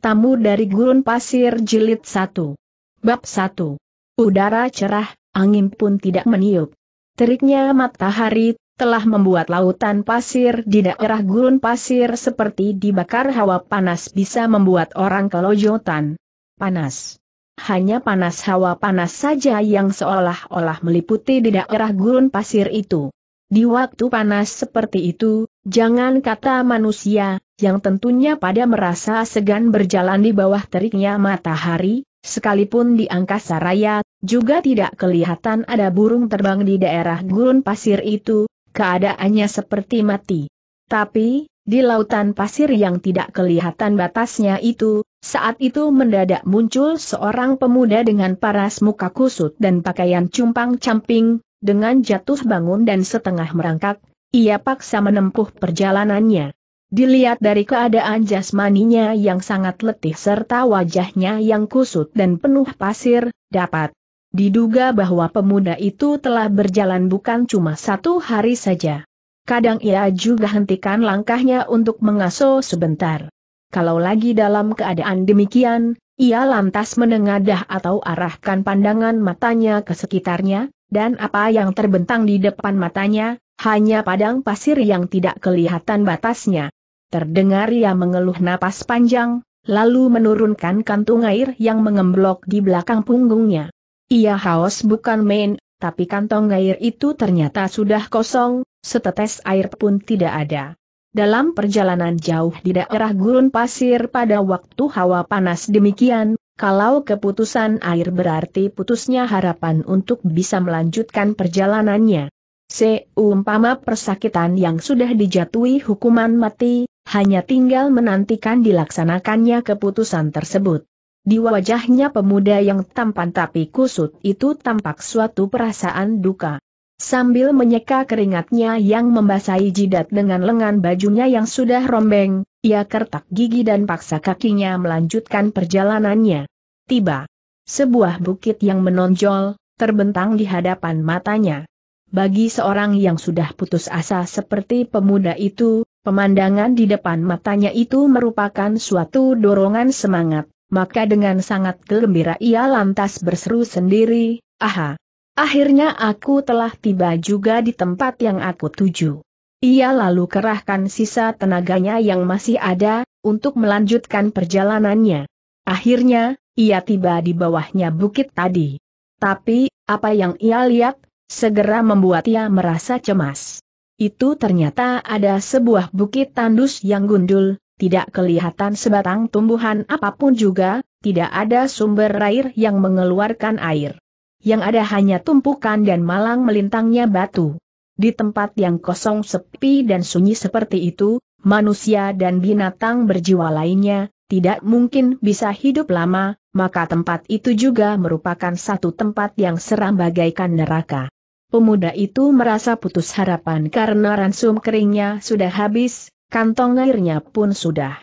Tamu dari Gurun Pasir Jilid 1. Bab 1. Udara cerah, angin pun tidak meniup. Teriknya matahari telah membuat lautan pasir di daerah gurun pasir seperti dibakar hawa panas bisa membuat orang kelojotan. Panas. Hanya panas hawa panas saja yang seolah-olah meliputi di daerah gurun pasir itu. Di waktu panas seperti itu, jangan kata manusia, yang tentunya pada merasa segan berjalan di bawah teriknya matahari, sekalipun di angkasa raya, juga tidak kelihatan ada burung terbang di daerah gurun pasir itu, keadaannya seperti mati. Tapi, di lautan pasir yang tidak kelihatan batasnya itu, saat itu mendadak muncul seorang pemuda dengan paras muka kusut dan pakaian cumpang-camping, dengan jatuh bangun dan setengah merangkak, ia paksa menempuh perjalanannya. Dilihat dari keadaan jasmaninya yang sangat letih serta wajahnya yang kusut dan penuh pasir, dapat diduga bahwa pemuda itu telah berjalan bukan cuma satu hari saja. Kadang ia juga hentikan langkahnya untuk mengaso sebentar. Kalau lagi dalam keadaan demikian, ia lantas menengadah atau arahkan pandangan matanya ke sekitarnya, dan apa yang terbentang di depan matanya, hanya padang pasir yang tidak kelihatan batasnya. Terdengar ia mengeluh napas panjang, lalu menurunkan kantung air yang mengemblok di belakang punggungnya. Ia haus bukan main, tapi kantong air itu ternyata sudah kosong, setetes air pun tidak ada. Dalam perjalanan jauh di daerah gurun pasir pada waktu hawa panas demikian, kalau keputusan air berarti putusnya harapan untuk bisa melanjutkan perjalanannya. Seumpama persakitan yang sudah dijatuhi hukuman mati, hanya tinggal menantikan dilaksanakannya keputusan tersebut. Di wajahnya pemuda yang tampan tapi kusut itu tampak suatu perasaan duka. Sambil menyeka keringatnya yang membasahi jidat dengan lengan bajunya yang sudah rombeng, ia kertak gigi dan paksa kakinya melanjutkan perjalanannya. Tiba. Sebuah bukit yang menonjol, terbentang di hadapan matanya. Bagi seorang yang sudah putus asa seperti pemuda itu, Pemandangan di depan matanya itu merupakan suatu dorongan semangat, maka dengan sangat gembira ia lantas berseru sendiri, aha! Akhirnya aku telah tiba juga di tempat yang aku tuju. Ia lalu kerahkan sisa tenaganya yang masih ada, untuk melanjutkan perjalanannya. Akhirnya, ia tiba di bawahnya bukit tadi. Tapi, apa yang ia lihat, segera membuat ia merasa cemas. Itu ternyata ada sebuah bukit tandus yang gundul, tidak kelihatan sebatang tumbuhan apapun juga, tidak ada sumber air yang mengeluarkan air. Yang ada hanya tumpukan dan malang melintangnya batu. Di tempat yang kosong sepi dan sunyi seperti itu, manusia dan binatang berjiwa lainnya, tidak mungkin bisa hidup lama, maka tempat itu juga merupakan satu tempat yang seram bagaikan neraka. Pemuda itu merasa putus harapan karena ransum keringnya sudah habis, kantong airnya pun sudah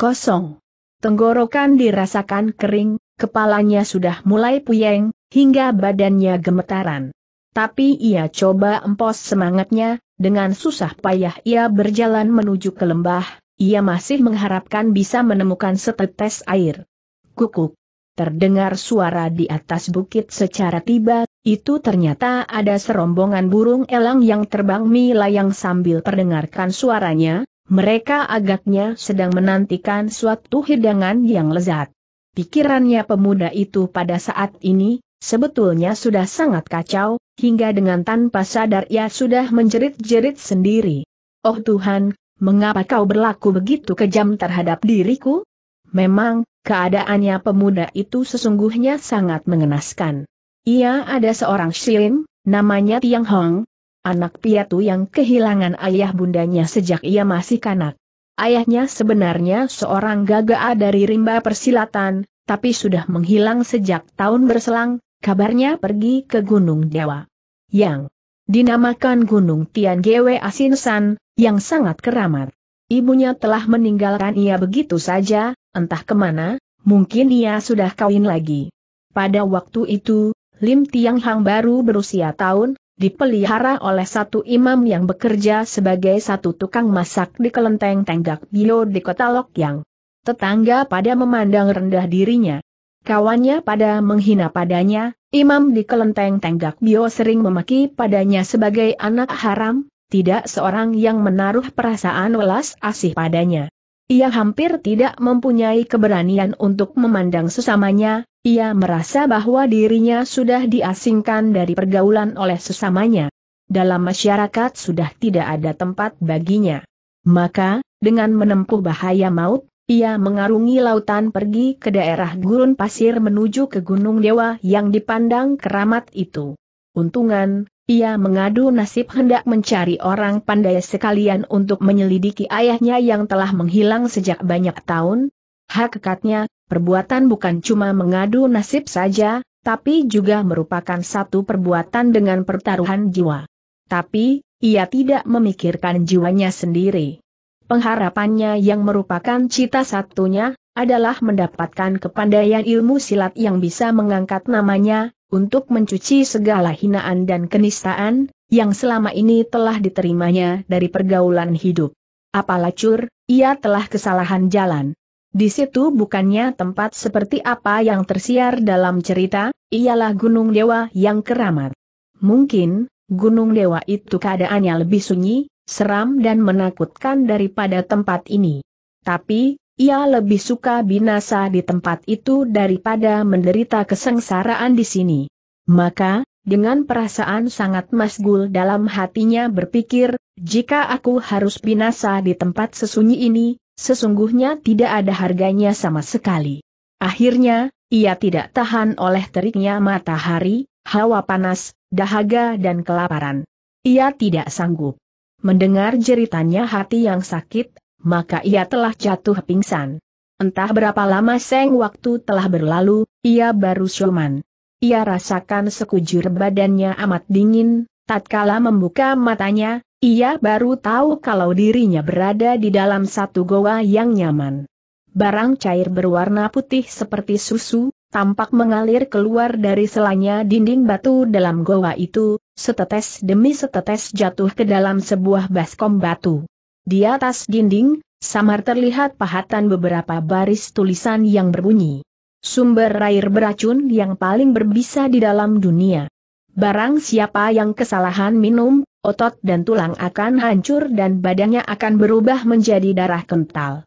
kosong. Tenggorokan dirasakan kering, kepalanya sudah mulai puyeng, hingga badannya gemetaran. Tapi ia coba empos semangatnya, dengan susah payah ia berjalan menuju ke lembah, ia masih mengharapkan bisa menemukan setetes air. Kukuk. Terdengar suara di atas bukit secara tiba itu ternyata ada serombongan burung elang yang terbang melayang sambil perdengarkan suaranya, mereka agaknya sedang menantikan suatu hidangan yang lezat. Pikirannya pemuda itu pada saat ini, sebetulnya sudah sangat kacau, hingga dengan tanpa sadar ia sudah menjerit-jerit sendiri. Oh Tuhan, mengapa kau berlaku begitu kejam terhadap diriku? Memang, keadaannya pemuda itu sesungguhnya sangat mengenaskan. Ia ada seorang Shilin, namanya Tiang Hong, anak piatu yang kehilangan ayah bundanya sejak ia masih kanak. Ayahnya sebenarnya seorang gagah dari rimba persilatan, tapi sudah menghilang sejak tahun berselang, kabarnya pergi ke Gunung Dewa. Yang dinamakan Gunung Tian Gwe Asinsan, yang sangat keramat. Ibunya telah meninggalkan ia begitu saja, entah kemana, mungkin ia sudah kawin lagi. Pada waktu itu, Lim Tiang Hang baru berusia tahun, dipelihara oleh satu imam yang bekerja sebagai satu tukang masak di kelenteng Tenggak Bio di kota Lokyang. Tetangga pada memandang rendah dirinya. Kawannya pada menghina padanya, imam di kelenteng Tenggak Bio sering memaki padanya sebagai anak haram, tidak seorang yang menaruh perasaan welas asih padanya. Ia hampir tidak mempunyai keberanian untuk memandang sesamanya, ia merasa bahwa dirinya sudah diasingkan dari pergaulan oleh sesamanya. Dalam masyarakat sudah tidak ada tempat baginya. Maka, dengan menempuh bahaya maut, ia mengarungi lautan pergi ke daerah gurun pasir menuju ke Gunung Dewa yang dipandang keramat itu. Untungan, ia mengadu nasib hendak mencari orang pandai sekalian untuk menyelidiki ayahnya yang telah menghilang sejak banyak tahun. Hakikatnya, perbuatan bukan cuma mengadu nasib saja, tapi juga merupakan satu perbuatan dengan pertaruhan jiwa. Tapi, ia tidak memikirkan jiwanya sendiri. Pengharapannya yang merupakan cita satunya, adalah mendapatkan kepandaian ilmu silat yang bisa mengangkat namanya, untuk mencuci segala hinaan dan kenistaan, yang selama ini telah diterimanya dari pergaulan hidup. Apalacur, ia telah kesalahan jalan. Di situ bukannya tempat seperti apa yang tersiar dalam cerita, ialah Gunung Dewa yang keramat. Mungkin, Gunung Dewa itu keadaannya lebih sunyi, seram dan menakutkan daripada tempat ini. Tapi, ia lebih suka binasa di tempat itu daripada menderita kesengsaraan di sini. Maka, dengan perasaan sangat masgul dalam hatinya berpikir, jika aku harus binasa di tempat sesunyi ini, sesungguhnya tidak ada harganya sama sekali. Akhirnya, ia tidak tahan oleh teriknya matahari, hawa panas, dahaga dan kelaparan. Ia tidak sanggup. Mendengar jeritannya hati yang sakit, maka ia telah jatuh pingsan. Entah berapa lama seng waktu telah berlalu, ia baru siuman. Ia rasakan sekujur badannya amat dingin, tatkala membuka matanya, ia baru tahu kalau dirinya berada di dalam satu goa yang nyaman. Barang cair berwarna putih seperti susu, tampak mengalir keluar dari selanya dinding batu dalam goa itu, setetes demi setetes jatuh ke dalam sebuah baskom batu. Di atas dinding, samar terlihat pahatan beberapa baris tulisan yang berbunyi. Sumber air beracun yang paling berbisa di dalam dunia. Barang siapa yang kesalahan minum, otot dan tulang akan hancur dan badannya akan berubah menjadi darah kental.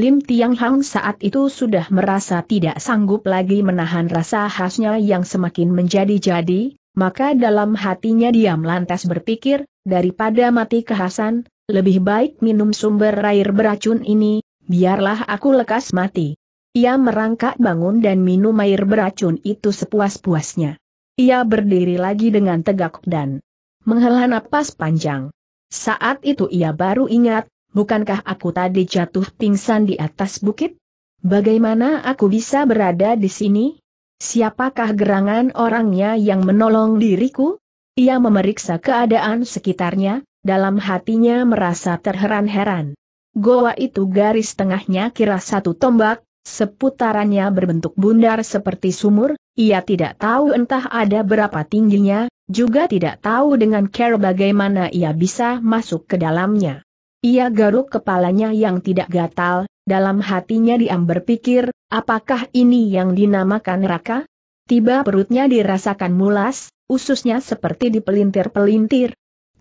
Lim Tiang Hang saat itu sudah merasa tidak sanggup lagi menahan rasa khasnya yang semakin menjadi-jadi, maka dalam hatinya dia melantas berpikir, daripada mati kehasan, lebih baik minum sumber air beracun ini, biarlah aku lekas mati. Ia merangkak bangun dan minum air beracun itu sepuas-puasnya. Ia berdiri lagi dengan tegak dan menghela napas panjang. Saat itu ia baru ingat, bukankah aku tadi jatuh pingsan di atas bukit? Bagaimana aku bisa berada di sini? Siapakah gerangan orangnya yang menolong diriku? Ia memeriksa keadaan sekitarnya, dalam hatinya merasa terheran-heran. Goa itu garis tengahnya kira satu tombak, seputarannya berbentuk bundar seperti sumur, ia tidak tahu entah ada berapa tingginya, juga tidak tahu dengan care bagaimana ia bisa masuk ke dalamnya. Ia garuk kepalanya yang tidak gatal, dalam hatinya diam berpikir, apakah ini yang dinamakan raka? Tiba perutnya dirasakan mulas, ususnya seperti dipelintir-pelintir,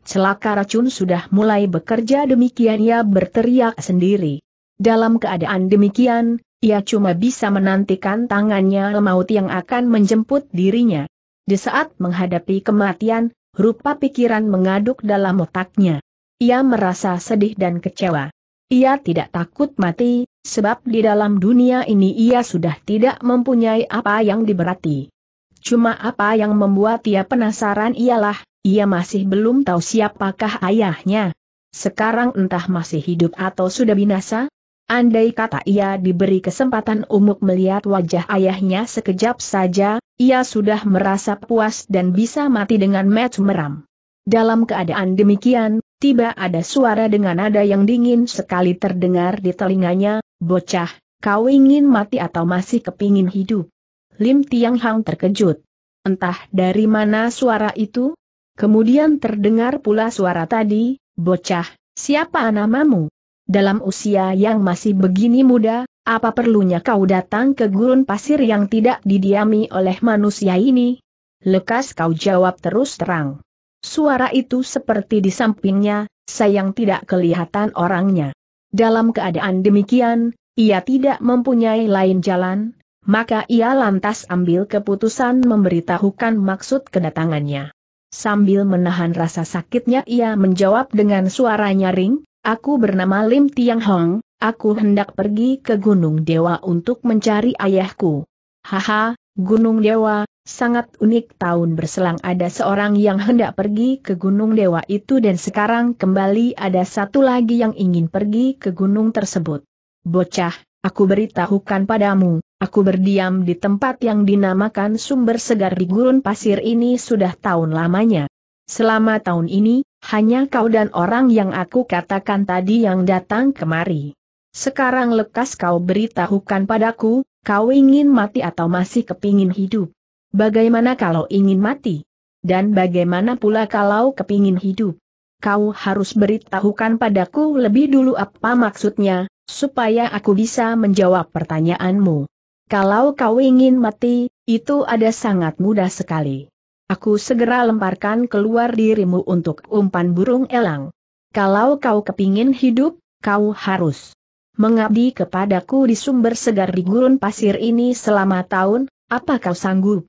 celaka racun sudah mulai bekerja demikian ia berteriak sendiri. Dalam keadaan demikian, ia cuma bisa menantikan tangannya maut yang akan menjemput dirinya. Di saat menghadapi kematian, rupa pikiran mengaduk dalam otaknya. Ia merasa sedih dan kecewa. Ia tidak takut mati, sebab di dalam dunia ini ia sudah tidak mempunyai apa yang diberati. Cuma apa yang membuat ia penasaran ialah, ia masih belum tahu siapakah ayahnya. Sekarang entah masih hidup atau sudah binasa? Andai kata ia diberi kesempatan umum melihat wajah ayahnya sekejap saja, ia sudah merasa puas dan bisa mati dengan match meram. Dalam keadaan demikian, tiba ada suara dengan nada yang dingin sekali terdengar di telinganya, bocah, kau ingin mati atau masih kepingin hidup? Lim Tiang Hang terkejut. Entah dari mana suara itu, Kemudian terdengar pula suara tadi, bocah, siapa namamu? Dalam usia yang masih begini muda, apa perlunya kau datang ke gurun pasir yang tidak didiami oleh manusia ini? Lekas kau jawab terus terang. Suara itu seperti di sampingnya, sayang tidak kelihatan orangnya. Dalam keadaan demikian, ia tidak mempunyai lain jalan, maka ia lantas ambil keputusan memberitahukan maksud kedatangannya. Sambil menahan rasa sakitnya ia menjawab dengan suara nyaring, aku bernama Lim Tiang Hong, aku hendak pergi ke Gunung Dewa untuk mencari ayahku. Haha, Gunung Dewa, sangat unik tahun berselang ada seorang yang hendak pergi ke Gunung Dewa itu dan sekarang kembali ada satu lagi yang ingin pergi ke gunung tersebut. Bocah, aku beritahukan padamu, aku berdiam di tempat yang dinamakan sumber segar di gurun pasir ini sudah tahun lamanya. Selama tahun ini, hanya kau dan orang yang aku katakan tadi yang datang kemari. Sekarang lekas kau beritahukan padaku, kau ingin mati atau masih kepingin hidup. Bagaimana kalau ingin mati? Dan bagaimana pula kalau kepingin hidup? Kau harus beritahukan padaku lebih dulu apa maksudnya, supaya aku bisa menjawab pertanyaanmu. Kalau kau ingin mati, itu ada sangat mudah sekali. Aku segera lemparkan keluar dirimu untuk umpan burung elang. Kalau kau kepingin hidup, kau harus mengabdi kepadaku di sumber segar di gurun pasir ini selama tahun, apa kau sanggup?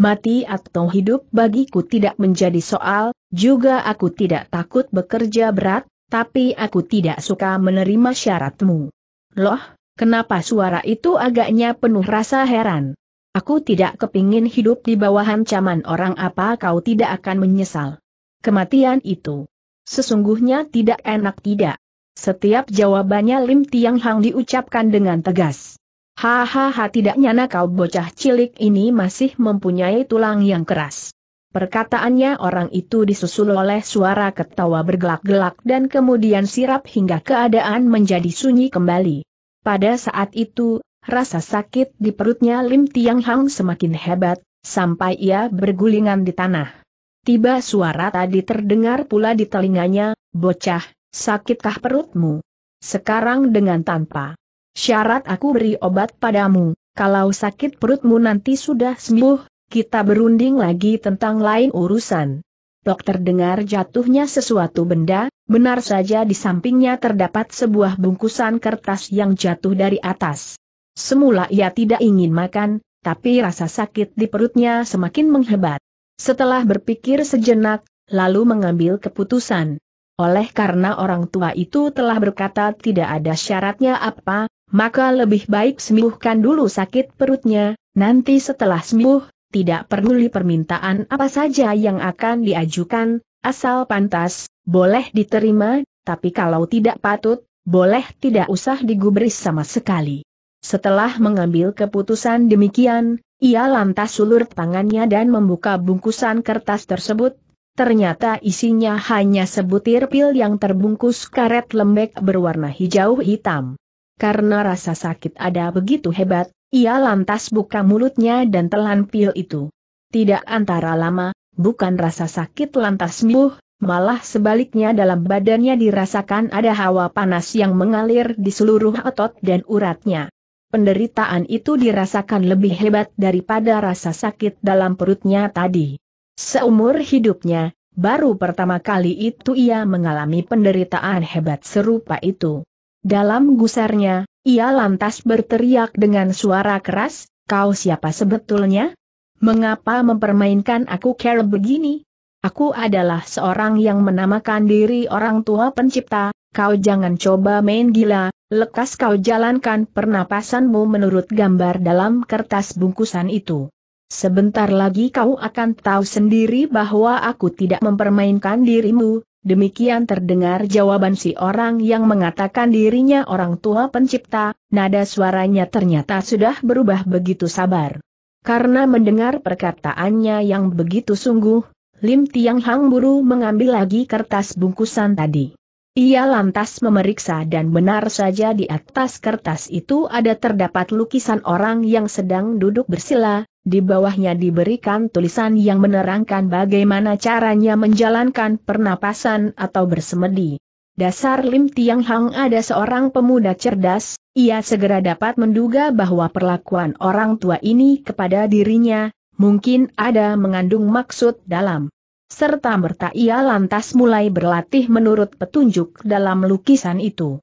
Mati atau hidup bagiku tidak menjadi soal, juga aku tidak takut bekerja berat, tapi aku tidak suka menerima syaratmu. Loh, kenapa suara itu agaknya penuh rasa heran? Aku tidak kepingin hidup di bawah ancaman orang apa kau tidak akan menyesal. Kematian itu. Sesungguhnya tidak enak tidak. Setiap jawabannya Lim Tiang Hang diucapkan dengan tegas. Hahaha tidak nyana kau bocah cilik ini masih mempunyai tulang yang keras. Perkataannya orang itu disusul oleh suara ketawa bergelak-gelak dan kemudian sirap hingga keadaan menjadi sunyi kembali. Pada saat itu, rasa sakit di perutnya Lim Tiang Hang semakin hebat, sampai ia bergulingan di tanah. Tiba suara tadi terdengar pula di telinganya, bocah, sakitkah perutmu? Sekarang dengan tanpa syarat aku beri obat padamu, kalau sakit perutmu nanti sudah sembuh, kita berunding lagi tentang lain urusan. Dokter dengar jatuhnya sesuatu benda, benar saja di sampingnya terdapat sebuah bungkusan kertas yang jatuh dari atas. Semula ia tidak ingin makan, tapi rasa sakit di perutnya semakin menghebat. Setelah berpikir sejenak, lalu mengambil keputusan. Oleh karena orang tua itu telah berkata tidak ada syaratnya apa, maka lebih baik sembuhkan dulu sakit perutnya, nanti setelah sembuh, tidak peduli permintaan apa saja yang akan diajukan, asal pantas, boleh diterima, tapi kalau tidak patut, boleh tidak usah digubris sama sekali. Setelah mengambil keputusan demikian, ia lantas sulur tangannya dan membuka bungkusan kertas tersebut. Ternyata isinya hanya sebutir pil yang terbungkus karet lembek berwarna hijau hitam. Karena rasa sakit ada begitu hebat, ia lantas buka mulutnya dan telan pil itu. Tidak antara lama, bukan rasa sakit lantas sembuh, malah sebaliknya dalam badannya dirasakan ada hawa panas yang mengalir di seluruh otot dan uratnya. Penderitaan itu dirasakan lebih hebat daripada rasa sakit dalam perutnya tadi. Seumur hidupnya, baru pertama kali itu ia mengalami penderitaan hebat serupa itu. Dalam gusarnya, ia lantas berteriak dengan suara keras, kau siapa sebetulnya? Mengapa mempermainkan aku care begini? Aku adalah seorang yang menamakan diri orang tua pencipta, kau jangan coba main gila, lekas kau jalankan pernapasanmu menurut gambar dalam kertas bungkusan itu. Sebentar lagi kau akan tahu sendiri bahwa aku tidak mempermainkan dirimu, Demikian terdengar jawaban si orang yang mengatakan dirinya orang tua pencipta, nada suaranya ternyata sudah berubah begitu sabar. Karena mendengar perkataannya yang begitu sungguh, Lim Tiang Hang buru mengambil lagi kertas bungkusan tadi. Ia lantas memeriksa dan benar saja di atas kertas itu ada terdapat lukisan orang yang sedang duduk bersila, di bawahnya diberikan tulisan yang menerangkan bagaimana caranya menjalankan pernapasan atau bersemedi. Dasar Lim Tiang Hang ada seorang pemuda cerdas, ia segera dapat menduga bahwa perlakuan orang tua ini kepada dirinya, mungkin ada mengandung maksud dalam. Serta merta ia lantas mulai berlatih menurut petunjuk dalam lukisan itu.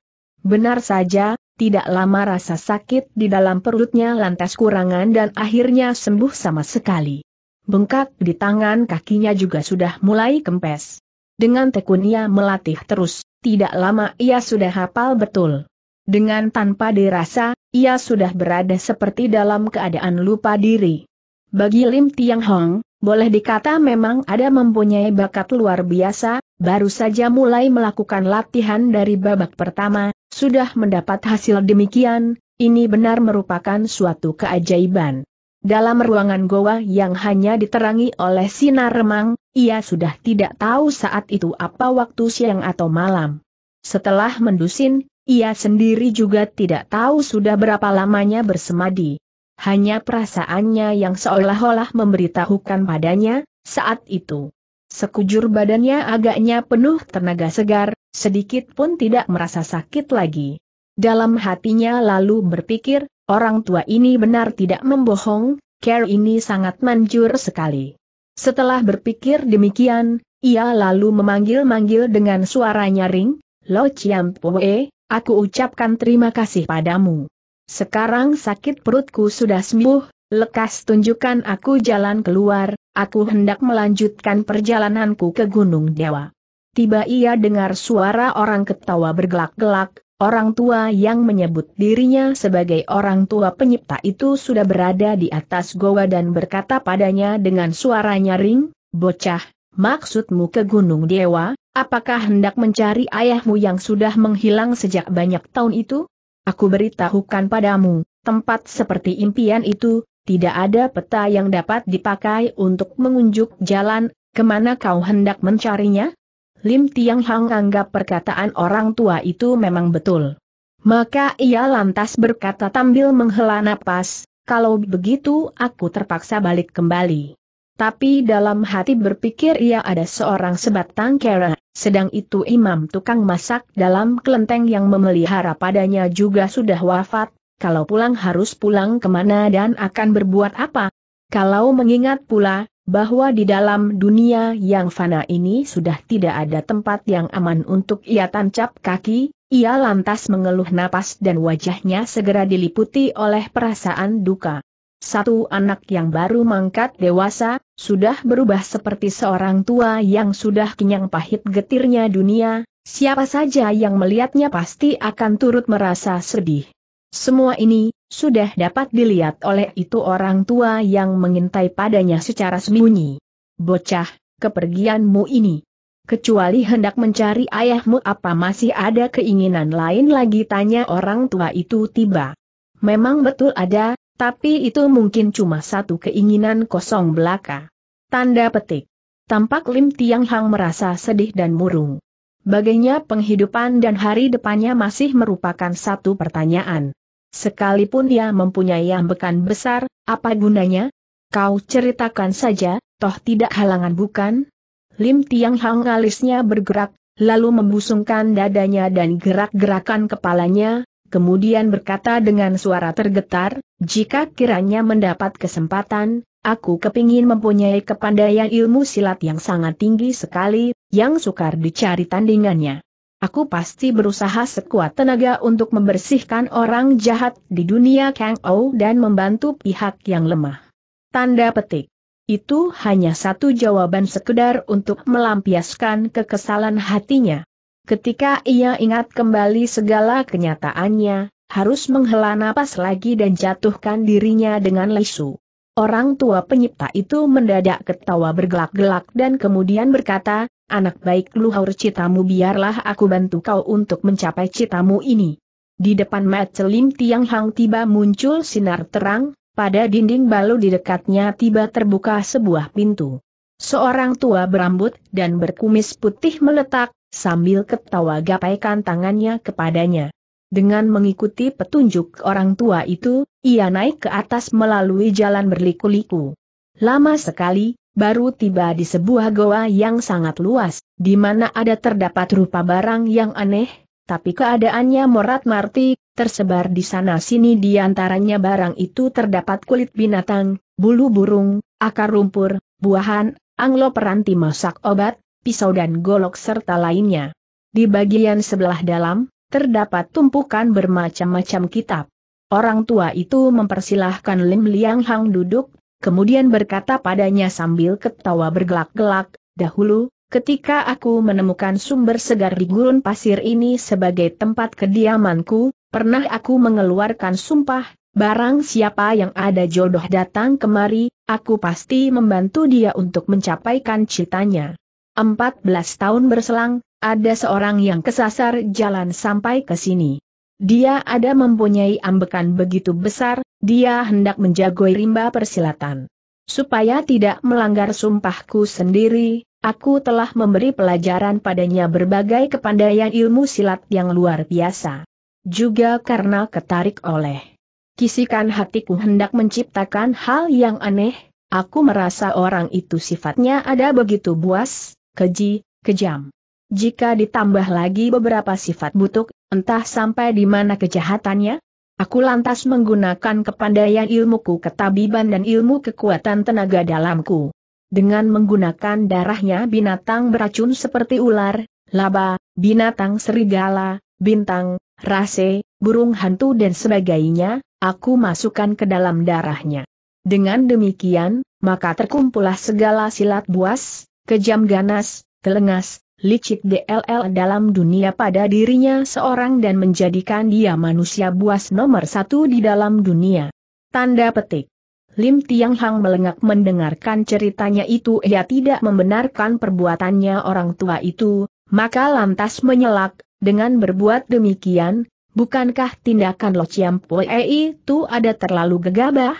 Benar saja, tidak lama rasa sakit di dalam perutnya lantas kurangan dan akhirnya sembuh sama sekali. Bengkak di tangan kakinya juga sudah mulai kempes. Dengan tekun ia melatih terus, tidak lama ia sudah hafal betul. Dengan tanpa dirasa, ia sudah berada seperti dalam keadaan lupa diri. Bagi Lim Tiang Hong, boleh dikata memang ada mempunyai bakat luar biasa, baru saja mulai melakukan latihan dari babak pertama, sudah mendapat hasil demikian, ini benar merupakan suatu keajaiban. Dalam ruangan goa yang hanya diterangi oleh sinar remang, ia sudah tidak tahu saat itu apa waktu siang atau malam. Setelah mendusin, ia sendiri juga tidak tahu sudah berapa lamanya bersemadi. Hanya perasaannya yang seolah-olah memberitahukan padanya, saat itu. Sekujur badannya agaknya penuh tenaga segar, sedikit pun tidak merasa sakit lagi. Dalam hatinya lalu berpikir, orang tua ini benar tidak membohong, care ini sangat manjur sekali. Setelah berpikir demikian, ia lalu memanggil-manggil dengan suara nyaring, Lo Chiam Poe, aku ucapkan terima kasih padamu. Sekarang sakit perutku sudah sembuh, lekas tunjukkan aku jalan keluar, aku hendak melanjutkan perjalananku ke Gunung Dewa tiba ia dengar suara orang ketawa bergelak-gelak, orang tua yang menyebut dirinya sebagai orang tua penyipta itu sudah berada di atas goa dan berkata padanya dengan suara nyaring, bocah, maksudmu ke Gunung Dewa, apakah hendak mencari ayahmu yang sudah menghilang sejak banyak tahun itu? Aku beritahukan padamu, tempat seperti impian itu, tidak ada peta yang dapat dipakai untuk mengunjuk jalan, kemana kau hendak mencarinya? Lim Tiang Hang anggap perkataan orang tua itu memang betul. Maka ia lantas berkata sambil menghela napas, kalau begitu aku terpaksa balik kembali. Tapi dalam hati berpikir ia ada seorang sebatang kera, sedang itu imam tukang masak dalam kelenteng yang memelihara padanya juga sudah wafat, kalau pulang harus pulang kemana dan akan berbuat apa. Kalau mengingat pula, bahwa di dalam dunia yang fana ini sudah tidak ada tempat yang aman untuk ia tancap kaki, ia lantas mengeluh napas dan wajahnya segera diliputi oleh perasaan duka. Satu anak yang baru mangkat dewasa, sudah berubah seperti seorang tua yang sudah kenyang pahit getirnya dunia, siapa saja yang melihatnya pasti akan turut merasa sedih. Semua ini, sudah dapat dilihat oleh itu orang tua yang mengintai padanya secara sembunyi. Bocah, kepergianmu ini. Kecuali hendak mencari ayahmu apa masih ada keinginan lain lagi tanya orang tua itu tiba. Memang betul ada, tapi itu mungkin cuma satu keinginan kosong belaka. Tanda petik. Tampak Lim Tiang Hang merasa sedih dan murung. Baginya penghidupan dan hari depannya masih merupakan satu pertanyaan. Sekalipun dia mempunyai ambekan besar, apa gunanya? Kau ceritakan saja, toh tidak halangan bukan? Lim Tiang Hang alisnya bergerak, lalu membusungkan dadanya dan gerak-gerakan kepalanya, kemudian berkata dengan suara tergetar, jika kiranya mendapat kesempatan, aku kepingin mempunyai kepandaian ilmu silat yang sangat tinggi sekali, yang sukar dicari tandingannya. Aku pasti berusaha sekuat tenaga untuk membersihkan orang jahat di dunia Kang Ou dan membantu pihak yang lemah. Tanda petik. Itu hanya satu jawaban sekedar untuk melampiaskan kekesalan hatinya. Ketika ia ingat kembali segala kenyataannya, harus menghela napas lagi dan jatuhkan dirinya dengan lesu. Orang tua penyipta itu mendadak ketawa bergelak-gelak dan kemudian berkata, Anak baik luhur citamu biarlah aku bantu kau untuk mencapai citamu ini. Di depan mat celim tiang hang tiba muncul sinar terang, pada dinding balu di dekatnya tiba terbuka sebuah pintu. Seorang tua berambut dan berkumis putih meletak, sambil ketawa gapaikan tangannya kepadanya. Dengan mengikuti petunjuk orang tua itu, ia naik ke atas melalui jalan berliku-liku. Lama sekali, baru tiba di sebuah goa yang sangat luas, di mana ada terdapat rupa barang yang aneh, tapi keadaannya morat marti, tersebar di sana-sini di antaranya barang itu terdapat kulit binatang, bulu burung, akar rumpur, buahan, anglo peranti masak obat, pisau dan golok serta lainnya. Di bagian sebelah dalam, terdapat tumpukan bermacam-macam kitab. Orang tua itu mempersilahkan Lim Liang Hang duduk, kemudian berkata padanya sambil ketawa bergelak-gelak, dahulu, ketika aku menemukan sumber segar di gurun pasir ini sebagai tempat kediamanku, pernah aku mengeluarkan sumpah, barang siapa yang ada jodoh datang kemari, aku pasti membantu dia untuk mencapaikan citanya. 14 tahun berselang, ada seorang yang kesasar jalan sampai ke sini. Dia ada mempunyai ambekan begitu besar, dia hendak menjagoi rimba persilatan. Supaya tidak melanggar sumpahku sendiri, aku telah memberi pelajaran padanya berbagai kepandaian ilmu silat yang luar biasa. Juga karena ketarik oleh kisikan hatiku hendak menciptakan hal yang aneh, aku merasa orang itu sifatnya ada begitu buas, keji, kejam. Jika ditambah lagi beberapa sifat butuk, entah sampai di mana kejahatannya, aku lantas menggunakan kepandaian ilmuku ketabiban dan ilmu kekuatan tenaga dalamku. Dengan menggunakan darahnya binatang beracun seperti ular, laba, binatang serigala, bintang, rase, burung hantu dan sebagainya, aku masukkan ke dalam darahnya. Dengan demikian, maka terkumpullah segala silat buas, kejam ganas, telengas, licik DLL dalam dunia pada dirinya seorang dan menjadikan dia manusia buas nomor satu di dalam dunia. Tanda petik. Lim Tiang Hang melengak mendengarkan ceritanya itu ia tidak membenarkan perbuatannya orang tua itu, maka lantas menyelak, dengan berbuat demikian, bukankah tindakan Lo Chiam Pue itu ada terlalu gegabah?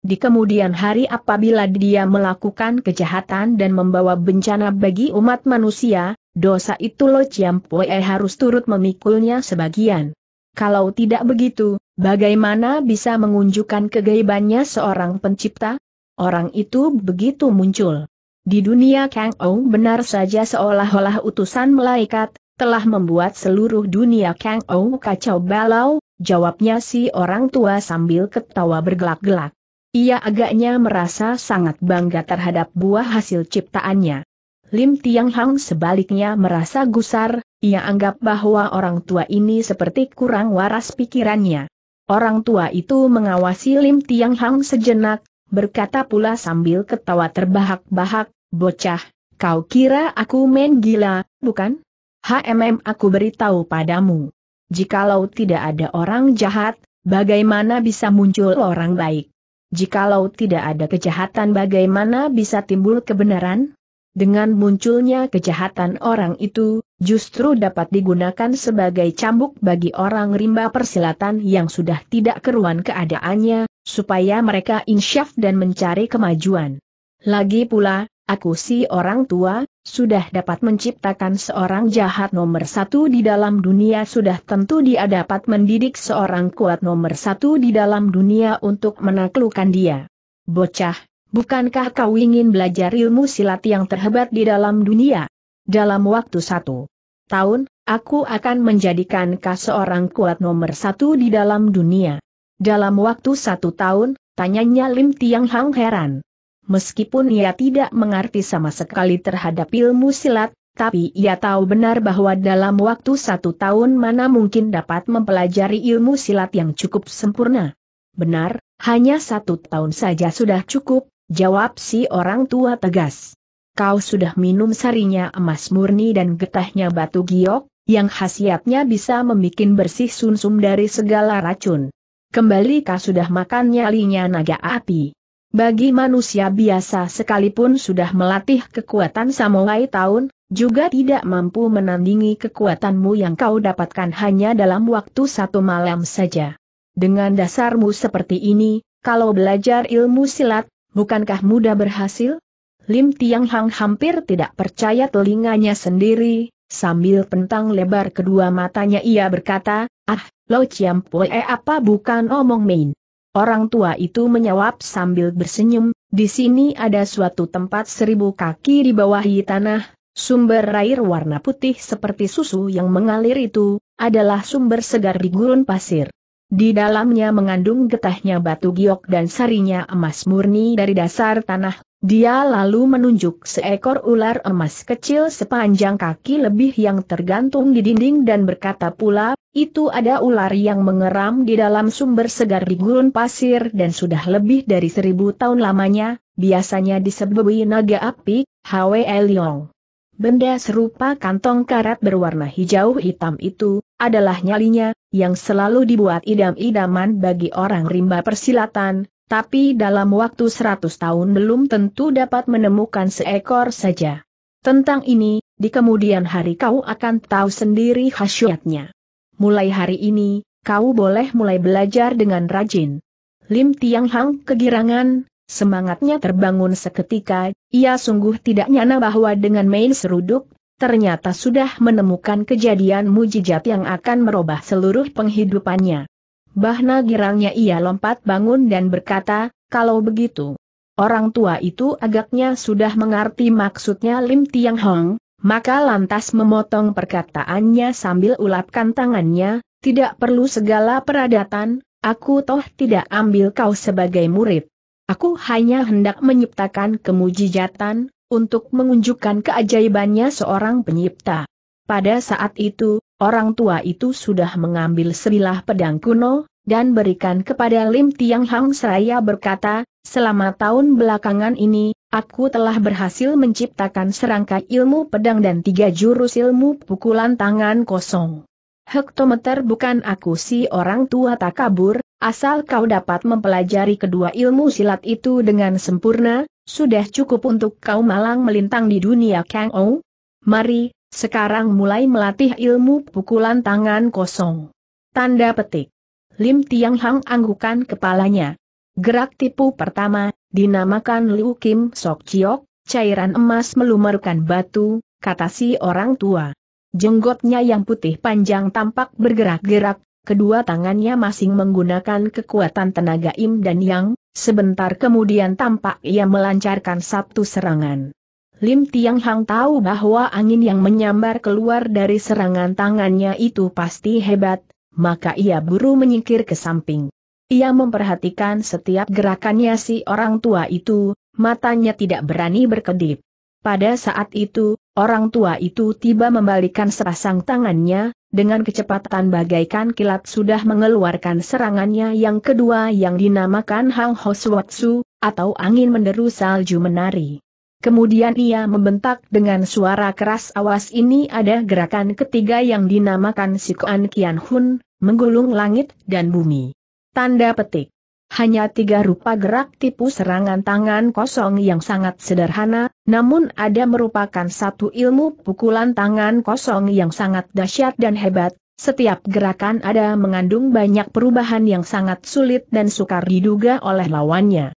Di kemudian hari apabila dia melakukan kejahatan dan membawa bencana bagi umat manusia, dosa itu Lo Chiam Pue harus turut memikulnya sebagian. Kalau tidak begitu, bagaimana bisa mengunjukkan kegaibannya seorang pencipta? Orang itu begitu muncul. Di dunia Kang Ong benar saja seolah-olah utusan malaikat, telah membuat seluruh dunia Kang Ong kacau balau, jawabnya si orang tua sambil ketawa bergelak-gelak. Ia agaknya merasa sangat bangga terhadap buah hasil ciptaannya. Lim Tiang Hang sebaliknya merasa gusar, ia anggap bahwa orang tua ini seperti kurang waras pikirannya. Orang tua itu mengawasi Lim Tiang Hang sejenak, berkata pula sambil ketawa terbahak-bahak, bocah, kau kira aku main gila, bukan? HMM aku beritahu padamu. Jikalau tidak ada orang jahat, bagaimana bisa muncul orang baik? Jikalau tidak ada kejahatan bagaimana bisa timbul kebenaran? Dengan munculnya kejahatan orang itu, justru dapat digunakan sebagai cambuk bagi orang rimba persilatan yang sudah tidak keruan keadaannya, supaya mereka insyaf dan mencari kemajuan. Lagi pula, aku si orang tua, sudah dapat menciptakan seorang jahat nomor satu di dalam dunia sudah tentu dia dapat mendidik seorang kuat nomor satu di dalam dunia untuk menaklukkan dia. Bocah, bukankah kau ingin belajar ilmu silat yang terhebat di dalam dunia? Dalam waktu satu tahun, aku akan menjadikan kau seorang kuat nomor satu di dalam dunia. Dalam waktu satu tahun, tanyanya Lim Tiang Hang heran meskipun ia tidak mengerti sama sekali terhadap ilmu silat, tapi ia tahu benar bahwa dalam waktu satu tahun mana mungkin dapat mempelajari ilmu silat yang cukup sempurna. Benar, hanya satu tahun saja sudah cukup, jawab si orang tua tegas. Kau sudah minum sarinya emas murni dan getahnya batu giok, yang khasiatnya bisa membuat bersih sunsum dari segala racun. Kembali kau sudah makan nyalinya naga api. Bagi manusia biasa sekalipun sudah melatih kekuatan samurai tahun, juga tidak mampu menandingi kekuatanmu yang kau dapatkan hanya dalam waktu satu malam saja. Dengan dasarmu seperti ini, kalau belajar ilmu silat, bukankah mudah berhasil? Lim Tiang Hang hampir tidak percaya telinganya sendiri, sambil pentang lebar kedua matanya ia berkata, ah, Lo Chiam apa bukan omong main. Orang tua itu menjawab sambil bersenyum, di sini ada suatu tempat seribu kaki di bawah tanah, sumber air warna putih seperti susu yang mengalir itu, adalah sumber segar di gurun pasir. Di dalamnya mengandung getahnya batu giok dan sarinya emas murni dari dasar tanah, dia lalu menunjuk seekor ular emas kecil sepanjang kaki lebih yang tergantung di dinding dan berkata pula, itu ada ular yang mengeram di dalam sumber segar di gurun pasir dan sudah lebih dari seribu tahun lamanya, biasanya disebabui naga api, Hwe Liong. Benda serupa kantong karat berwarna hijau hitam itu, adalah nyalinya, yang selalu dibuat idam-idaman bagi orang rimba persilatan, tapi dalam waktu seratus tahun belum tentu dapat menemukan seekor saja. Tentang ini, di kemudian hari kau akan tahu sendiri khasiatnya. Mulai hari ini, kau boleh mulai belajar dengan rajin. Lim Tiang Hang kegirangan, semangatnya terbangun seketika, ia sungguh tidak nyana bahwa dengan main seruduk, ternyata sudah menemukan kejadian mujizat yang akan merubah seluruh penghidupannya. Bahna girangnya ia lompat bangun dan berkata, kalau begitu. Orang tua itu agaknya sudah mengerti maksudnya Lim Tiang Hong, maka lantas memotong perkataannya sambil ulapkan tangannya, tidak perlu segala peradatan, aku toh tidak ambil kau sebagai murid. Aku hanya hendak menyiptakan kemujijatan, untuk mengunjukkan keajaibannya seorang penyipta. Pada saat itu, Orang tua itu sudah mengambil sebilah pedang kuno, dan berikan kepada Lim Tiang Hang seraya berkata, selama tahun belakangan ini, aku telah berhasil menciptakan serangka ilmu pedang dan tiga jurus ilmu pukulan tangan kosong. Hektometer bukan aku si orang tua tak kabur, asal kau dapat mempelajari kedua ilmu silat itu dengan sempurna, sudah cukup untuk kau malang melintang di dunia Kang Ou. Mari, sekarang mulai melatih ilmu pukulan tangan kosong. Tanda petik. Lim Tiang Hang anggukan kepalanya. Gerak tipu pertama, dinamakan Liu Kim Sok Chiok, cairan emas melumerkan batu, kata si orang tua. Jenggotnya yang putih panjang tampak bergerak-gerak, kedua tangannya masing menggunakan kekuatan tenaga im dan yang, sebentar kemudian tampak ia melancarkan satu serangan. Lim Tiang Hang tahu bahwa angin yang menyambar keluar dari serangan tangannya itu pasti hebat, maka ia buru menyingkir ke samping. Ia memperhatikan setiap gerakannya si orang tua itu, matanya tidak berani berkedip. Pada saat itu, orang tua itu tiba membalikan sepasang tangannya, dengan kecepatan bagaikan kilat sudah mengeluarkan serangannya yang kedua yang dinamakan Hang Hoswatsu, atau angin menderu salju menari. Kemudian ia membentak dengan suara keras awas ini ada gerakan ketiga yang dinamakan Sikuan Kian Hun, menggulung langit dan bumi. Tanda petik. Hanya tiga rupa gerak tipu serangan tangan kosong yang sangat sederhana, namun ada merupakan satu ilmu pukulan tangan kosong yang sangat dahsyat dan hebat, setiap gerakan ada mengandung banyak perubahan yang sangat sulit dan sukar diduga oleh lawannya.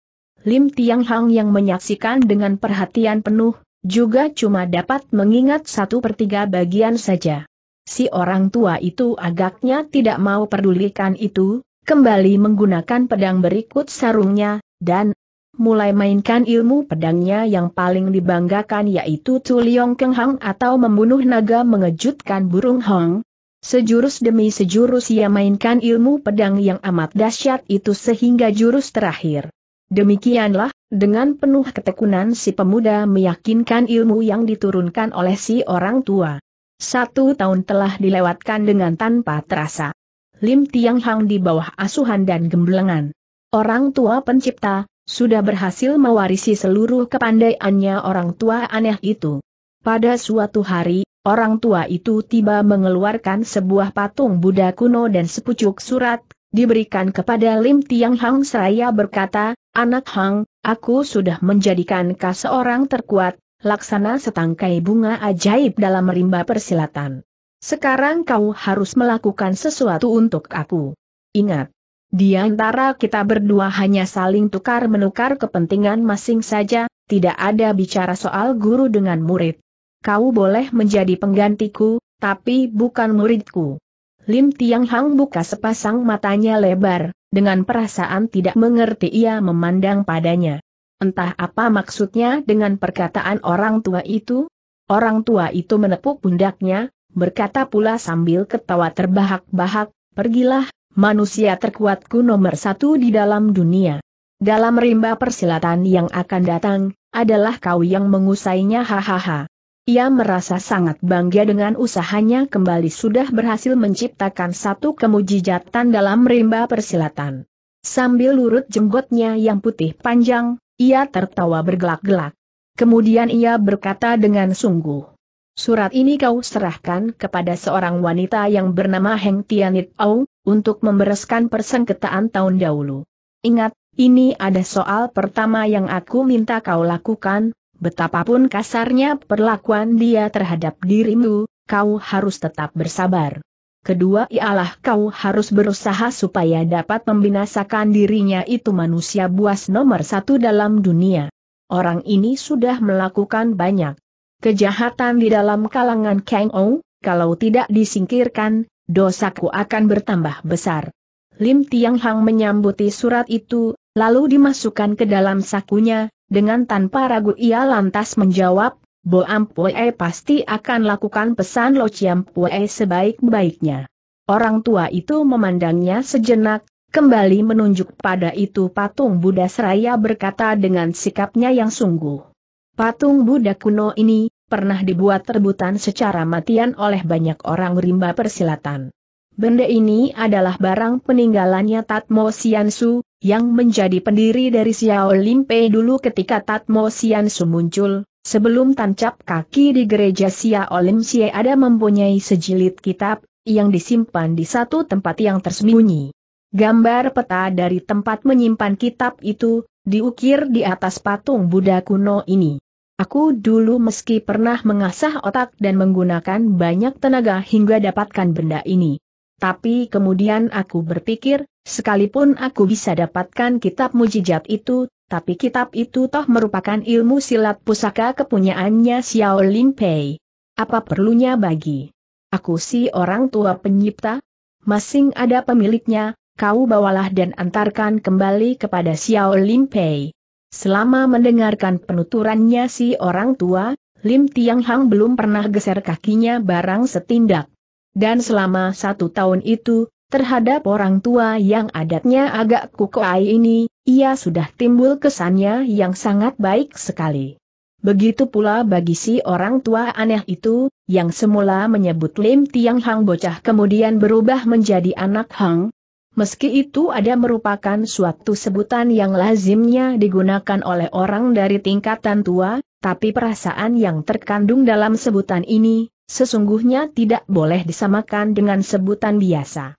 Lim Tiang Hang yang menyaksikan dengan perhatian penuh, juga cuma dapat mengingat satu per tiga bagian saja. Si orang tua itu agaknya tidak mau pedulikan itu, kembali menggunakan pedang berikut sarungnya, dan mulai mainkan ilmu pedangnya yang paling dibanggakan yaitu Tuliong Keng Hang atau membunuh naga mengejutkan burung Hong. Sejurus demi sejurus ia mainkan ilmu pedang yang amat dahsyat itu sehingga jurus terakhir. Demikianlah, dengan penuh ketekunan si pemuda meyakinkan ilmu yang diturunkan oleh si orang tua. Satu tahun telah dilewatkan dengan tanpa terasa. Lim Tiang Hang di bawah asuhan dan gemblengan. Orang tua pencipta, sudah berhasil mewarisi seluruh kepandaiannya orang tua aneh itu. Pada suatu hari, orang tua itu tiba mengeluarkan sebuah patung Buddha kuno dan sepucuk surat, diberikan kepada Lim Tiang Hang seraya berkata, Anak Hang, aku sudah menjadikan kau seorang terkuat, laksana setangkai bunga ajaib dalam rimba persilatan. Sekarang kau harus melakukan sesuatu untuk aku. Ingat, di antara kita berdua hanya saling tukar-menukar kepentingan masing saja, tidak ada bicara soal guru dengan murid. Kau boleh menjadi penggantiku, tapi bukan muridku. Lim Tiang Hang buka sepasang matanya lebar, dengan perasaan tidak mengerti ia memandang padanya. Entah apa maksudnya dengan perkataan orang tua itu? Orang tua itu menepuk pundaknya, berkata pula sambil ketawa terbahak-bahak, pergilah, manusia terkuatku nomor satu di dalam dunia. Dalam rimba persilatan yang akan datang, adalah kau yang mengusainya hahaha. Ia merasa sangat bangga dengan usahanya kembali sudah berhasil menciptakan satu kemujijatan dalam rimba persilatan. Sambil lurut jenggotnya yang putih panjang, ia tertawa bergelak-gelak. Kemudian ia berkata dengan sungguh. Surat ini kau serahkan kepada seorang wanita yang bernama Heng Tianit Au, untuk membereskan persengketaan tahun dahulu. Ingat, ini ada soal pertama yang aku minta kau lakukan, betapapun kasarnya perlakuan dia terhadap dirimu, kau harus tetap bersabar. Kedua ialah kau harus berusaha supaya dapat membinasakan dirinya itu manusia buas nomor satu dalam dunia. Orang ini sudah melakukan banyak kejahatan di dalam kalangan Kang Ou, kalau tidak disingkirkan, dosaku akan bertambah besar. Lim Tiang Hang menyambuti surat itu, lalu dimasukkan ke dalam sakunya, dengan tanpa ragu ia lantas menjawab, Bo Ampue pasti akan lakukan pesan Lo Ciampue sebaik-baiknya. Orang tua itu memandangnya sejenak, kembali menunjuk pada itu patung Buddha Seraya berkata dengan sikapnya yang sungguh. Patung Buddha kuno ini, pernah dibuat rebutan secara matian oleh banyak orang rimba persilatan. Benda ini adalah barang peninggalannya Tatmo Siansu, yang menjadi pendiri dari Xiao Limpe dulu ketika Tatmo Su muncul, sebelum tancap kaki di gereja Xiao Limpe ada mempunyai sejilid kitab, yang disimpan di satu tempat yang tersembunyi. Gambar peta dari tempat menyimpan kitab itu, diukir di atas patung Buddha kuno ini. Aku dulu meski pernah mengasah otak dan menggunakan banyak tenaga hingga dapatkan benda ini tapi kemudian aku berpikir, sekalipun aku bisa dapatkan kitab mujizat itu, tapi kitab itu toh merupakan ilmu silat pusaka kepunyaannya Xiao Lin Pei. Apa perlunya bagi aku si orang tua penyipta? Masing ada pemiliknya, kau bawalah dan antarkan kembali kepada Xiao Lin Pei. Selama mendengarkan penuturannya si orang tua, Lim Tiang Hang belum pernah geser kakinya barang setindak dan selama satu tahun itu, terhadap orang tua yang adatnya agak kukuai ini, ia sudah timbul kesannya yang sangat baik sekali. Begitu pula bagi si orang tua aneh itu, yang semula menyebut Lim Tiang Hang bocah kemudian berubah menjadi anak Hang. Meski itu ada merupakan suatu sebutan yang lazimnya digunakan oleh orang dari tingkatan tua, tapi perasaan yang terkandung dalam sebutan ini, sesungguhnya tidak boleh disamakan dengan sebutan biasa.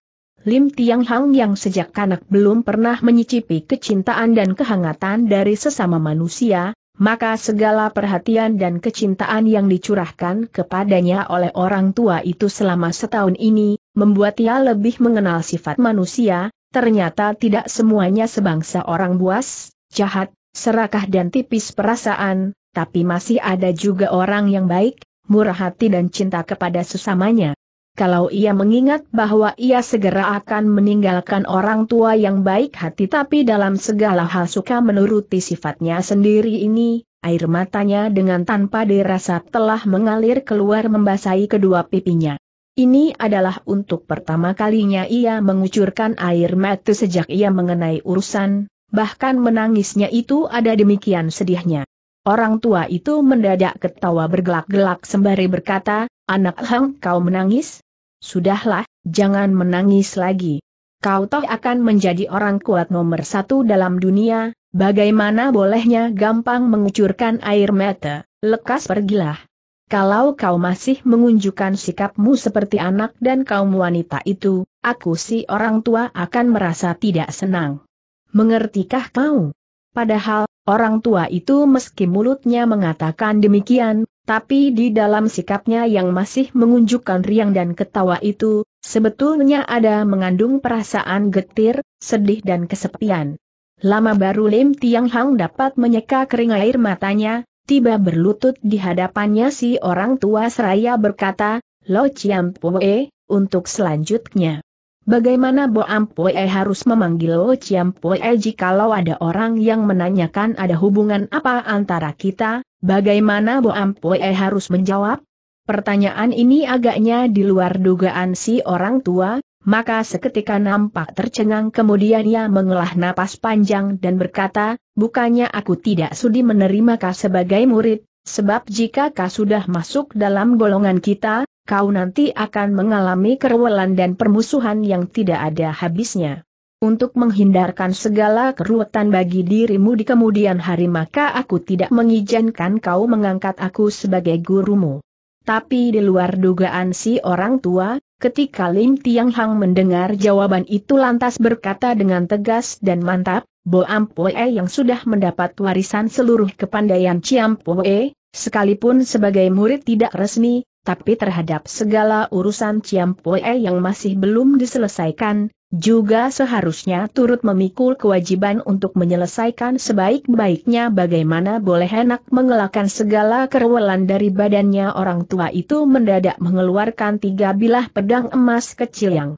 Lim Tiang Hang yang sejak kanak belum pernah menyicipi kecintaan dan kehangatan dari sesama manusia, maka segala perhatian dan kecintaan yang dicurahkan kepadanya oleh orang tua itu selama setahun ini, membuat ia lebih mengenal sifat manusia, ternyata tidak semuanya sebangsa orang buas, jahat, serakah dan tipis perasaan, tapi masih ada juga orang yang baik, murah hati dan cinta kepada sesamanya. Kalau ia mengingat bahwa ia segera akan meninggalkan orang tua yang baik hati tapi dalam segala hal suka menuruti sifatnya sendiri ini, air matanya dengan tanpa dirasa telah mengalir keluar membasahi kedua pipinya. Ini adalah untuk pertama kalinya ia mengucurkan air mata sejak ia mengenai urusan, bahkan menangisnya itu ada demikian sedihnya. Orang tua itu mendadak ketawa bergelak-gelak sembari berkata, Anak Hang kau menangis? Sudahlah, jangan menangis lagi. Kau toh akan menjadi orang kuat nomor satu dalam dunia, bagaimana bolehnya gampang mengucurkan air mata, lekas pergilah. Kalau kau masih mengunjukkan sikapmu seperti anak dan kaum wanita itu, aku si orang tua akan merasa tidak senang. Mengertikah kau? Padahal, Orang tua itu meski mulutnya mengatakan demikian, tapi di dalam sikapnya yang masih mengunjukkan riang dan ketawa itu, sebetulnya ada mengandung perasaan getir, sedih dan kesepian. Lama baru Lim Tiang Hang dapat menyeka kering air matanya, tiba berlutut di hadapannya si orang tua seraya berkata, Lo Chiam Pue, untuk selanjutnya. Bagaimana Bo Ampoe harus memanggil Lo Chiam kalau jikalau ada orang yang menanyakan ada hubungan apa antara kita, bagaimana Bo Ampoe harus menjawab? Pertanyaan ini agaknya di luar dugaan si orang tua, maka seketika nampak tercengang kemudian ia mengelah napas panjang dan berkata, bukannya aku tidak sudi menerima kau sebagai murid, sebab jika kau sudah masuk dalam golongan kita, kau nanti akan mengalami keruwelan dan permusuhan yang tidak ada habisnya. Untuk menghindarkan segala keruwetan bagi dirimu di kemudian hari maka aku tidak mengizinkan kau mengangkat aku sebagai gurumu. Tapi di luar dugaan si orang tua, ketika Lim Tiang Hang mendengar jawaban itu lantas berkata dengan tegas dan mantap, Bo Ampoe yang sudah mendapat warisan seluruh kepandaian Ciampoe, sekalipun sebagai murid tidak resmi, tapi terhadap segala urusan Ciampue yang masih belum diselesaikan, juga seharusnya turut memikul kewajiban untuk menyelesaikan sebaik-baiknya bagaimana boleh enak mengelakkan segala kerewelan dari badannya orang tua itu mendadak mengeluarkan tiga bilah pedang emas kecil yang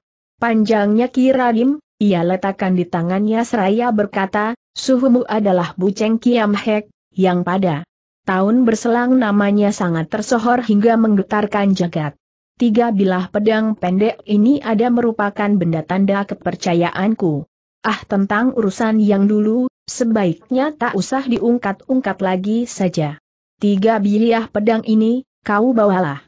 panjangnya kiradim, ia letakkan di tangannya seraya berkata, suhumu adalah buceng kiam hek, yang pada Tahun berselang namanya sangat tersohor hingga menggetarkan jagat. Tiga bilah pedang pendek ini ada merupakan benda tanda kepercayaanku. Ah tentang urusan yang dulu, sebaiknya tak usah diungkat-ungkat lagi saja. Tiga bilah pedang ini, kau bawalah.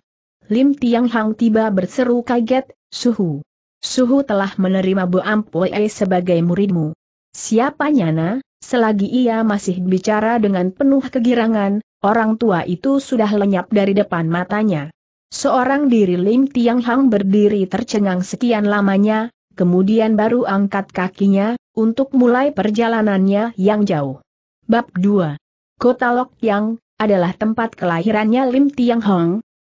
Lim Tiang Hang tiba berseru kaget, Suhu. Suhu telah menerima Bu Ampue sebagai muridmu. Siapa Nyana, selagi ia masih bicara dengan penuh kegirangan, Orang tua itu sudah lenyap dari depan matanya. Seorang diri Lim Tiang Hang berdiri tercengang sekian lamanya, kemudian baru angkat kakinya, untuk mulai perjalanannya yang jauh. Bab 2. Kota Lok Yang, adalah tempat kelahirannya Lim Tiang Hang.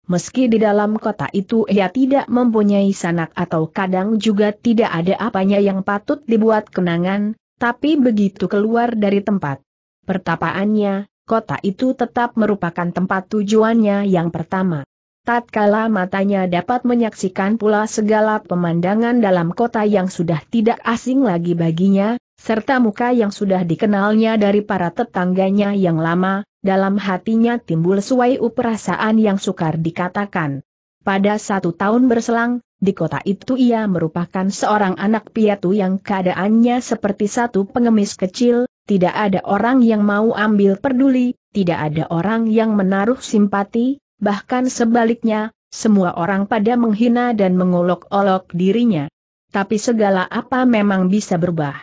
Meski di dalam kota itu ia tidak mempunyai sanak atau kadang juga tidak ada apanya yang patut dibuat kenangan, tapi begitu keluar dari tempat pertapaannya, kota itu tetap merupakan tempat tujuannya yang pertama. Tatkala matanya dapat menyaksikan pula segala pemandangan dalam kota yang sudah tidak asing lagi baginya, serta muka yang sudah dikenalnya dari para tetangganya yang lama, dalam hatinya timbul suai perasaan yang sukar dikatakan. Pada satu tahun berselang, di kota itu ia merupakan seorang anak piatu yang keadaannya seperti satu pengemis kecil, tidak ada orang yang mau ambil peduli, tidak ada orang yang menaruh simpati, bahkan sebaliknya, semua orang pada menghina dan mengolok-olok dirinya. Tapi segala apa memang bisa berubah.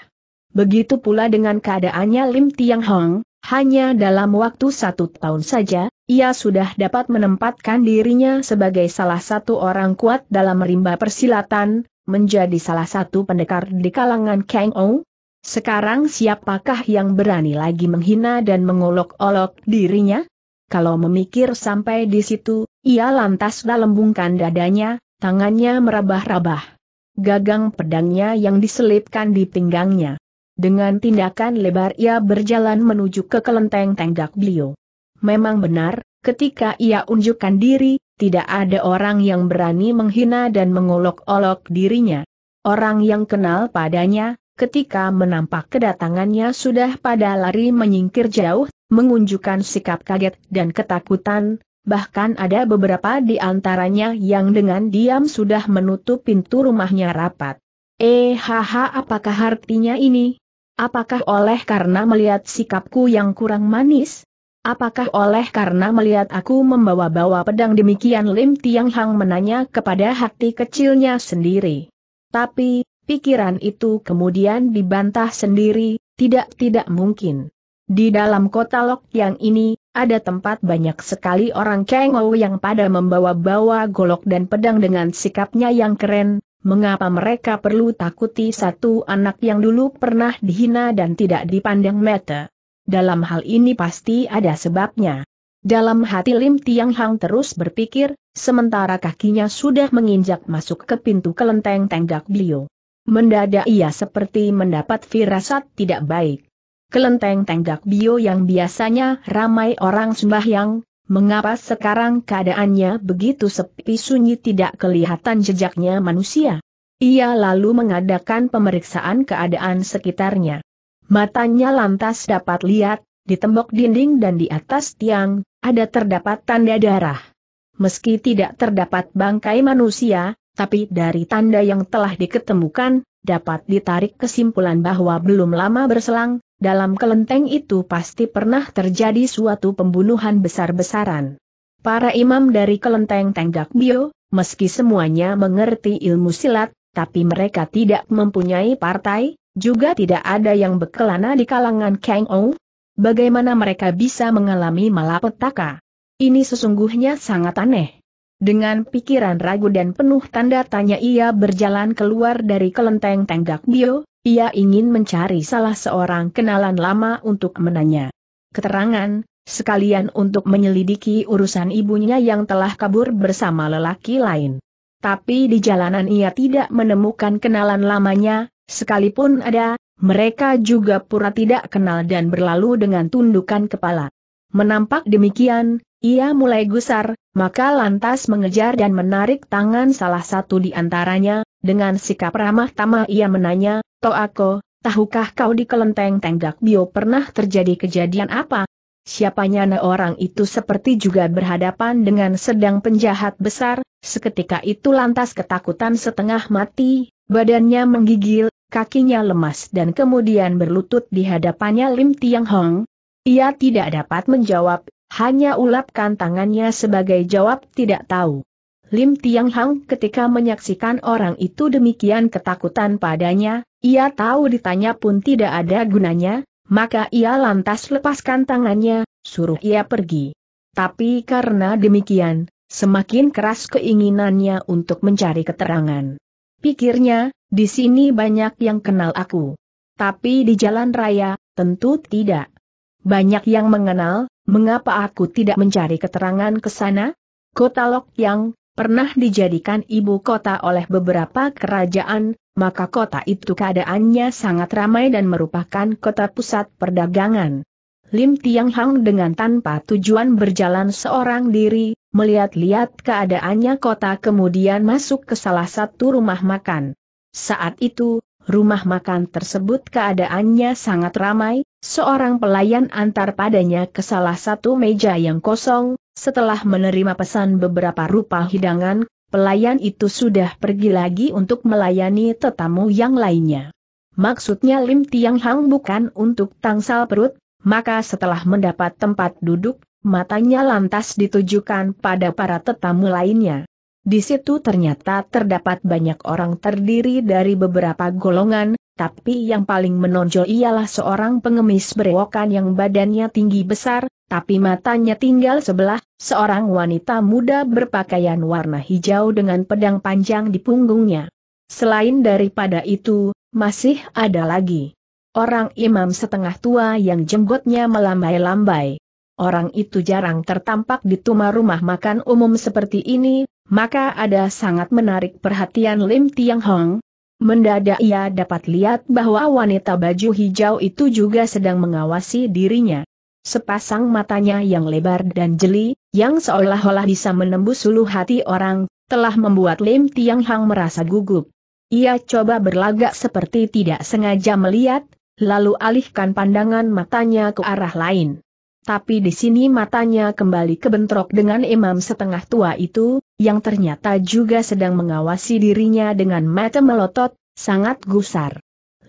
Begitu pula dengan keadaannya Lim Tiang Hong, hanya dalam waktu satu tahun saja, ia sudah dapat menempatkan dirinya sebagai salah satu orang kuat dalam rimba persilatan, menjadi salah satu pendekar di kalangan Kang Ong, sekarang siapakah yang berani lagi menghina dan mengolok-olok dirinya? Kalau memikir sampai di situ, ia lantas dalembungkan dadanya, tangannya merabah-rabah. Gagang pedangnya yang diselipkan di pinggangnya. Dengan tindakan lebar ia berjalan menuju ke kelenteng tenggak beliau. Memang benar, ketika ia unjukkan diri, tidak ada orang yang berani menghina dan mengolok-olok dirinya. Orang yang kenal padanya, ketika menampak kedatangannya sudah pada lari menyingkir jauh, mengunjukkan sikap kaget dan ketakutan, bahkan ada beberapa di antaranya yang dengan diam sudah menutup pintu rumahnya rapat. Eh haha apakah artinya ini? Apakah oleh karena melihat sikapku yang kurang manis? Apakah oleh karena melihat aku membawa-bawa pedang demikian Lim Tiang Hang menanya kepada hati kecilnya sendiri. Tapi, Pikiran itu kemudian dibantah sendiri, tidak-tidak mungkin. Di dalam kota Lok yang ini, ada tempat banyak sekali orang cengol yang pada membawa-bawa golok dan pedang dengan sikapnya yang keren, mengapa mereka perlu takuti satu anak yang dulu pernah dihina dan tidak dipandang mata. Dalam hal ini pasti ada sebabnya. Dalam hati Lim Tiang Hang terus berpikir, sementara kakinya sudah menginjak masuk ke pintu kelenteng tenggak beliau. Mendadak ia seperti mendapat firasat tidak baik. Kelenteng tenggak bio yang biasanya ramai orang sembahyang, mengapa sekarang keadaannya begitu sepi sunyi tidak kelihatan jejaknya manusia? Ia lalu mengadakan pemeriksaan keadaan sekitarnya. Matanya lantas dapat lihat, di tembok dinding dan di atas tiang, ada terdapat tanda darah. Meski tidak terdapat bangkai manusia, tapi dari tanda yang telah diketemukan, dapat ditarik kesimpulan bahwa belum lama berselang, dalam kelenteng itu pasti pernah terjadi suatu pembunuhan besar-besaran. Para imam dari kelenteng Tenggak Bio, meski semuanya mengerti ilmu silat, tapi mereka tidak mempunyai partai, juga tidak ada yang bekelana di kalangan Kang Ong. Bagaimana mereka bisa mengalami malapetaka? Ini sesungguhnya sangat aneh. Dengan pikiran ragu dan penuh tanda tanya ia berjalan keluar dari kelenteng tenggak bio, ia ingin mencari salah seorang kenalan lama untuk menanya keterangan, sekalian untuk menyelidiki urusan ibunya yang telah kabur bersama lelaki lain. Tapi di jalanan ia tidak menemukan kenalan lamanya, sekalipun ada, mereka juga pura tidak kenal dan berlalu dengan tundukan kepala. Menampak demikian, ia mulai gusar, maka lantas mengejar dan menarik tangan salah satu di antaranya, dengan sikap ramah tamah ia menanya, Toako, tahukah kau di kelenteng tenggak bio pernah terjadi kejadian apa? Siapanya ne orang itu seperti juga berhadapan dengan sedang penjahat besar, seketika itu lantas ketakutan setengah mati, badannya menggigil, kakinya lemas dan kemudian berlutut di hadapannya Lim Tiang Hong. Ia tidak dapat menjawab, hanya ulapkan tangannya sebagai jawab tidak tahu. Lim Tiang Hang ketika menyaksikan orang itu demikian ketakutan padanya, ia tahu ditanya pun tidak ada gunanya, maka ia lantas lepaskan tangannya, suruh ia pergi. Tapi karena demikian, semakin keras keinginannya untuk mencari keterangan. Pikirnya, di sini banyak yang kenal aku. Tapi di jalan raya, tentu tidak. Banyak yang mengenal, Mengapa aku tidak mencari keterangan ke sana? Kota Lok Yang, pernah dijadikan ibu kota oleh beberapa kerajaan, maka kota itu keadaannya sangat ramai dan merupakan kota pusat perdagangan. Lim Tiang Hang dengan tanpa tujuan berjalan seorang diri, melihat-lihat keadaannya kota kemudian masuk ke salah satu rumah makan. Saat itu, rumah makan tersebut keadaannya sangat ramai, Seorang pelayan antar padanya ke salah satu meja yang kosong, setelah menerima pesan beberapa rupa hidangan, pelayan itu sudah pergi lagi untuk melayani tetamu yang lainnya. Maksudnya Lim Tiang Hang bukan untuk tangsal perut, maka setelah mendapat tempat duduk, matanya lantas ditujukan pada para tetamu lainnya. Di situ ternyata terdapat banyak orang terdiri dari beberapa golongan, tapi yang paling menonjol ialah seorang pengemis berewokan yang badannya tinggi besar, tapi matanya tinggal sebelah, seorang wanita muda berpakaian warna hijau dengan pedang panjang di punggungnya. Selain daripada itu, masih ada lagi. Orang imam setengah tua yang jenggotnya melambai-lambai. Orang itu jarang tertampak di tuma rumah makan umum seperti ini, maka ada sangat menarik perhatian Lim Tiang Hong, Mendadak ia dapat lihat bahwa wanita baju hijau itu juga sedang mengawasi dirinya. Sepasang matanya yang lebar dan jeli, yang seolah-olah bisa menembus seluruh hati orang, telah membuat Lim Tiang Hang merasa gugup. Ia coba berlagak seperti tidak sengaja melihat, lalu alihkan pandangan matanya ke arah lain. Tapi di sini matanya kembali kebentrok dengan imam setengah tua itu, yang ternyata juga sedang mengawasi dirinya dengan mata melotot, sangat gusar.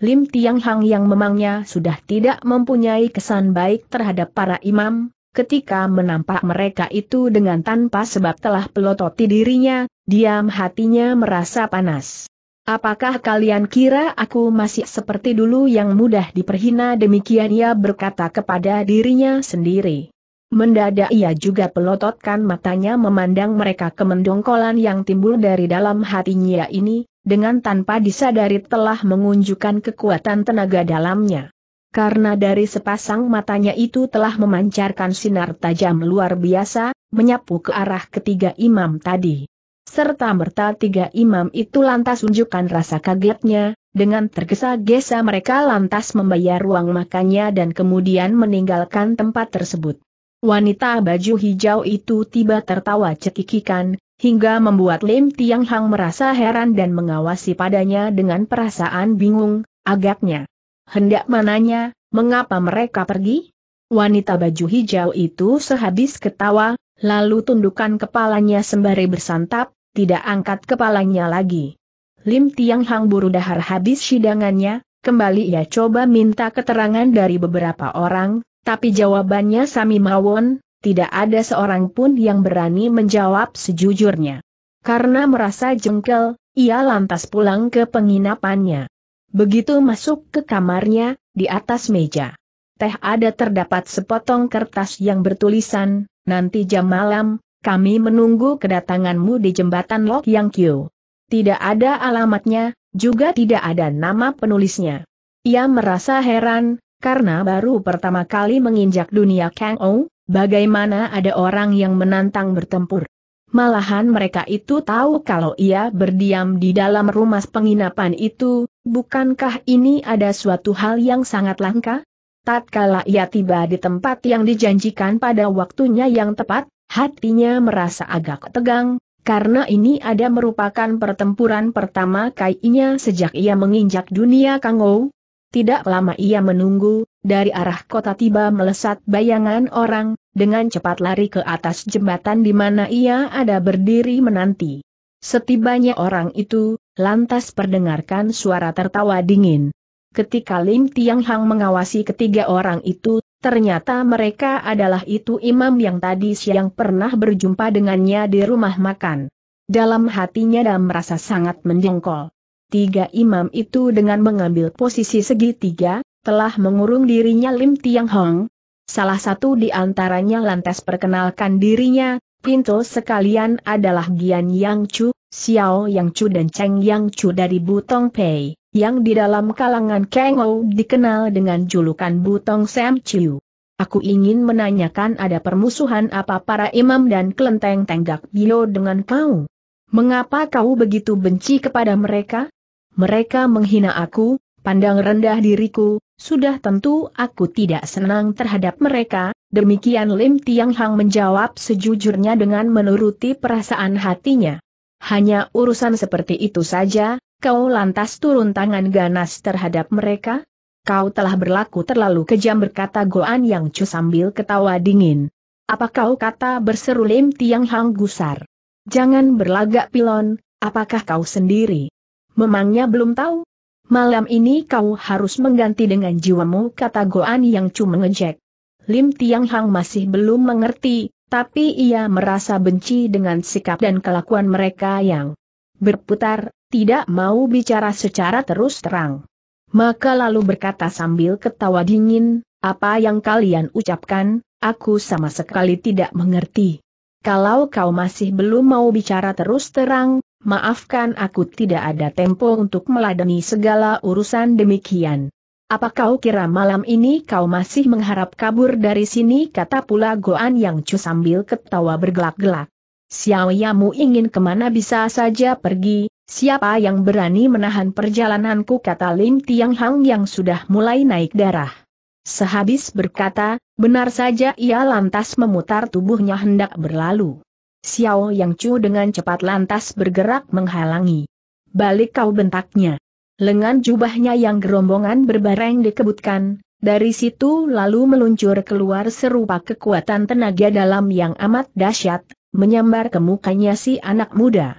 Lim Tiang Hang yang memangnya sudah tidak mempunyai kesan baik terhadap para imam, ketika menampak mereka itu dengan tanpa sebab telah pelototi dirinya, diam hatinya merasa panas. Apakah kalian kira aku masih seperti dulu yang mudah diperhina demikian ia berkata kepada dirinya sendiri. Mendadak ia juga pelototkan matanya memandang mereka kemendongkolan yang timbul dari dalam hatinya ini, dengan tanpa disadari telah mengunjukkan kekuatan tenaga dalamnya. Karena dari sepasang matanya itu telah memancarkan sinar tajam luar biasa, menyapu ke arah ketiga imam tadi. Serta merta tiga imam itu lantas unjukkan rasa kagetnya, dengan tergesa-gesa mereka lantas membayar ruang makannya dan kemudian meninggalkan tempat tersebut. Wanita baju hijau itu tiba tertawa cekikikan, hingga membuat Lim Tiang Hang merasa heran dan mengawasi padanya dengan perasaan bingung, agaknya. Hendak mananya, mengapa mereka pergi? Wanita baju hijau itu sehabis ketawa, lalu tundukkan kepalanya sembari bersantap, tidak angkat kepalanya lagi. Lim Tiang Hang buru dahar habis sidangannya, kembali ia coba minta keterangan dari beberapa orang, tapi jawabannya Sami Mawon, tidak ada seorang pun yang berani menjawab sejujurnya. Karena merasa jengkel, ia lantas pulang ke penginapannya. Begitu masuk ke kamarnya, di atas meja. Teh ada terdapat sepotong kertas yang bertulisan, nanti jam malam, kami menunggu kedatanganmu di jembatan Lok Yang Kyo. Tidak ada alamatnya, juga tidak ada nama penulisnya. Ia merasa heran, karena baru pertama kali menginjak dunia Kang Ou, bagaimana ada orang yang menantang bertempur. Malahan mereka itu tahu kalau ia berdiam di dalam rumah penginapan itu, bukankah ini ada suatu hal yang sangat langka? Tatkala ia tiba di tempat yang dijanjikan pada waktunya yang tepat, hatinya merasa agak tegang, karena ini ada merupakan pertempuran pertama kainya sejak ia menginjak dunia Kangou, tidak lama ia menunggu, dari arah kota tiba melesat bayangan orang, dengan cepat lari ke atas jembatan di mana ia ada berdiri menanti. Setibanya orang itu, lantas perdengarkan suara tertawa dingin. Ketika Lim Tiang Hang mengawasi ketiga orang itu, ternyata mereka adalah itu imam yang tadi siang pernah berjumpa dengannya di rumah makan. Dalam hatinya dan merasa sangat menjengkol. Tiga imam itu dengan mengambil posisi segitiga, telah mengurung dirinya Lim Tiang Hong. Salah satu di antaranya lantas perkenalkan dirinya, pintu sekalian adalah Gian Yang Chu, Xiao Yang Chu dan Cheng Yang Chu dari Butong Pei, yang di dalam kalangan Kengou dikenal dengan julukan Butong Sam Chiu. Aku ingin menanyakan ada permusuhan apa para imam dan kelenteng tenggak bio dengan kau. Mengapa kau begitu benci kepada mereka? Mereka menghina aku, pandang rendah diriku, sudah tentu aku tidak senang terhadap mereka, demikian Lim Tiang Hang menjawab sejujurnya dengan menuruti perasaan hatinya. Hanya urusan seperti itu saja, kau lantas turun tangan ganas terhadap mereka? Kau telah berlaku terlalu kejam berkata Goan Yang Chu sambil ketawa dingin. Apa kau kata berseru Lim Tiang Hang gusar? Jangan berlagak pilon, apakah kau sendiri? Memangnya belum tahu? Malam ini kau harus mengganti dengan jiwamu kata Goan yang cuma ngejek. Lim Tiang Hang masih belum mengerti, tapi ia merasa benci dengan sikap dan kelakuan mereka yang berputar, tidak mau bicara secara terus terang. Maka lalu berkata sambil ketawa dingin, apa yang kalian ucapkan, aku sama sekali tidak mengerti. Kalau kau masih belum mau bicara terus terang, maafkan aku tidak ada tempo untuk meladeni segala urusan demikian. Apa kau kira malam ini kau masih mengharap kabur dari sini kata pula Goan yang cu sambil ketawa bergelak-gelak. Xiaoyamu ingin kemana bisa saja pergi, siapa yang berani menahan perjalananku kata Lim Tiang Hang yang sudah mulai naik darah. Sehabis berkata, benar saja ia lantas memutar tubuhnya hendak berlalu. Xiao Yang Chu dengan cepat lantas bergerak menghalangi. Balik kau bentaknya. Lengan jubahnya yang gerombongan berbareng dikebutkan, dari situ lalu meluncur keluar serupa kekuatan tenaga dalam yang amat dahsyat, menyambar ke mukanya si anak muda.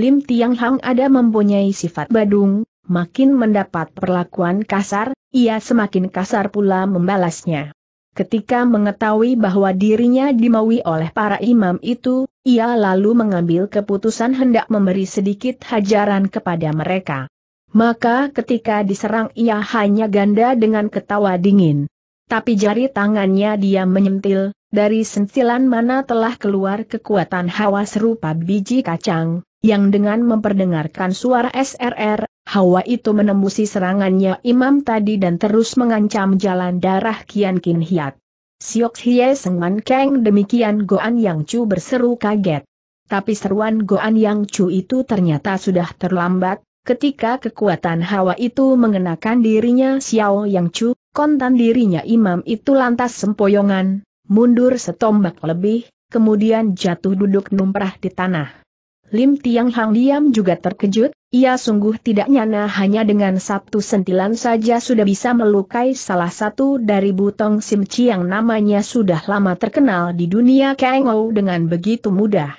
Lim Tiang Hang ada mempunyai sifat badung, makin mendapat perlakuan kasar, ia semakin kasar pula membalasnya. Ketika mengetahui bahwa dirinya dimaui oleh para imam itu, ia lalu mengambil keputusan hendak memberi sedikit hajaran kepada mereka. Maka ketika diserang ia hanya ganda dengan ketawa dingin. Tapi jari tangannya dia menyentil, dari sentilan mana telah keluar kekuatan hawa serupa biji kacang, yang dengan memperdengarkan suara SRR, hawa itu menembusi serangannya imam tadi dan terus mengancam jalan darah Kian Kin Hiat. Siok Hie Sengman keng demikian Goan Yang Chu berseru kaget. Tapi seruan Goan Yang Chu itu ternyata sudah terlambat, ketika kekuatan hawa itu mengenakan dirinya Xiao Yang Chu, kontan dirinya imam itu lantas sempoyongan, mundur setombak lebih, kemudian jatuh duduk numprah di tanah. Lim Tiang Hang Diam juga terkejut, ia sungguh tidak nyana hanya dengan satu sentilan saja sudah bisa melukai salah satu dari butong Chi yang namanya sudah lama terkenal di dunia Kengou dengan begitu mudah.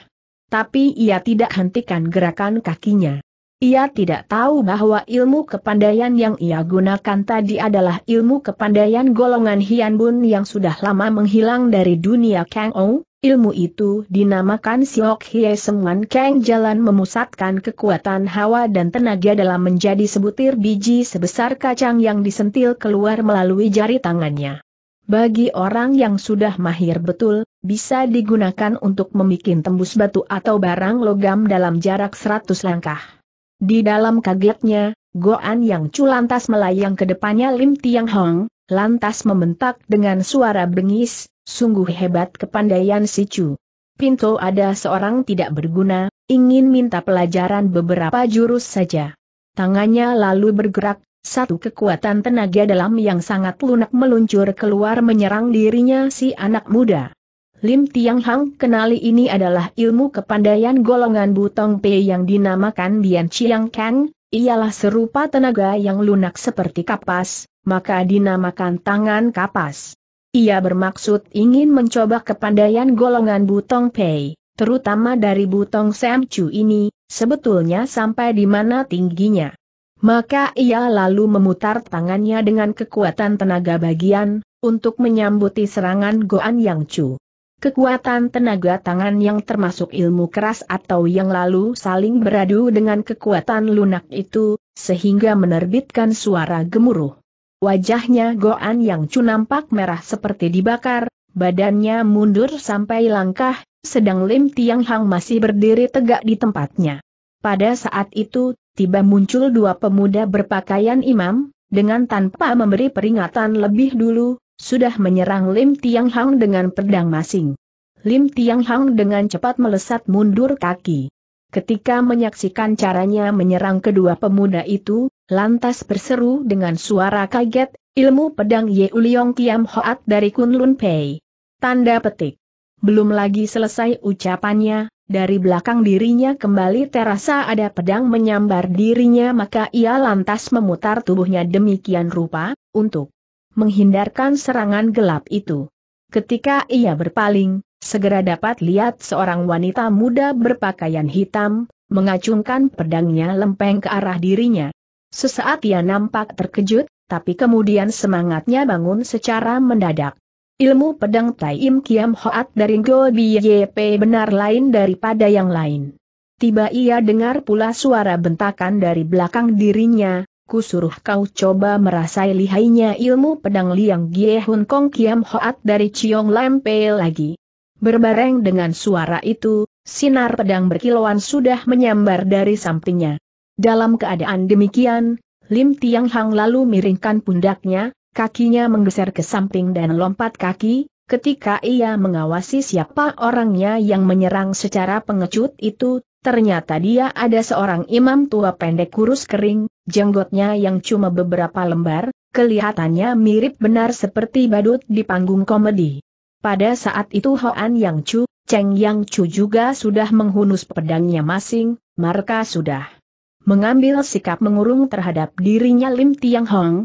Tapi ia tidak hentikan gerakan kakinya. Ia tidak tahu bahwa ilmu kepandaian yang ia gunakan tadi adalah ilmu kepandaian golongan Hian Bun yang sudah lama menghilang dari dunia Kengou, Ilmu itu dinamakan Siok Hie Semuan Kang Jalan memusatkan kekuatan hawa dan tenaga dalam menjadi sebutir biji sebesar kacang yang disentil keluar melalui jari tangannya. Bagi orang yang sudah mahir betul, bisa digunakan untuk membuat tembus batu atau barang logam dalam jarak 100 langkah. Di dalam kagetnya, Goan yang culantas melayang ke depannya Lim Tiang Hong, lantas membentak dengan suara bengis, Sungguh hebat kepandaian si Chu. Pinto ada seorang tidak berguna, ingin minta pelajaran beberapa jurus saja. Tangannya lalu bergerak, satu kekuatan tenaga dalam yang sangat lunak meluncur keluar menyerang dirinya si anak muda. Lim Tiang Hang kenali ini adalah ilmu kepandaian golongan Butong Pei yang dinamakan Bian Chiang Kang, ialah serupa tenaga yang lunak seperti kapas, maka dinamakan tangan kapas. Ia bermaksud ingin mencoba kepandaian golongan Butong Pei, terutama dari Butong Sam Chu ini, sebetulnya sampai di mana tingginya. Maka ia lalu memutar tangannya dengan kekuatan tenaga bagian, untuk menyambuti serangan Goan Yang Chu. Kekuatan tenaga tangan yang termasuk ilmu keras atau yang lalu saling beradu dengan kekuatan lunak itu, sehingga menerbitkan suara gemuruh. Wajahnya Goan yang cu nampak merah seperti dibakar, badannya mundur sampai langkah, sedang Lim Tiang Hang masih berdiri tegak di tempatnya. Pada saat itu, tiba muncul dua pemuda berpakaian imam, dengan tanpa memberi peringatan lebih dulu, sudah menyerang Lim Tiang Hang dengan pedang masing. Lim Tiang Hang dengan cepat melesat mundur kaki. Ketika menyaksikan caranya menyerang kedua pemuda itu, lantas berseru dengan suara kaget, ilmu pedang Ye Uliong Kiam Hoat dari Kunlun Pei. Tanda petik. Belum lagi selesai ucapannya, dari belakang dirinya kembali terasa ada pedang menyambar dirinya maka ia lantas memutar tubuhnya demikian rupa, untuk menghindarkan serangan gelap itu. Ketika ia berpaling, segera dapat lihat seorang wanita muda berpakaian hitam, mengacungkan pedangnya lempeng ke arah dirinya. Sesaat ia nampak terkejut, tapi kemudian semangatnya bangun secara mendadak. Ilmu pedang Tai Im Kiam Hoat dari Go Biyepe benar lain daripada yang lain. Tiba ia dengar pula suara bentakan dari belakang dirinya, kusuruh kau coba merasai lihainya ilmu pedang Liang Gie Hun Kong Kiam Hoat dari Chiong Lam Pe lagi. Berbareng dengan suara itu, sinar pedang berkilauan sudah menyambar dari sampingnya. Dalam keadaan demikian, Lim Tiang Hang lalu miringkan pundaknya, kakinya menggeser ke samping dan lompat kaki, ketika ia mengawasi siapa orangnya yang menyerang secara pengecut itu, ternyata dia ada seorang imam tua pendek kurus kering, jenggotnya yang cuma beberapa lembar, kelihatannya mirip benar seperti badut di panggung komedi. Pada saat itu Hoan Yang Chu, Cheng Yang Chu juga sudah menghunus pedangnya masing, mereka sudah mengambil sikap mengurung terhadap dirinya Lim Tiang Hong.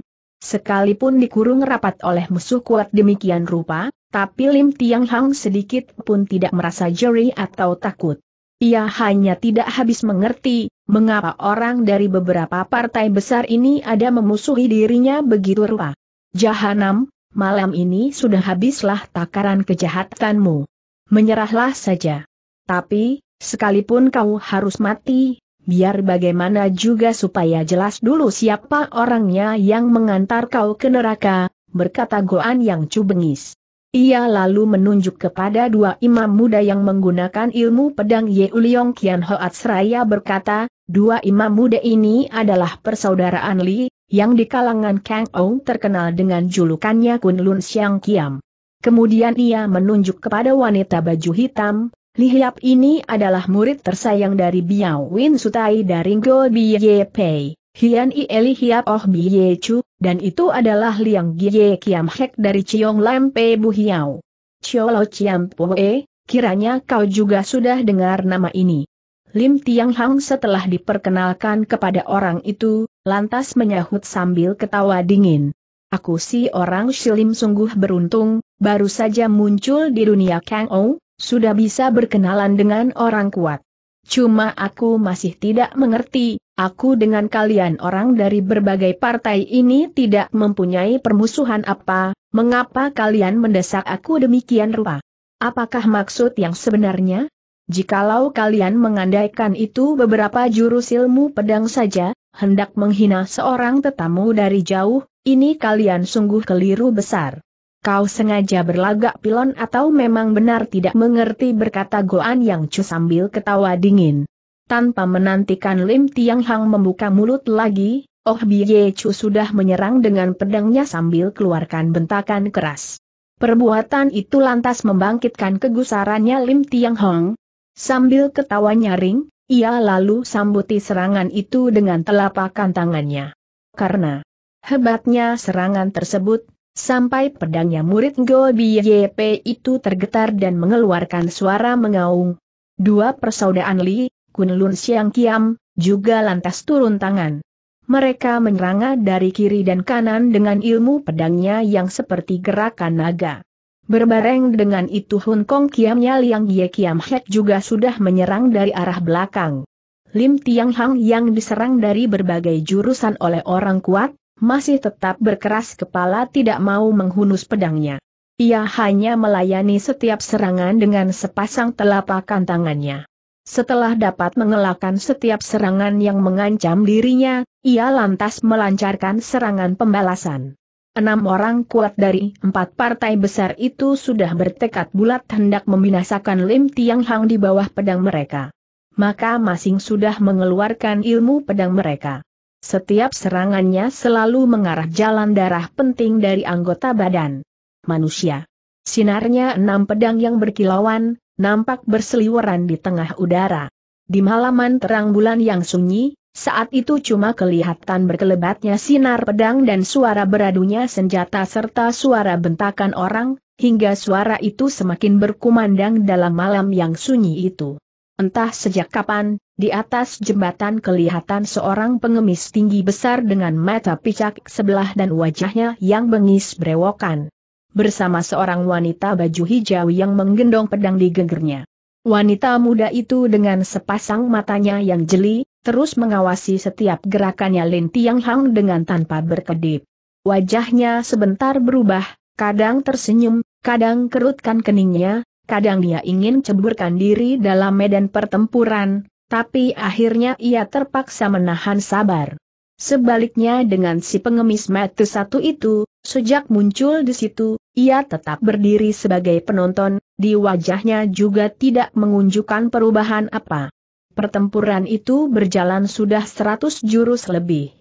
Sekalipun dikurung rapat oleh musuh kuat demikian rupa, tapi Lim Tiang Hong sedikit pun tidak merasa jeri atau takut. Ia hanya tidak habis mengerti, mengapa orang dari beberapa partai besar ini ada memusuhi dirinya begitu rupa. Jahanam, malam ini sudah habislah takaran kejahatanmu. Menyerahlah saja. Tapi, sekalipun kau harus mati, Biar bagaimana juga supaya jelas dulu siapa orangnya yang mengantar kau ke neraka, berkata Goan yang cubengis. Ia lalu menunjuk kepada dua imam muda yang menggunakan ilmu pedang Yeuliong Kian Hoat Seraya berkata, dua imam muda ini adalah persaudaraan Li, yang di kalangan Kang Ong terkenal dengan julukannya Kun Lun Xiang Kiam. Kemudian ia menunjuk kepada wanita baju hitam, Li Hiap ini adalah murid tersayang dari Biao Win Sutai dari Go Biye Pei, Hian I Eli Hiap Oh Biye Chu, dan itu adalah Liang Giye Kiam Hek dari Chiong Lam Pei Bu Hiao. Chiolo Chiam Poe, kiranya kau juga sudah dengar nama ini. Lim Tiang Hang setelah diperkenalkan kepada orang itu, lantas menyahut sambil ketawa dingin. Aku si orang Shilim sungguh beruntung, baru saja muncul di dunia Kang Ou, sudah bisa berkenalan dengan orang kuat. Cuma aku masih tidak mengerti, aku dengan kalian orang dari berbagai partai ini tidak mempunyai permusuhan apa, mengapa kalian mendesak aku demikian rupa? Apakah maksud yang sebenarnya? Jikalau kalian mengandaikan itu beberapa jurus ilmu pedang saja, hendak menghina seorang tetamu dari jauh, ini kalian sungguh keliru besar. Kau sengaja berlagak pilon atau memang benar tidak mengerti berkata Goan Yang Chu sambil ketawa dingin. Tanpa menantikan Lim Tiang Hang membuka mulut lagi, Oh Biye Chu sudah menyerang dengan pedangnya sambil keluarkan bentakan keras. Perbuatan itu lantas membangkitkan kegusarannya Lim Tiang Hang. Sambil ketawa nyaring, ia lalu sambuti serangan itu dengan telapakan tangannya. Karena hebatnya serangan tersebut, Sampai pedangnya murid Ngo YP itu tergetar dan mengeluarkan suara mengaung. Dua persaudaraan Li, Kunlun Siang Kiam, juga lantas turun tangan. Mereka menyerangnya dari kiri dan kanan dengan ilmu pedangnya yang seperti gerakan naga. Berbareng dengan itu Hun Kong Kiamnya Liang Ye Kiam Hek juga sudah menyerang dari arah belakang. Lim Tiang Hang yang diserang dari berbagai jurusan oleh orang kuat, masih tetap berkeras kepala tidak mau menghunus pedangnya. Ia hanya melayani setiap serangan dengan sepasang telapak tangannya. Setelah dapat mengelakkan setiap serangan yang mengancam dirinya, ia lantas melancarkan serangan pembalasan. Enam orang kuat dari empat partai besar itu sudah bertekad bulat hendak membinasakan Lim Tiang Hang di bawah pedang mereka. Maka masing sudah mengeluarkan ilmu pedang mereka. Setiap serangannya selalu mengarah jalan darah penting dari anggota badan. Manusia. Sinarnya enam pedang yang berkilauan, nampak berseliweran di tengah udara. Di malaman terang bulan yang sunyi, saat itu cuma kelihatan berkelebatnya sinar pedang dan suara beradunya senjata serta suara bentakan orang, hingga suara itu semakin berkumandang dalam malam yang sunyi itu. Entah sejak kapan, di atas jembatan kelihatan seorang pengemis tinggi besar dengan mata picak sebelah dan wajahnya yang bengis berewokan. Bersama seorang wanita baju hijau yang menggendong pedang di gegernya. Wanita muda itu dengan sepasang matanya yang jeli, terus mengawasi setiap gerakannya Lin Tiang Hang dengan tanpa berkedip. Wajahnya sebentar berubah, kadang tersenyum, kadang kerutkan keningnya, kadang dia ingin ceburkan diri dalam medan pertempuran, tapi akhirnya ia terpaksa menahan sabar. Sebaliknya dengan si pengemis mata satu itu, sejak muncul di situ, ia tetap berdiri sebagai penonton, di wajahnya juga tidak mengunjukkan perubahan apa. Pertempuran itu berjalan sudah seratus jurus lebih.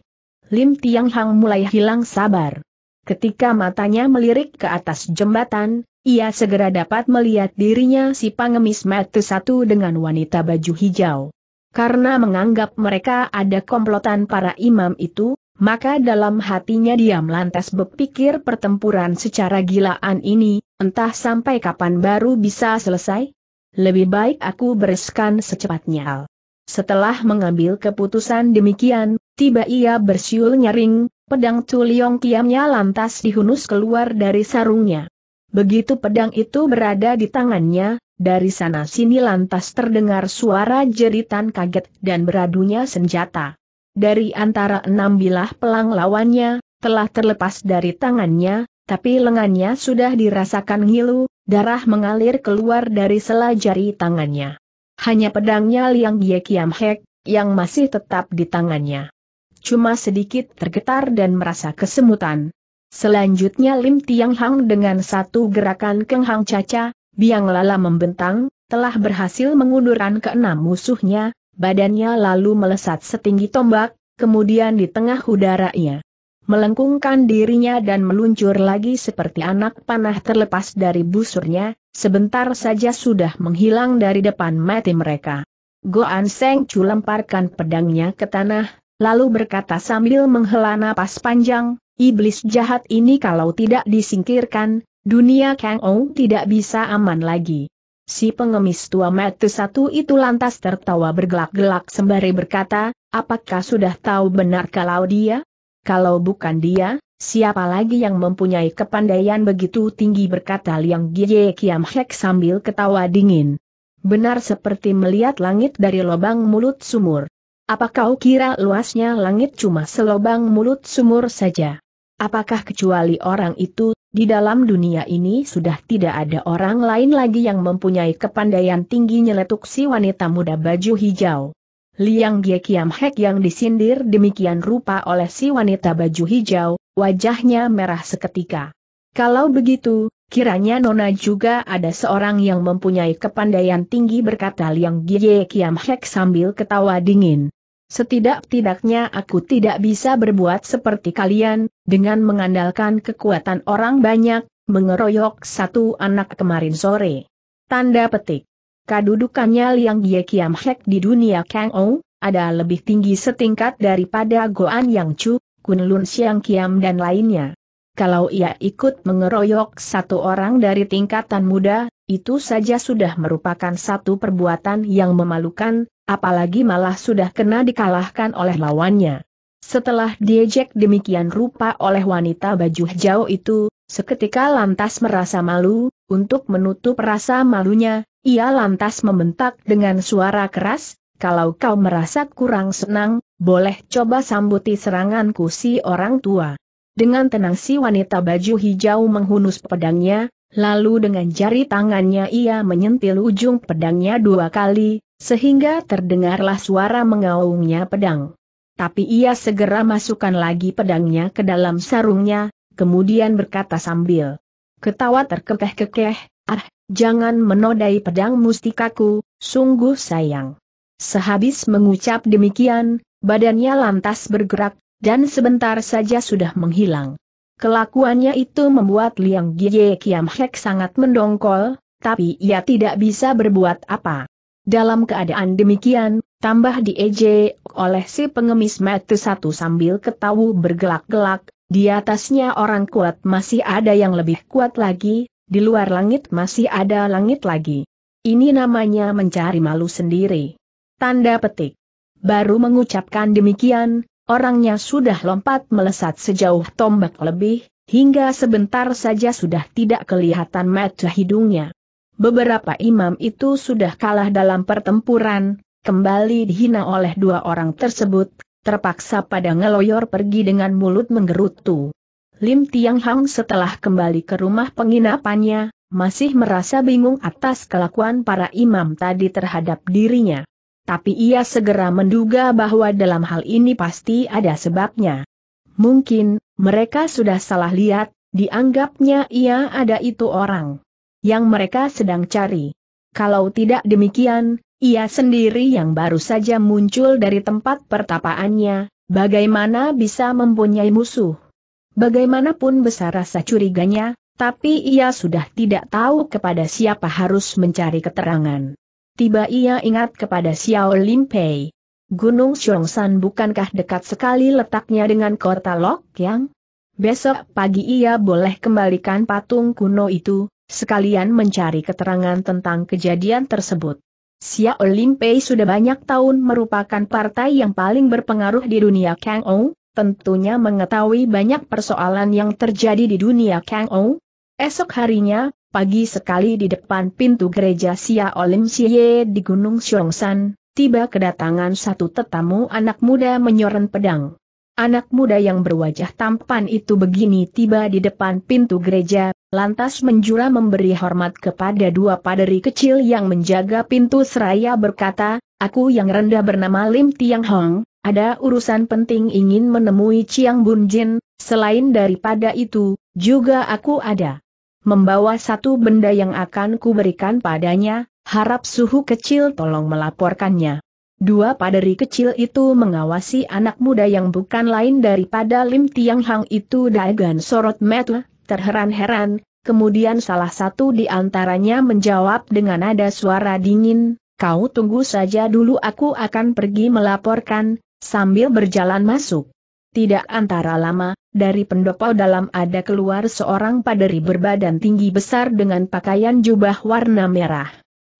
Lim Tiang Hang mulai hilang sabar. Ketika matanya melirik ke atas jembatan, ia segera dapat melihat dirinya si pengemis mata satu dengan wanita baju hijau. Karena menganggap mereka ada komplotan para imam itu, maka dalam hatinya dia melantas berpikir pertempuran secara gilaan ini, entah sampai kapan baru bisa selesai? Lebih baik aku bereskan secepatnya. Setelah mengambil keputusan demikian, tiba ia bersiul nyaring, pedang Culiong Kiamnya lantas dihunus keluar dari sarungnya. Begitu pedang itu berada di tangannya, dari sana sini lantas terdengar suara jeritan kaget dan beradunya senjata. Dari antara enam bilah pelang lawannya, telah terlepas dari tangannya, tapi lengannya sudah dirasakan ngilu, darah mengalir keluar dari sela jari tangannya. Hanya pedangnya Liang Ye Kiam Hek, yang masih tetap di tangannya. Cuma sedikit tergetar dan merasa kesemutan. Selanjutnya Lim Tiang Hang dengan satu gerakan keng Hang caca, Biang Lala membentang, telah berhasil mengundurkan keenam musuhnya, badannya lalu melesat setinggi tombak, kemudian di tengah udaranya. Melengkungkan dirinya dan meluncur lagi seperti anak panah terlepas dari busurnya, sebentar saja sudah menghilang dari depan mati mereka. Goan Seng Chu lemparkan pedangnya ke tanah, lalu berkata sambil menghela napas panjang, Iblis jahat ini kalau tidak disingkirkan, Dunia Kang Ong tidak bisa aman lagi. Si pengemis tua mati satu itu lantas tertawa bergelak-gelak sembari berkata, apakah sudah tahu benar kalau dia? Kalau bukan dia, siapa lagi yang mempunyai kepandaian begitu tinggi berkata Liang Gie Kiam Hek sambil ketawa dingin. Benar seperti melihat langit dari lubang mulut sumur. Apa kau kira luasnya langit cuma selobang mulut sumur saja? apakah kecuali orang itu, di dalam dunia ini sudah tidak ada orang lain lagi yang mempunyai kepandaian tinggi nyeletuk si wanita muda baju hijau. Liang Gye Kiam Hek yang disindir demikian rupa oleh si wanita baju hijau, wajahnya merah seketika. Kalau begitu, kiranya Nona juga ada seorang yang mempunyai kepandaian tinggi berkata Liang Gye Kiam Hek sambil ketawa dingin. Setidak-tidaknya aku tidak bisa berbuat seperti kalian, dengan mengandalkan kekuatan orang banyak, mengeroyok satu anak kemarin sore. Tanda petik. Kadudukannya Liang Ye Kiam Hek di dunia Kang O, ada lebih tinggi setingkat daripada Goan Yang Chu, Kun Lun Siang Kiam dan lainnya. Kalau ia ikut mengeroyok satu orang dari tingkatan muda, itu saja sudah merupakan satu perbuatan yang memalukan, apalagi malah sudah kena dikalahkan oleh lawannya. Setelah diejek demikian rupa oleh wanita baju hijau itu, seketika lantas merasa malu, untuk menutup rasa malunya, ia lantas membentak dengan suara keras, kalau kau merasa kurang senang, boleh coba sambuti seranganku si orang tua. Dengan tenang si wanita baju hijau menghunus pedangnya, Lalu dengan jari tangannya ia menyentil ujung pedangnya dua kali, sehingga terdengarlah suara mengaungnya pedang. Tapi ia segera masukkan lagi pedangnya ke dalam sarungnya, kemudian berkata sambil ketawa terkekeh-kekeh, ah, jangan menodai pedang mustikaku, sungguh sayang. Sehabis mengucap demikian, badannya lantas bergerak, dan sebentar saja sudah menghilang. Kelakuannya itu membuat Liang Gie Kiam Hek sangat mendongkol, tapi ia tidak bisa berbuat apa. Dalam keadaan demikian, tambah diejek oleh si pengemis metu satu sambil ketawu bergelak-gelak, di atasnya orang kuat masih ada yang lebih kuat lagi, di luar langit masih ada langit lagi. Ini namanya mencari malu sendiri. Tanda petik. Baru mengucapkan demikian, Orangnya sudah lompat melesat sejauh tombak lebih, hingga sebentar saja sudah tidak kelihatan mata hidungnya. Beberapa imam itu sudah kalah dalam pertempuran, kembali dihina oleh dua orang tersebut, terpaksa pada ngeloyor pergi dengan mulut menggerutu. Lim Tiang Hang setelah kembali ke rumah penginapannya, masih merasa bingung atas kelakuan para imam tadi terhadap dirinya tapi ia segera menduga bahwa dalam hal ini pasti ada sebabnya. Mungkin, mereka sudah salah lihat, dianggapnya ia ada itu orang yang mereka sedang cari. Kalau tidak demikian, ia sendiri yang baru saja muncul dari tempat pertapaannya, bagaimana bisa mempunyai musuh? Bagaimanapun besar rasa curiganya, tapi ia sudah tidak tahu kepada siapa harus mencari keterangan. Tiba ia ingat kepada Xiao Lim Pei. Gunung Xiongshan bukankah dekat sekali letaknya dengan kota Lok Yang? Besok pagi ia boleh kembalikan patung kuno itu, sekalian mencari keterangan tentang kejadian tersebut. Xiao Lim Pei sudah banyak tahun merupakan partai yang paling berpengaruh di dunia Kang Ou, tentunya mengetahui banyak persoalan yang terjadi di dunia Kang Ou. Esok harinya, pagi sekali di depan pintu gereja Sia Olim Sie di Gunung Syongsan, tiba kedatangan satu tetamu anak muda menyoren pedang. Anak muda yang berwajah tampan itu begini tiba di depan pintu gereja, lantas menjura memberi hormat kepada dua paderi kecil yang menjaga pintu seraya berkata, Aku yang rendah bernama Lim Tiang Hong, ada urusan penting ingin menemui Chiang Bun Jin, selain daripada itu, juga aku ada membawa satu benda yang akan kuberikan padanya, harap suhu kecil tolong melaporkannya. Dua paderi kecil itu mengawasi anak muda yang bukan lain daripada Lim Tiang Hang itu dagan sorot mata, terheran-heran, kemudian salah satu di antaranya menjawab dengan nada suara dingin, kau tunggu saja dulu aku akan pergi melaporkan, sambil berjalan masuk. Tidak antara lama, dari pendopo dalam ada keluar seorang paderi berbadan tinggi besar dengan pakaian jubah warna merah.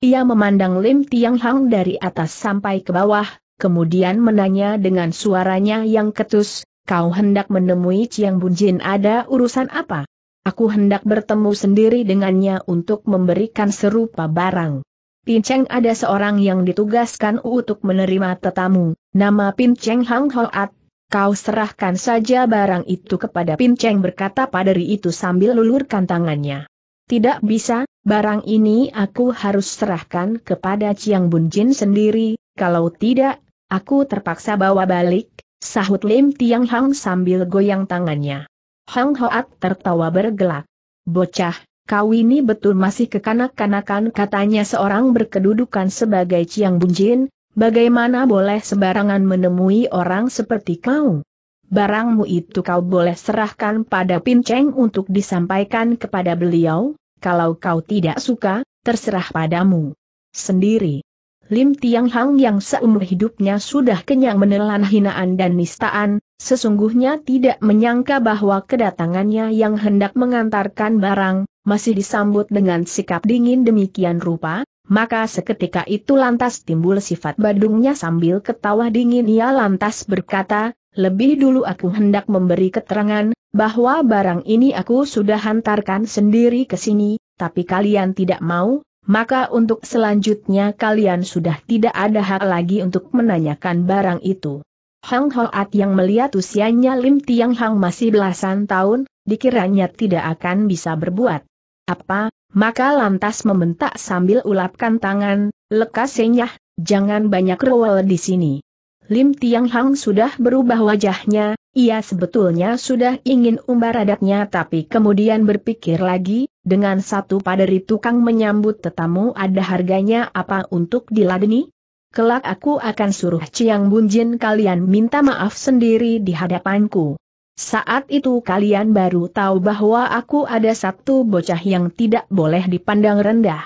Ia memandang Lim Tiang Hang dari atas sampai ke bawah, kemudian menanya dengan suaranya yang ketus, kau hendak menemui Chiang Bunjin ada urusan apa? Aku hendak bertemu sendiri dengannya untuk memberikan serupa barang. Pincang ada seorang yang ditugaskan untuk menerima tetamu, nama Pincang Hang Hoat, Kau serahkan saja barang itu kepada Pinceng berkata padari itu sambil lulurkan tangannya. Tidak bisa, barang ini aku harus serahkan kepada Chiang Jin sendiri, kalau tidak, aku terpaksa bawa balik, sahut Lim Tiang Hang sambil goyang tangannya. Hang Hoat tertawa bergelak. Bocah, kau ini betul masih kekanak-kanakan katanya seorang berkedudukan sebagai Chiang Jin. Bagaimana boleh sebarangan menemui orang seperti kau? Barangmu itu kau boleh serahkan pada Pinceng untuk disampaikan kepada beliau, kalau kau tidak suka, terserah padamu. Sendiri. Lim Tiang Hang yang seumur hidupnya sudah kenyang menelan hinaan dan nistaan, sesungguhnya tidak menyangka bahwa kedatangannya yang hendak mengantarkan barang, masih disambut dengan sikap dingin demikian rupa, maka seketika itu lantas timbul sifat badungnya sambil ketawa dingin ia lantas berkata, lebih dulu aku hendak memberi keterangan, bahwa barang ini aku sudah hantarkan sendiri ke sini, tapi kalian tidak mau, maka untuk selanjutnya kalian sudah tidak ada hak lagi untuk menanyakan barang itu. Hang Hoat yang melihat usianya Lim Tiang Hang masih belasan tahun, dikiranya tidak akan bisa berbuat apa, maka lantas membentak sambil ulapkan tangan, lekas senyah, jangan banyak rewel di sini. Lim Tiang Hang sudah berubah wajahnya, ia sebetulnya sudah ingin umbar adatnya tapi kemudian berpikir lagi, dengan satu paderi tukang menyambut tetamu ada harganya apa untuk diladeni? Kelak aku akan suruh Ciang Bunjin kalian minta maaf sendiri di hadapanku. Saat itu kalian baru tahu bahwa aku ada satu bocah yang tidak boleh dipandang rendah.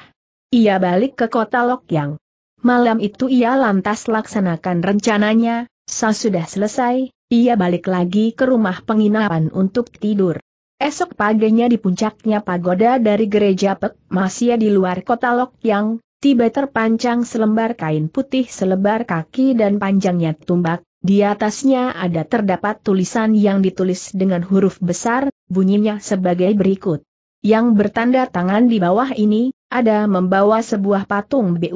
Ia balik ke kota Lokyang. Malam itu ia lantas laksanakan rencananya, Saat sudah selesai, ia balik lagi ke rumah penginapan untuk tidur. Esok paginya di puncaknya pagoda dari gereja Pek masih di luar kota Lokyang, tiba terpancang selembar kain putih selebar kaki dan panjangnya tumbak, di atasnya ada terdapat tulisan yang ditulis dengan huruf besar, bunyinya sebagai berikut. Yang bertanda tangan di bawah ini, ada membawa sebuah patung BUD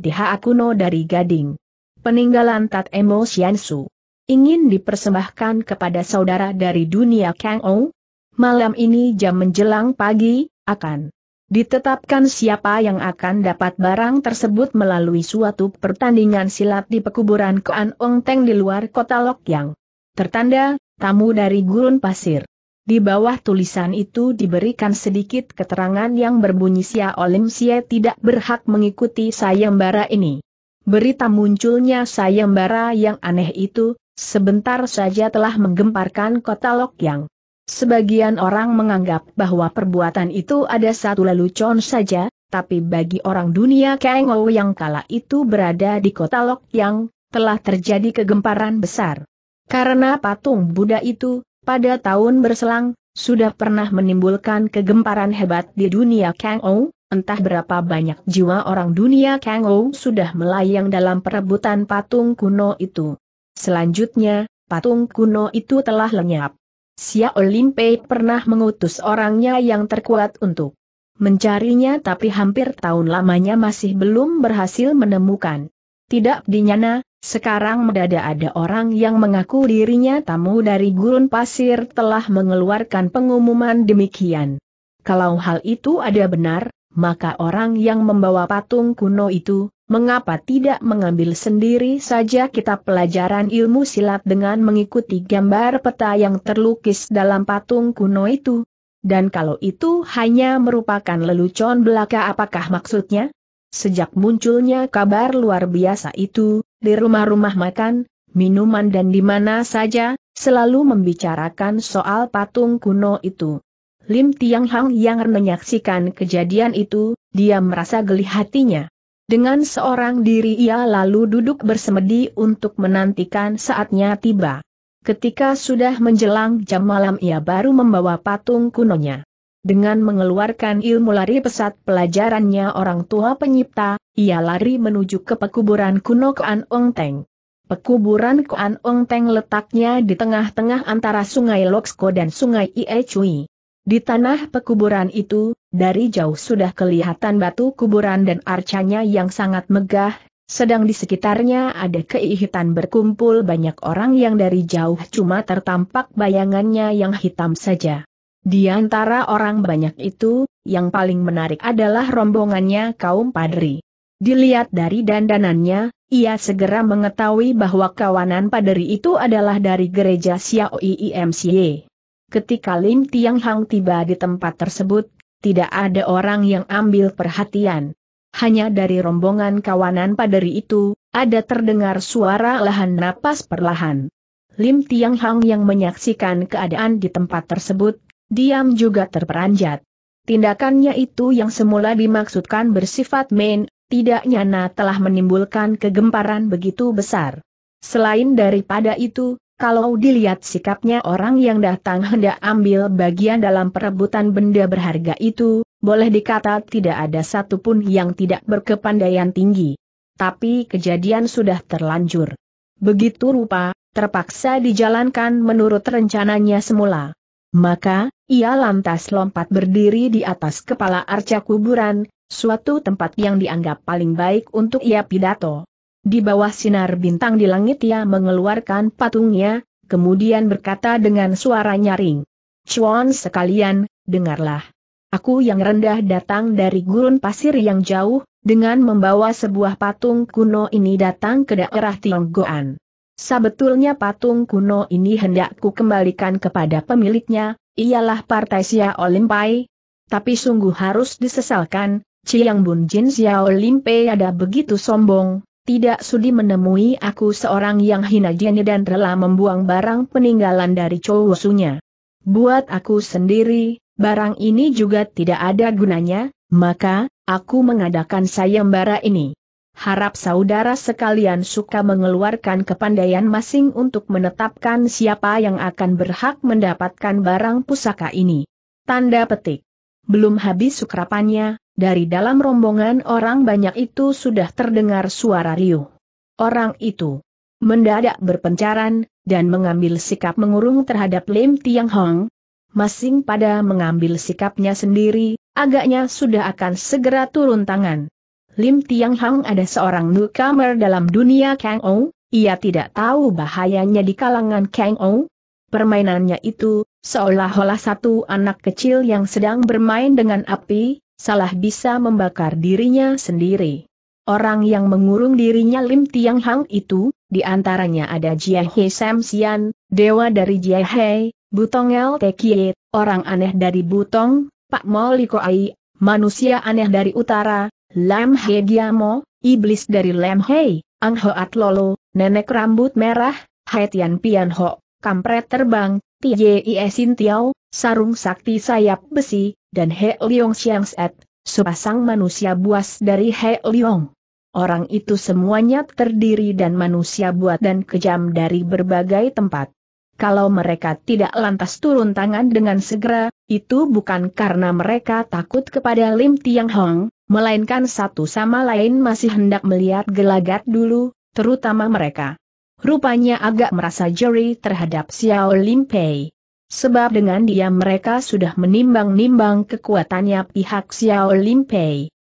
BUDDH kuno dari Gading. Peninggalan Tat Emo Shiansu. Ingin dipersembahkan kepada saudara dari dunia Kang Ong? Malam ini jam menjelang pagi, akan Ditetapkan siapa yang akan dapat barang tersebut melalui suatu pertandingan silat di pekuburan Koan Ong Teng di luar kota Lokyang. Tertanda, tamu dari gurun pasir. Di bawah tulisan itu diberikan sedikit keterangan yang berbunyi Sia Olim Sia tidak berhak mengikuti sayembara ini. Berita munculnya sayembara yang aneh itu, sebentar saja telah menggemparkan kota Lokyang. Sebagian orang menganggap bahwa perbuatan itu ada satu lelucon saja, tapi bagi orang dunia Kang Ou yang kala itu berada di kota Lok Yang, telah terjadi kegemparan besar. Karena patung Buddha itu, pada tahun berselang, sudah pernah menimbulkan kegemparan hebat di dunia Kang Ou, entah berapa banyak jiwa orang dunia Kang Ou sudah melayang dalam perebutan patung kuno itu. Selanjutnya, patung kuno itu telah lenyap. Xia Olimpei pernah mengutus orangnya yang terkuat untuk mencarinya tapi hampir tahun lamanya masih belum berhasil menemukan. Tidak dinyana, sekarang mendadak ada orang yang mengaku dirinya tamu dari gurun pasir telah mengeluarkan pengumuman demikian. Kalau hal itu ada benar, maka orang yang membawa patung kuno itu, mengapa tidak mengambil sendiri saja kitab pelajaran ilmu silat dengan mengikuti gambar peta yang terlukis dalam patung kuno itu? Dan kalau itu hanya merupakan lelucon belaka apakah maksudnya? Sejak munculnya kabar luar biasa itu, di rumah-rumah makan, minuman dan di mana saja, selalu membicarakan soal patung kuno itu. Lim Tiang Hang yang menyaksikan kejadian itu, dia merasa geli hatinya. Dengan seorang diri ia lalu duduk bersemedi untuk menantikan saatnya tiba. Ketika sudah menjelang jam malam ia baru membawa patung kunonya. Dengan mengeluarkan ilmu lari pesat pelajarannya orang tua penyipta, ia lari menuju ke pekuburan kuno Kuan Ong Teng. Pekuburan Kuan Ong Teng letaknya di tengah-tengah antara sungai Loksko dan sungai Ie Cui. Di tanah pekuburan itu, dari jauh sudah kelihatan batu kuburan dan arcanya yang sangat megah, sedang di sekitarnya ada keihitan berkumpul banyak orang yang dari jauh cuma tertampak bayangannya yang hitam saja. Di antara orang banyak itu, yang paling menarik adalah rombongannya kaum padri. Dilihat dari dandanannya, ia segera mengetahui bahwa kawanan padri itu adalah dari gereja Xiao IIMCY. Ketika Lim Tiang Hang tiba di tempat tersebut, tidak ada orang yang ambil perhatian. Hanya dari rombongan kawanan paderi itu, ada terdengar suara lahan napas perlahan. Lim Tiang Hang yang menyaksikan keadaan di tempat tersebut, diam juga terperanjat. Tindakannya itu yang semula dimaksudkan bersifat main, tidak nyana telah menimbulkan kegemparan begitu besar. Selain daripada itu, kalau dilihat sikapnya orang yang datang hendak ambil bagian dalam perebutan benda berharga itu, boleh dikata tidak ada satupun yang tidak berkepandaian tinggi. Tapi kejadian sudah terlanjur. Begitu rupa, terpaksa dijalankan menurut rencananya semula. Maka, ia lantas lompat berdiri di atas kepala arca kuburan, suatu tempat yang dianggap paling baik untuk ia pidato. Di bawah sinar bintang di langit ia mengeluarkan patungnya, kemudian berkata dengan suara nyaring. Cuan sekalian, dengarlah. Aku yang rendah datang dari gurun pasir yang jauh, dengan membawa sebuah patung kuno ini datang ke daerah Tionggoan. Sebetulnya patung kuno ini hendak ku kembalikan kepada pemiliknya, ialah Partai Xia Olimpai. Tapi sungguh harus disesalkan, Chiang Bun Jin Xia Olimpai ada begitu sombong, tidak sudi menemui aku seorang yang hina jeni dan rela membuang barang peninggalan dari cowosunya. Buat aku sendiri, barang ini juga tidak ada gunanya, maka, aku mengadakan sayembara ini. Harap saudara sekalian suka mengeluarkan kepandaian masing untuk menetapkan siapa yang akan berhak mendapatkan barang pusaka ini. Tanda petik. Belum habis sukrapannya, dari dalam rombongan orang banyak itu sudah terdengar suara riuh. Orang itu mendadak berpencaran, dan mengambil sikap mengurung terhadap Lim Tiang Hong. Masing pada mengambil sikapnya sendiri, agaknya sudah akan segera turun tangan. Lim Tiang Hong ada seorang newcomer dalam dunia Kang Ou, ia tidak tahu bahayanya di kalangan Kang Ou. Permainannya itu, seolah-olah satu anak kecil yang sedang bermain dengan api, salah bisa membakar dirinya sendiri. Orang yang mengurung dirinya Lim Tiang Hang itu, di antaranya ada Jia He Sam Sian, dewa dari Jia He, Butong El Tekie, orang aneh dari Butong, Pak Mo Ai, manusia aneh dari utara, Lam He Giamo, iblis dari Lam He, Ang At Lolo, nenek rambut merah, Hai Tian Pian Ho, kampret terbang, Tie Ie Sin Tiao, sarung sakti sayap besi, dan He Siang Set, sepasang manusia buas dari He Liong. Orang itu semuanya terdiri dan manusia buat dan kejam dari berbagai tempat. Kalau mereka tidak lantas turun tangan dengan segera, itu bukan karena mereka takut kepada Lim Tiang Hong, melainkan satu sama lain masih hendak melihat gelagat dulu, terutama mereka. Rupanya agak merasa jeri terhadap Xiao Lim Pei sebab dengan dia mereka sudah menimbang-nimbang kekuatannya pihak Xiao Lim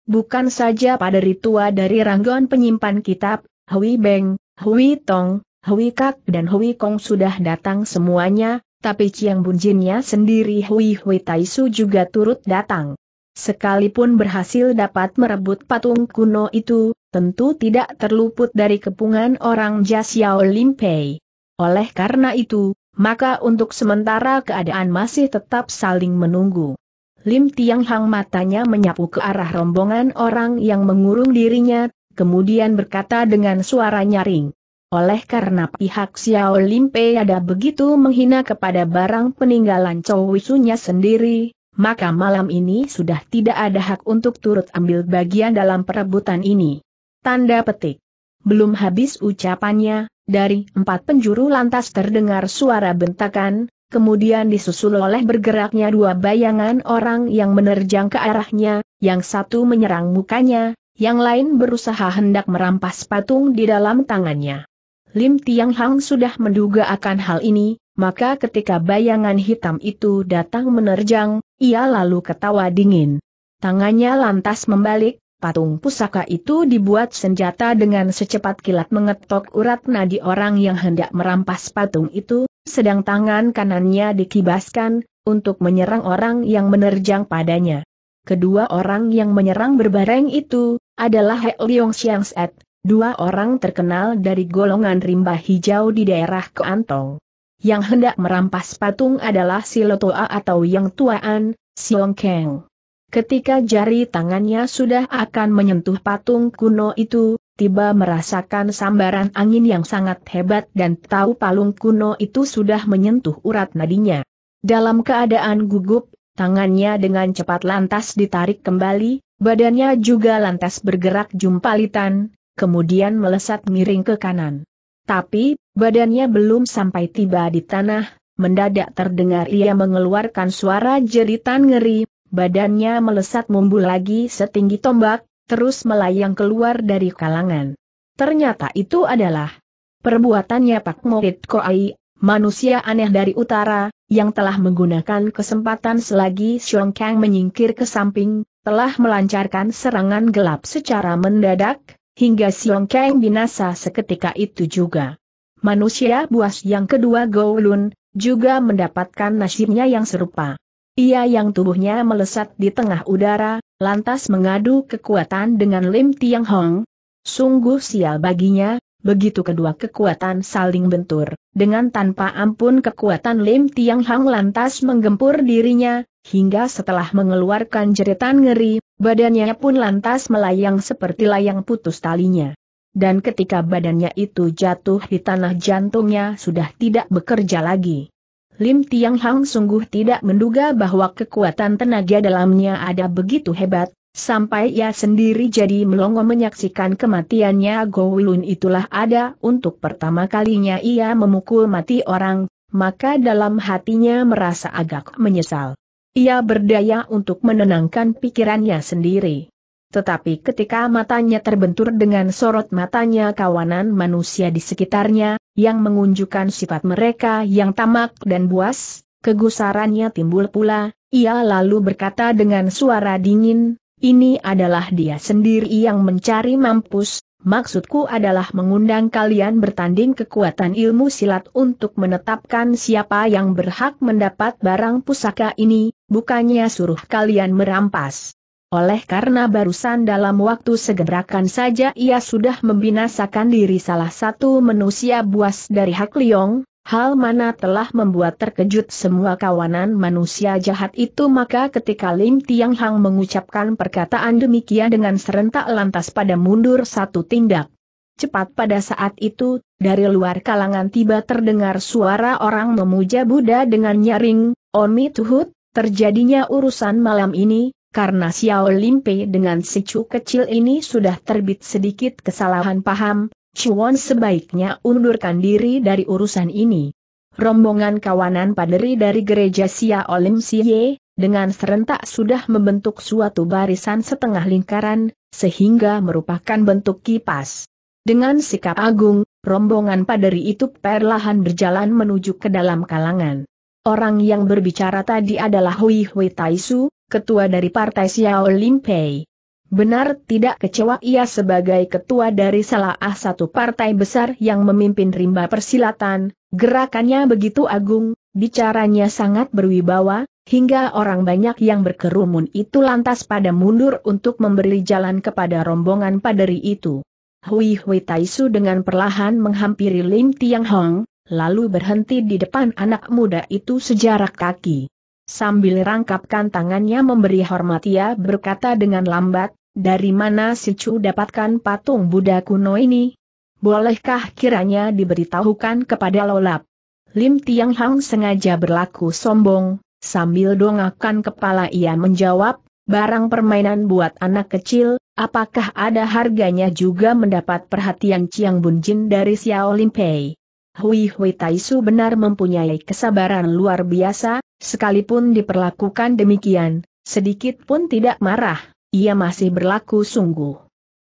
bukan saja pada ritua dari ranggon penyimpan kitab, Hui Beng, Hui Tong, Hui Kak dan Hui Kong sudah datang semuanya, tapi Chiang Bunjinnya sendiri Hui Hui Taisu juga turut datang. Sekalipun berhasil dapat merebut patung kuno itu, tentu tidak terluput dari kepungan orang Jia Xiao Limpei. Oleh karena itu, maka untuk sementara keadaan masih tetap saling menunggu. Lim Tiang Hang matanya menyapu ke arah rombongan orang yang mengurung dirinya, kemudian berkata dengan suara nyaring. Oleh karena pihak Xiao Lim Pei ada begitu menghina kepada barang peninggalan Chow Wisunya sendiri, maka malam ini sudah tidak ada hak untuk turut ambil bagian dalam perebutan ini. Tanda petik. Belum habis ucapannya, dari empat penjuru lantas terdengar suara bentakan, kemudian disusul oleh bergeraknya dua bayangan orang yang menerjang ke arahnya, yang satu menyerang mukanya, yang lain berusaha hendak merampas patung di dalam tangannya. Lim Tiang Hang sudah menduga akan hal ini, maka ketika bayangan hitam itu datang menerjang, ia lalu ketawa dingin. Tangannya lantas membalik, Patung pusaka itu dibuat senjata dengan secepat kilat mengetok urat nadi orang yang hendak merampas patung itu, sedang tangan kanannya dikibaskan, untuk menyerang orang yang menerjang padanya. Kedua orang yang menyerang berbareng itu, adalah He Leong Xiang Set, dua orang terkenal dari golongan rimba hijau di daerah Keantong. Yang hendak merampas patung adalah Silotoa atau Yang Tuaan, Siong Keng. Ketika jari tangannya sudah akan menyentuh patung kuno itu, tiba merasakan sambaran angin yang sangat hebat dan tahu palung kuno itu sudah menyentuh urat nadinya. Dalam keadaan gugup, tangannya dengan cepat lantas ditarik kembali, badannya juga lantas bergerak jumpalitan, kemudian melesat miring ke kanan. Tapi, badannya belum sampai tiba di tanah, mendadak terdengar ia mengeluarkan suara jeritan ngeri, badannya melesat mumbul lagi setinggi tombak, terus melayang keluar dari kalangan. Ternyata itu adalah perbuatannya Pak Morit Koai, manusia aneh dari utara, yang telah menggunakan kesempatan selagi Xiong Kang menyingkir ke samping, telah melancarkan serangan gelap secara mendadak, hingga Xiong Kang binasa seketika itu juga. Manusia buas yang kedua Goulun, juga mendapatkan nasibnya yang serupa. Ia yang tubuhnya melesat di tengah udara, lantas mengadu kekuatan dengan Lim Tiang Hong. Sungguh sial baginya, begitu kedua kekuatan saling bentur, dengan tanpa ampun kekuatan Lim Tiang Hong lantas menggempur dirinya, hingga setelah mengeluarkan jeritan ngeri, badannya pun lantas melayang seperti layang putus talinya. Dan ketika badannya itu jatuh di tanah jantungnya sudah tidak bekerja lagi. Lim Tiang Hang sungguh tidak menduga bahwa kekuatan tenaga dalamnya ada begitu hebat, sampai ia sendiri jadi melongo menyaksikan kematiannya Gowilun itulah ada untuk pertama kalinya ia memukul mati orang, maka dalam hatinya merasa agak menyesal. Ia berdaya untuk menenangkan pikirannya sendiri. Tetapi ketika matanya terbentur dengan sorot matanya kawanan manusia di sekitarnya, yang mengunjukkan sifat mereka yang tamak dan buas, kegusarannya timbul pula, ia lalu berkata dengan suara dingin, ini adalah dia sendiri yang mencari mampus, maksudku adalah mengundang kalian bertanding kekuatan ilmu silat untuk menetapkan siapa yang berhak mendapat barang pusaka ini, bukannya suruh kalian merampas. Oleh karena barusan dalam waktu segerakan saja ia sudah membinasakan diri salah satu manusia buas dari Hak Liong, hal mana telah membuat terkejut semua kawanan manusia jahat itu maka ketika Lim Tiang Hang mengucapkan perkataan demikian dengan serentak lantas pada mundur satu tindak. Cepat pada saat itu, dari luar kalangan tiba terdengar suara orang memuja Buddha dengan nyaring, Omi Tuhut, terjadinya urusan malam ini, karena Xiao Limpe dengan sicu kecil ini sudah terbit sedikit kesalahan paham, Chuan sebaiknya undurkan diri dari urusan ini. Rombongan kawanan paderi dari gereja Xiao Lim Siye, dengan serentak sudah membentuk suatu barisan setengah lingkaran, sehingga merupakan bentuk kipas. Dengan sikap agung, rombongan paderi itu perlahan berjalan menuju ke dalam kalangan. Orang yang berbicara tadi adalah Hui Hui Taisu, ketua dari Partai Xiao Limpei. Benar tidak kecewa ia sebagai ketua dari salah satu partai besar yang memimpin rimba persilatan, gerakannya begitu agung, bicaranya sangat berwibawa, hingga orang banyak yang berkerumun itu lantas pada mundur untuk memberi jalan kepada rombongan paderi itu. Hui Hui Taisu dengan perlahan menghampiri Lim Tiang Hong, lalu berhenti di depan anak muda itu sejarak kaki. Sambil rangkapkan tangannya memberi hormat ia berkata dengan lambat, dari mana si Chu dapatkan patung Buddha kuno ini? Bolehkah kiranya diberitahukan kepada Lolap? Lim Tiang Hang sengaja berlaku sombong, sambil dongakkan kepala ia menjawab, barang permainan buat anak kecil, apakah ada harganya juga mendapat perhatian Chiang Jin dari Xiao Lim Pei? Hui Hui Taisu benar mempunyai kesabaran luar biasa, Sekalipun diperlakukan demikian, sedikit pun tidak marah, ia masih berlaku sungguh.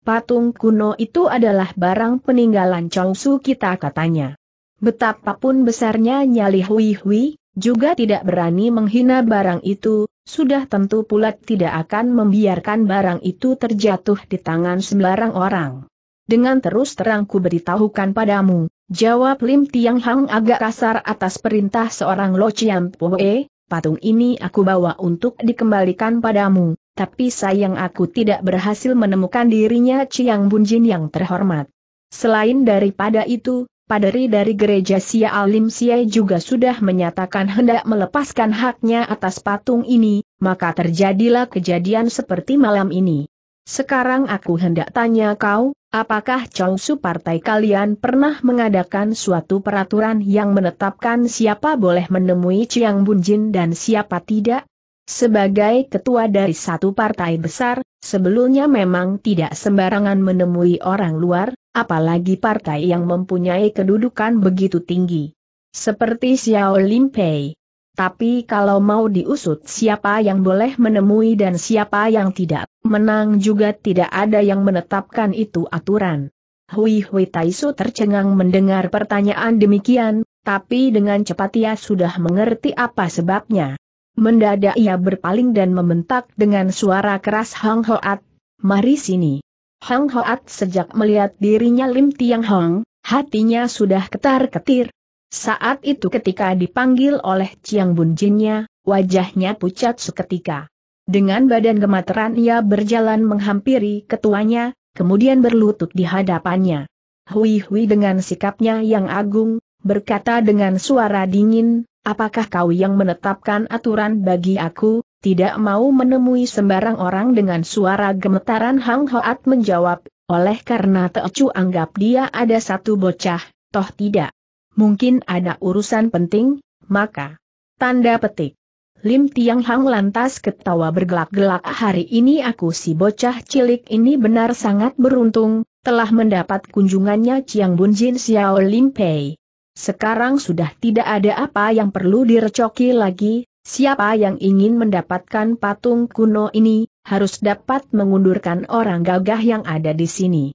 Patung kuno itu adalah barang peninggalan Chongsu kita katanya. Betapapun besarnya nyali Hui Hui, juga tidak berani menghina barang itu, sudah tentu pula tidak akan membiarkan barang itu terjatuh di tangan sembarang orang. Dengan terus terang ku beritahukan padamu, Jawab Lim Tiang Hang agak kasar atas perintah seorang Lo Chiam Poe, patung ini aku bawa untuk dikembalikan padamu, tapi sayang aku tidak berhasil menemukan dirinya Chiang Bunjin yang terhormat. Selain daripada itu, paderi dari gereja Sia Alim Sia juga sudah menyatakan hendak melepaskan haknya atas patung ini, maka terjadilah kejadian seperti malam ini. Sekarang aku hendak tanya kau, Apakah Chongsu partai kalian pernah mengadakan suatu peraturan yang menetapkan siapa boleh menemui Chiang Bunjin dan siapa tidak? Sebagai ketua dari satu partai besar, sebelumnya memang tidak sembarangan menemui orang luar, apalagi partai yang mempunyai kedudukan begitu tinggi. Seperti Xiao Limpei, tapi kalau mau diusut siapa yang boleh menemui dan siapa yang tidak, menang juga tidak ada yang menetapkan itu aturan. Hui Hui Taisu tercengang mendengar pertanyaan demikian, tapi dengan cepat ia sudah mengerti apa sebabnya. Mendadak ia berpaling dan membentak dengan suara keras Hang Hoat, mari sini. Hang Hoat sejak melihat dirinya Lim Tiang Hong, hatinya sudah ketar-ketir, saat itu ketika dipanggil oleh Chiang Bun Jinnya, wajahnya pucat seketika. Dengan badan gemeteran ia berjalan menghampiri ketuanya, kemudian berlutut di hadapannya. Hui Hui dengan sikapnya yang agung, berkata dengan suara dingin, apakah kau yang menetapkan aturan bagi aku, tidak mau menemui sembarang orang dengan suara gemetaran Hang Hoat menjawab, oleh karena Teocu anggap dia ada satu bocah, toh tidak mungkin ada urusan penting, maka. Tanda petik. Lim Tiang Hang lantas ketawa bergelak-gelak hari ini aku si bocah cilik ini benar sangat beruntung, telah mendapat kunjungannya Chiang Bun Jin Xiao Lim Pei. Sekarang sudah tidak ada apa yang perlu direcoki lagi, siapa yang ingin mendapatkan patung kuno ini, harus dapat mengundurkan orang gagah yang ada di sini.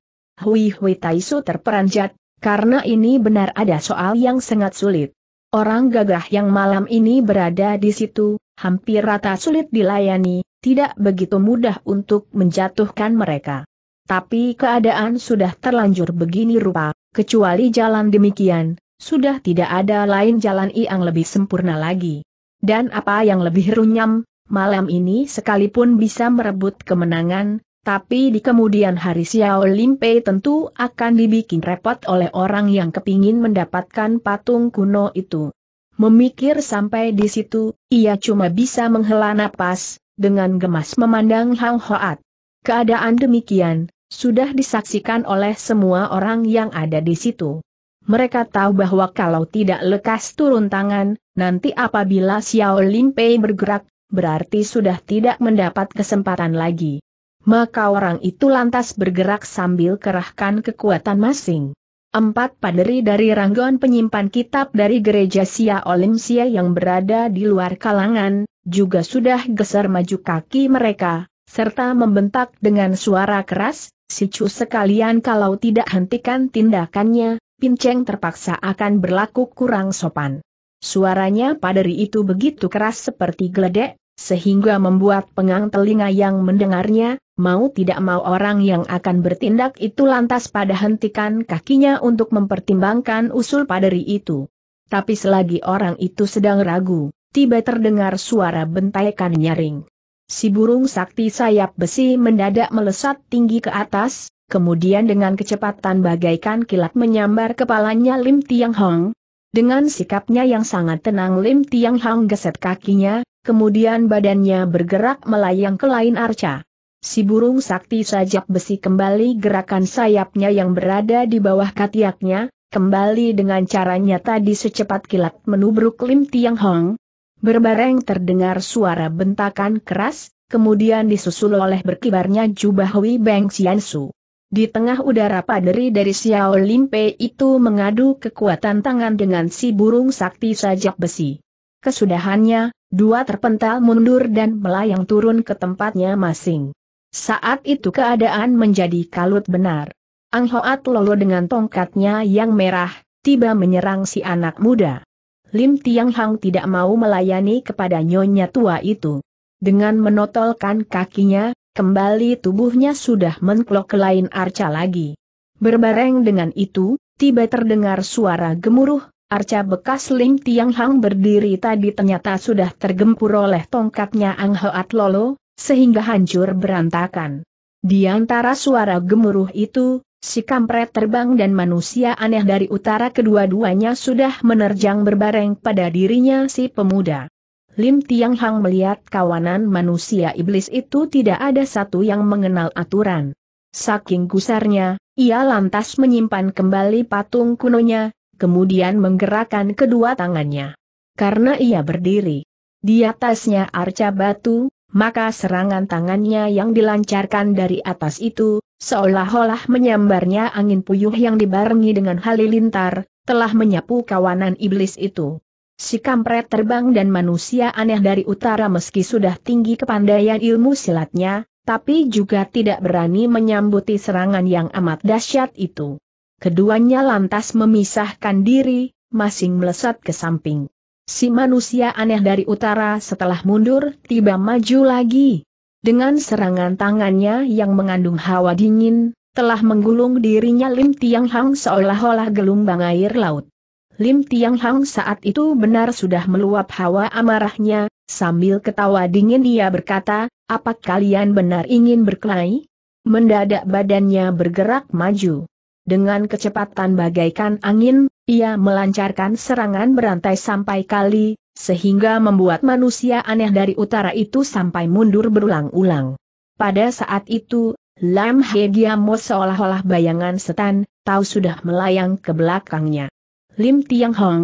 Hui Hui Taisu terperanjat, karena ini benar ada soal yang sangat sulit. Orang gagah yang malam ini berada di situ, hampir rata sulit dilayani, tidak begitu mudah untuk menjatuhkan mereka. Tapi keadaan sudah terlanjur begini rupa, kecuali jalan demikian, sudah tidak ada lain jalan yang lebih sempurna lagi. Dan apa yang lebih runyam, malam ini sekalipun bisa merebut kemenangan, tapi di kemudian hari Xiao Limpei tentu akan dibikin repot oleh orang yang kepingin mendapatkan patung kuno itu. Memikir sampai di situ, ia cuma bisa menghela napas, dengan gemas memandang Hang Hoat. Keadaan demikian, sudah disaksikan oleh semua orang yang ada di situ. Mereka tahu bahwa kalau tidak lekas turun tangan, nanti apabila Xiao Limpei bergerak, berarti sudah tidak mendapat kesempatan lagi maka orang itu lantas bergerak sambil kerahkan kekuatan masing. Empat paderi dari ranggon penyimpan kitab dari gereja Sia Olimsia yang berada di luar kalangan, juga sudah geser maju kaki mereka, serta membentak dengan suara keras, Sicu sekalian kalau tidak hentikan tindakannya, Pinceng terpaksa akan berlaku kurang sopan. Suaranya paderi itu begitu keras seperti geledek, sehingga membuat pengang telinga yang mendengarnya, mau tidak mau orang yang akan bertindak itu lantas pada hentikan kakinya untuk mempertimbangkan usul paderi itu. Tapi selagi orang itu sedang ragu, tiba terdengar suara bentaikan nyaring. Si burung sakti sayap besi mendadak melesat tinggi ke atas, kemudian dengan kecepatan bagaikan kilat menyambar kepalanya Lim Tiang Hong. Dengan sikapnya yang sangat tenang Lim Tiang Hong geset kakinya, kemudian badannya bergerak melayang ke lain arca. Si burung sakti sajak besi kembali gerakan sayapnya yang berada di bawah katiaknya, kembali dengan caranya tadi secepat kilat menubruk Lim Tiang Hong. Berbareng terdengar suara bentakan keras, kemudian disusul oleh berkibarnya jubah Hui Beng Xiansu. Di tengah udara paderi dari Xiao lim Limpe itu mengadu kekuatan tangan dengan si burung sakti sajak besi. Kesudahannya, dua terpental mundur dan melayang turun ke tempatnya masing. Saat itu keadaan menjadi kalut benar. Ang Hoat Lolo dengan tongkatnya yang merah, tiba menyerang si anak muda. Lim Tiang Hang tidak mau melayani kepada nyonya tua itu. Dengan menotolkan kakinya, kembali tubuhnya sudah menklok ke lain arca lagi. Berbareng dengan itu, tiba terdengar suara gemuruh, arca bekas Lim Tiang Hang berdiri tadi ternyata sudah tergempur oleh tongkatnya Ang Hoat Lolo, sehingga hancur berantakan. Di antara suara gemuruh itu, si kampret terbang dan manusia aneh dari utara kedua-duanya sudah menerjang berbareng pada dirinya si pemuda. Lim Tiang Hang melihat kawanan manusia iblis itu tidak ada satu yang mengenal aturan. Saking gusarnya, ia lantas menyimpan kembali patung kunonya, kemudian menggerakkan kedua tangannya. Karena ia berdiri di atasnya arca batu, maka serangan tangannya yang dilancarkan dari atas itu, seolah-olah menyambarnya angin puyuh yang dibarengi dengan halilintar, telah menyapu kawanan iblis itu. Si kampret terbang dan manusia aneh dari utara meski sudah tinggi kepandaian ilmu silatnya, tapi juga tidak berani menyambuti serangan yang amat dahsyat itu. Keduanya lantas memisahkan diri, masing melesat ke samping. Si manusia aneh dari utara setelah mundur, tiba maju lagi. Dengan serangan tangannya yang mengandung hawa dingin, telah menggulung dirinya Lim Tiang Hang seolah-olah gelombang air laut. Lim Tiang Hang saat itu benar sudah meluap hawa amarahnya, sambil ketawa dingin ia berkata, apa kalian benar ingin berkelahi? Mendadak badannya bergerak maju. Dengan kecepatan bagaikan angin, ia melancarkan serangan berantai sampai kali, sehingga membuat manusia aneh dari utara itu sampai mundur berulang-ulang. Pada saat itu, Lam Hegiamo seolah-olah bayangan setan, tahu sudah melayang ke belakangnya. Lim Tiang Hong,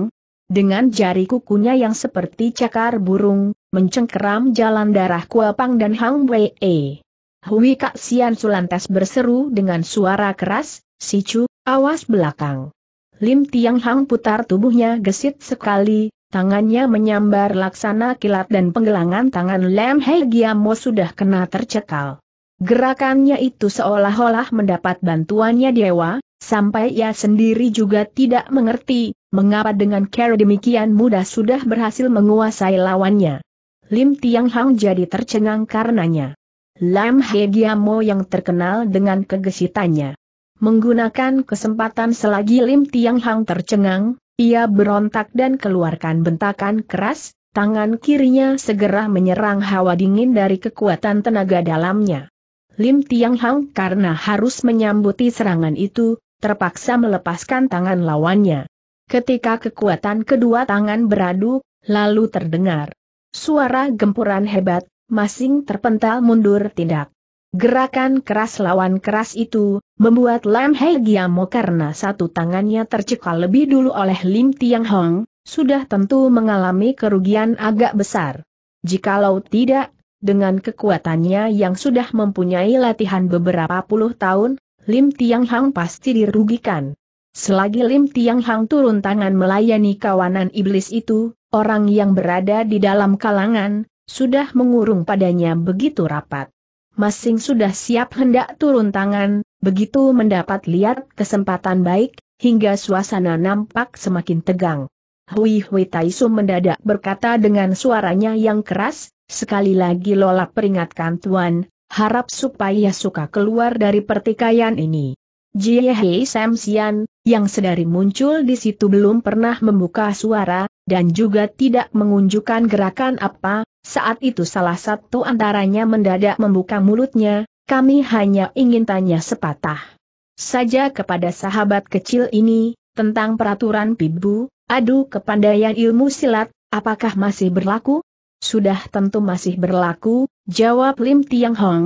dengan jari kukunya yang seperti cakar burung, mencengkeram jalan darah Pang dan Hang Wei. Hui Kak Sian Sulantes berseru dengan suara keras, Sicu, awas belakang. Lim Tiang Hang putar tubuhnya gesit sekali, tangannya menyambar laksana kilat dan penggelangan tangan Lam Hei Giamo sudah kena tercekal. Gerakannya itu seolah-olah mendapat bantuannya dewa, sampai ia sendiri juga tidak mengerti, mengapa dengan cara demikian mudah sudah berhasil menguasai lawannya. Lim Tiang Hang jadi tercengang karenanya. Lam Hegiamo yang terkenal dengan kegesitannya. Menggunakan kesempatan selagi Lim Tiang Hang tercengang, ia berontak dan keluarkan bentakan keras, tangan kirinya segera menyerang hawa dingin dari kekuatan tenaga dalamnya. Lim Tiang Hang karena harus menyambuti serangan itu, terpaksa melepaskan tangan lawannya. Ketika kekuatan kedua tangan beradu, lalu terdengar suara gempuran hebat, masing terpental mundur tindak. Gerakan keras lawan keras itu, membuat Lam Hei Giamo karena satu tangannya tercekal lebih dulu oleh Lim Tiang Hong, sudah tentu mengalami kerugian agak besar. Jikalau tidak, dengan kekuatannya yang sudah mempunyai latihan beberapa puluh tahun, Lim Tiang Hang pasti dirugikan. Selagi Lim Tiang Hang turun tangan melayani kawanan iblis itu, orang yang berada di dalam kalangan, sudah mengurung padanya begitu rapat. Masing sudah siap hendak turun tangan, begitu mendapat lihat kesempatan baik, hingga suasana nampak semakin tegang. Hui Hui Taisu mendadak berkata dengan suaranya yang keras, sekali lagi Lola peringatkan Tuan, harap supaya suka keluar dari pertikaian ini. Jie Hei Sam Sian, yang sedari muncul di situ belum pernah membuka suara, dan juga tidak mengunjukkan gerakan apa, saat itu salah satu antaranya mendadak membuka mulutnya, kami hanya ingin tanya sepatah. Saja kepada sahabat kecil ini, tentang peraturan pibu, aduh kepandaian ilmu silat, apakah masih berlaku? Sudah tentu masih berlaku, jawab Lim Tiang Hong.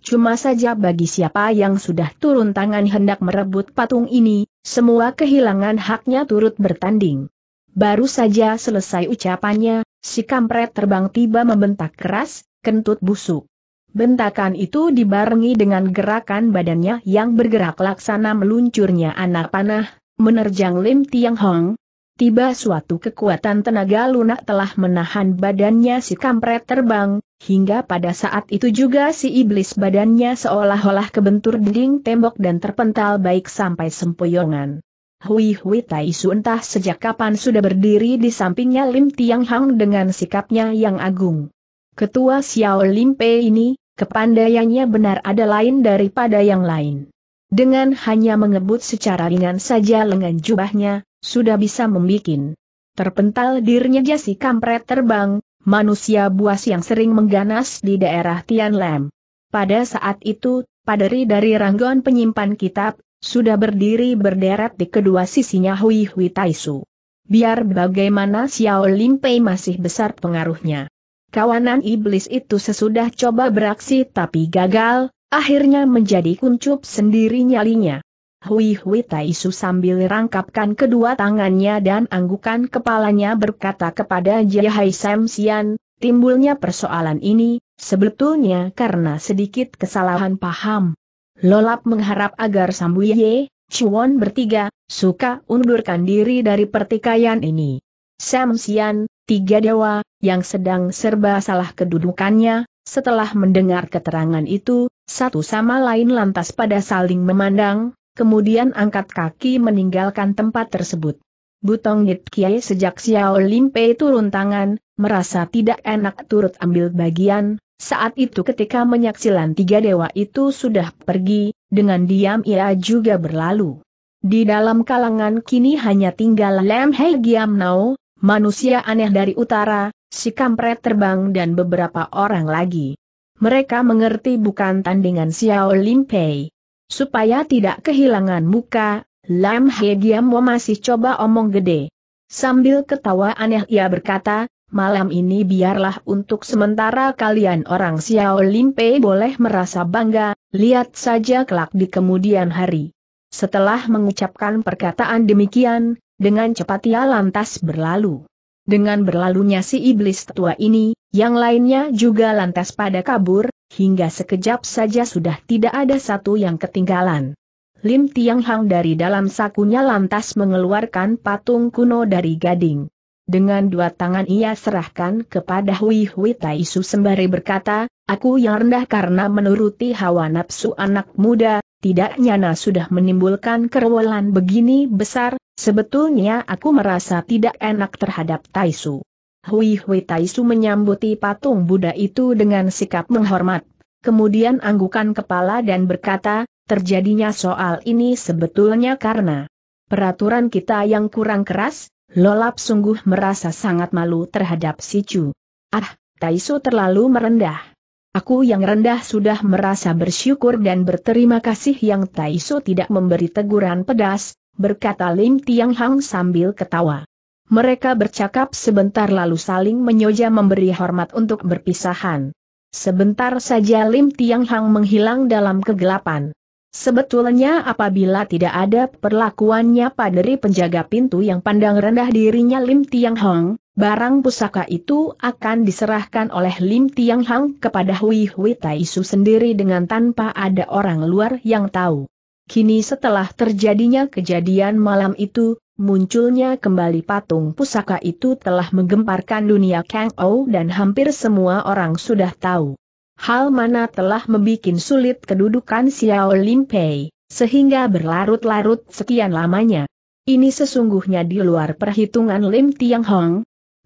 Cuma saja bagi siapa yang sudah turun tangan hendak merebut patung ini, semua kehilangan haknya turut bertanding. Baru saja selesai ucapannya, Si kampret terbang tiba membentak keras, kentut busuk. Bentakan itu dibarengi dengan gerakan badannya yang bergerak laksana meluncurnya anak panah, menerjang Lim Tiang Hong. Tiba suatu kekuatan tenaga lunak telah menahan badannya si kampret terbang, hingga pada saat itu juga si iblis badannya seolah-olah kebentur dinding tembok dan terpental baik sampai sempoyongan. Hui Hui Tai Su entah sejak kapan sudah berdiri di sampingnya Lim Tiang Hang dengan sikapnya yang agung. Ketua Xiao Lim Pe ini, kepandaiannya benar ada lain daripada yang lain. Dengan hanya mengebut secara ringan saja lengan jubahnya, sudah bisa membikin. Terpental dirinya jasi kampret terbang, manusia buas yang sering mengganas di daerah Tian Lam. Pada saat itu, paderi dari ranggon penyimpan kitab, sudah berdiri berderet di kedua sisinya Hui Hui Taisu. Biar bagaimana Xiao Limpei masih besar pengaruhnya. Kawanan iblis itu sesudah coba beraksi tapi gagal, akhirnya menjadi kuncup sendiri nyalinya. Hui Hui Taisu sambil rangkapkan kedua tangannya dan anggukan kepalanya berkata kepada Jiahai Sam Sian, timbulnya persoalan ini, sebetulnya karena sedikit kesalahan paham. Lolap mengharap agar Sambuye, Chuan bertiga, suka undurkan diri dari pertikaian ini. Sam Sian, tiga dewa, yang sedang serba salah kedudukannya, setelah mendengar keterangan itu, satu sama lain lantas pada saling memandang, kemudian angkat kaki meninggalkan tempat tersebut. Butong Nit Kiai sejak Xiao Limpei turun tangan, merasa tidak enak turut ambil bagian, saat itu ketika menyaksilan tiga dewa itu sudah pergi, dengan diam ia juga berlalu. Di dalam kalangan kini hanya tinggal Lam Hei Giam Nao, manusia aneh dari utara, si kampret terbang dan beberapa orang lagi. Mereka mengerti bukan tandingan Xiao Lim Pei. Supaya tidak kehilangan muka, Lam Hei Giam Mo masih coba omong gede. Sambil ketawa aneh ia berkata, malam ini biarlah untuk sementara kalian orang Xiao Limpe boleh merasa bangga, lihat saja kelak di kemudian hari. Setelah mengucapkan perkataan demikian, dengan cepat ia lantas berlalu. Dengan berlalunya si iblis tua ini, yang lainnya juga lantas pada kabur, hingga sekejap saja sudah tidak ada satu yang ketinggalan. Lim Tiang Hang dari dalam sakunya lantas mengeluarkan patung kuno dari gading. Dengan dua tangan ia serahkan kepada Hui Hui Taisu sembari berkata, Aku yang rendah karena menuruti hawa nafsu anak muda, tidak nyana sudah menimbulkan kerewelan begini besar, sebetulnya aku merasa tidak enak terhadap Taisu. Hui Hui Taisu menyambuti patung Buddha itu dengan sikap menghormat, kemudian anggukan kepala dan berkata, terjadinya soal ini sebetulnya karena peraturan kita yang kurang keras, Lolap sungguh merasa sangat malu terhadap si Chu. Ah, Taiso terlalu merendah. Aku yang rendah sudah merasa bersyukur dan berterima kasih yang Taiso tidak memberi teguran pedas, berkata Lim Tiang Hang sambil ketawa. Mereka bercakap sebentar lalu saling menyoja memberi hormat untuk berpisahan. Sebentar saja Lim Tiang Hang menghilang dalam kegelapan. Sebetulnya apabila tidak ada perlakuannya paderi penjaga pintu yang pandang rendah dirinya Lim Tiang Hong, barang pusaka itu akan diserahkan oleh Lim Tiang Hong kepada Hui Hui Taisu sendiri dengan tanpa ada orang luar yang tahu. Kini setelah terjadinya kejadian malam itu, munculnya kembali patung pusaka itu telah menggemparkan dunia Kang Ou dan hampir semua orang sudah tahu hal mana telah membuat sulit kedudukan Xiao Lim Pei, sehingga berlarut-larut sekian lamanya. Ini sesungguhnya di luar perhitungan Lim Tiang Hong.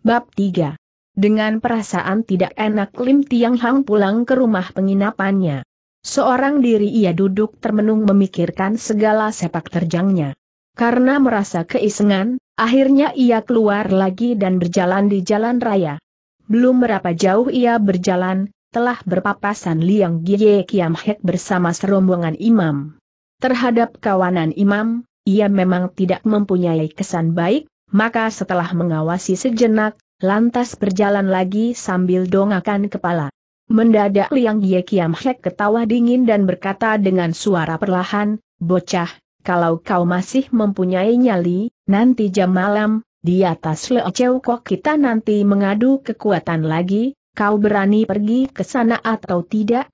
Bab 3 Dengan perasaan tidak enak Lim Tiang Hong pulang ke rumah penginapannya. Seorang diri ia duduk termenung memikirkan segala sepak terjangnya. Karena merasa keisengan, akhirnya ia keluar lagi dan berjalan di jalan raya. Belum berapa jauh ia berjalan, telah berpapasan Liang Gie Kiam Hek bersama serombongan imam. Terhadap kawanan imam, ia memang tidak mempunyai kesan baik, maka setelah mengawasi sejenak, lantas berjalan lagi sambil dongakan kepala. Mendadak Liang Ye Kiam Hek ketawa dingin dan berkata dengan suara perlahan, Bocah, kalau kau masih mempunyai nyali, nanti jam malam, di atas Leo Kok kita nanti mengadu kekuatan lagi, kau berani pergi ke sana atau tidak?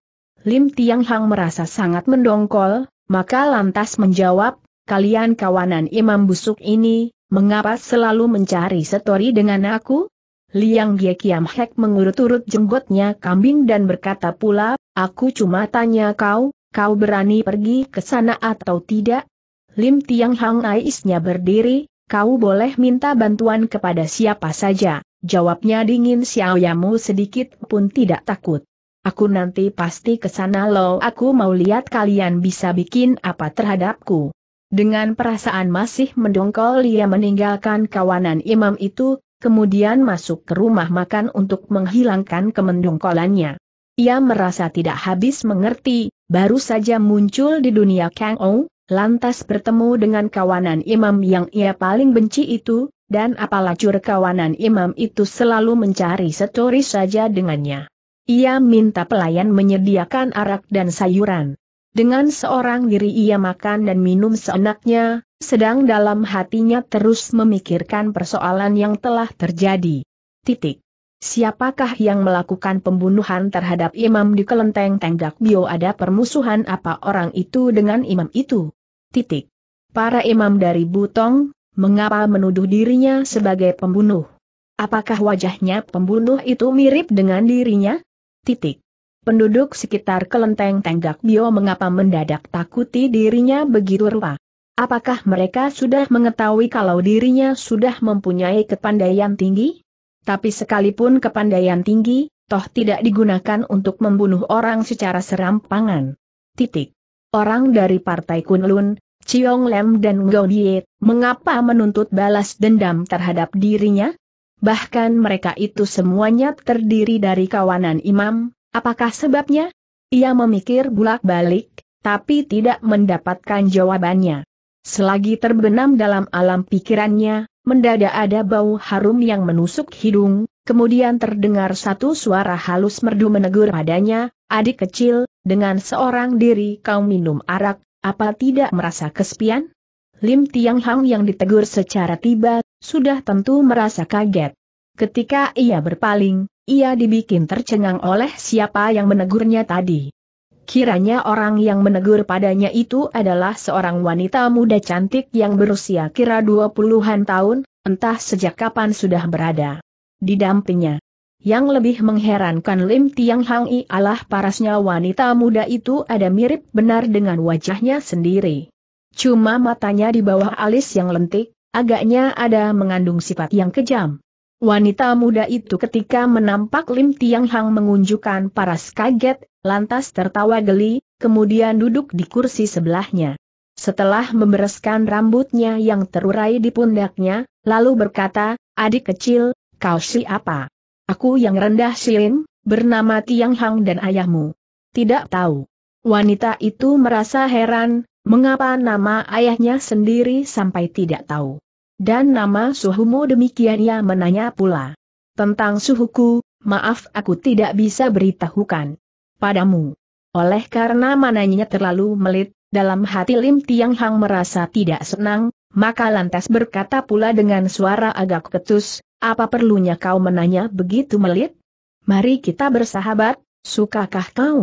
Lim Tiang Hang merasa sangat mendongkol, maka lantas menjawab, kalian kawanan imam busuk ini, mengapa selalu mencari setori dengan aku? Liang Gie Kiam Hek mengurut-urut jenggotnya kambing dan berkata pula, aku cuma tanya kau, kau berani pergi ke sana atau tidak? Lim Tiang Hang Aisnya berdiri, kau boleh minta bantuan kepada siapa saja, Jawabnya dingin Xiaoyamu sedikit pun tidak takut. Aku nanti pasti ke sana loh aku mau lihat kalian bisa bikin apa terhadapku. Dengan perasaan masih mendongkol ia meninggalkan kawanan imam itu, kemudian masuk ke rumah makan untuk menghilangkan kemendongkolannya. Ia merasa tidak habis mengerti, baru saja muncul di dunia Kang Ou, lantas bertemu dengan kawanan imam yang ia paling benci itu, dan apalah kawanan imam itu selalu mencari setori saja dengannya. Ia minta pelayan menyediakan arak dan sayuran. Dengan seorang diri ia makan dan minum seenaknya, sedang dalam hatinya terus memikirkan persoalan yang telah terjadi. Titik. Siapakah yang melakukan pembunuhan terhadap imam di kelenteng Tenggak Bio ada permusuhan apa orang itu dengan imam itu? Titik. Para imam dari Butong, mengapa menuduh dirinya sebagai pembunuh? Apakah wajahnya pembunuh itu mirip dengan dirinya? Titik. Penduduk sekitar kelenteng Tenggak Bio mengapa mendadak takuti dirinya begitu rupa? Apakah mereka sudah mengetahui kalau dirinya sudah mempunyai kepandaian tinggi? Tapi sekalipun kepandaian tinggi, toh tidak digunakan untuk membunuh orang secara serampangan. Titik. Orang dari Partai Kunlun, Ciong Lem dan Gaudiet, mengapa menuntut balas dendam terhadap dirinya? Bahkan mereka itu semuanya terdiri dari kawanan imam, apakah sebabnya? Ia memikir bulak-balik, tapi tidak mendapatkan jawabannya. Selagi terbenam dalam alam pikirannya, mendadak ada bau harum yang menusuk hidung, kemudian terdengar satu suara halus merdu menegur padanya, adik kecil, dengan seorang diri kau minum arak, apa tidak merasa kesepian? Lim Tiang Hang yang ditegur secara tiba, sudah tentu merasa kaget. Ketika ia berpaling, ia dibikin tercengang oleh siapa yang menegurnya tadi. Kiranya orang yang menegur padanya itu adalah seorang wanita muda cantik yang berusia kira dua puluhan tahun, entah sejak kapan sudah berada di dampingnya. Yang lebih mengherankan Lim Tiang Hang ialah parasnya wanita muda itu ada mirip benar dengan wajahnya sendiri. Cuma matanya di bawah alis yang lentik, agaknya ada mengandung sifat yang kejam. Wanita muda itu ketika menampak Lim Tiang Hang mengunjukkan paras kaget, lantas tertawa geli, kemudian duduk di kursi sebelahnya. Setelah membereskan rambutnya yang terurai di pundaknya, lalu berkata, adik kecil, kau siapa? Aku yang rendah Silin, bernama Tiang Hang dan ayahmu. Tidak tahu. Wanita itu merasa heran, mengapa nama ayahnya sendiri sampai tidak tahu. Dan nama suhumu demikian ia menanya pula. Tentang suhuku, maaf aku tidak bisa beritahukan. Padamu. Oleh karena mananya terlalu melit, dalam hati Lim Tiang Hang merasa tidak senang, maka lantas berkata pula dengan suara agak ketus, apa perlunya kau menanya begitu melit? Mari kita bersahabat, sukakah kau?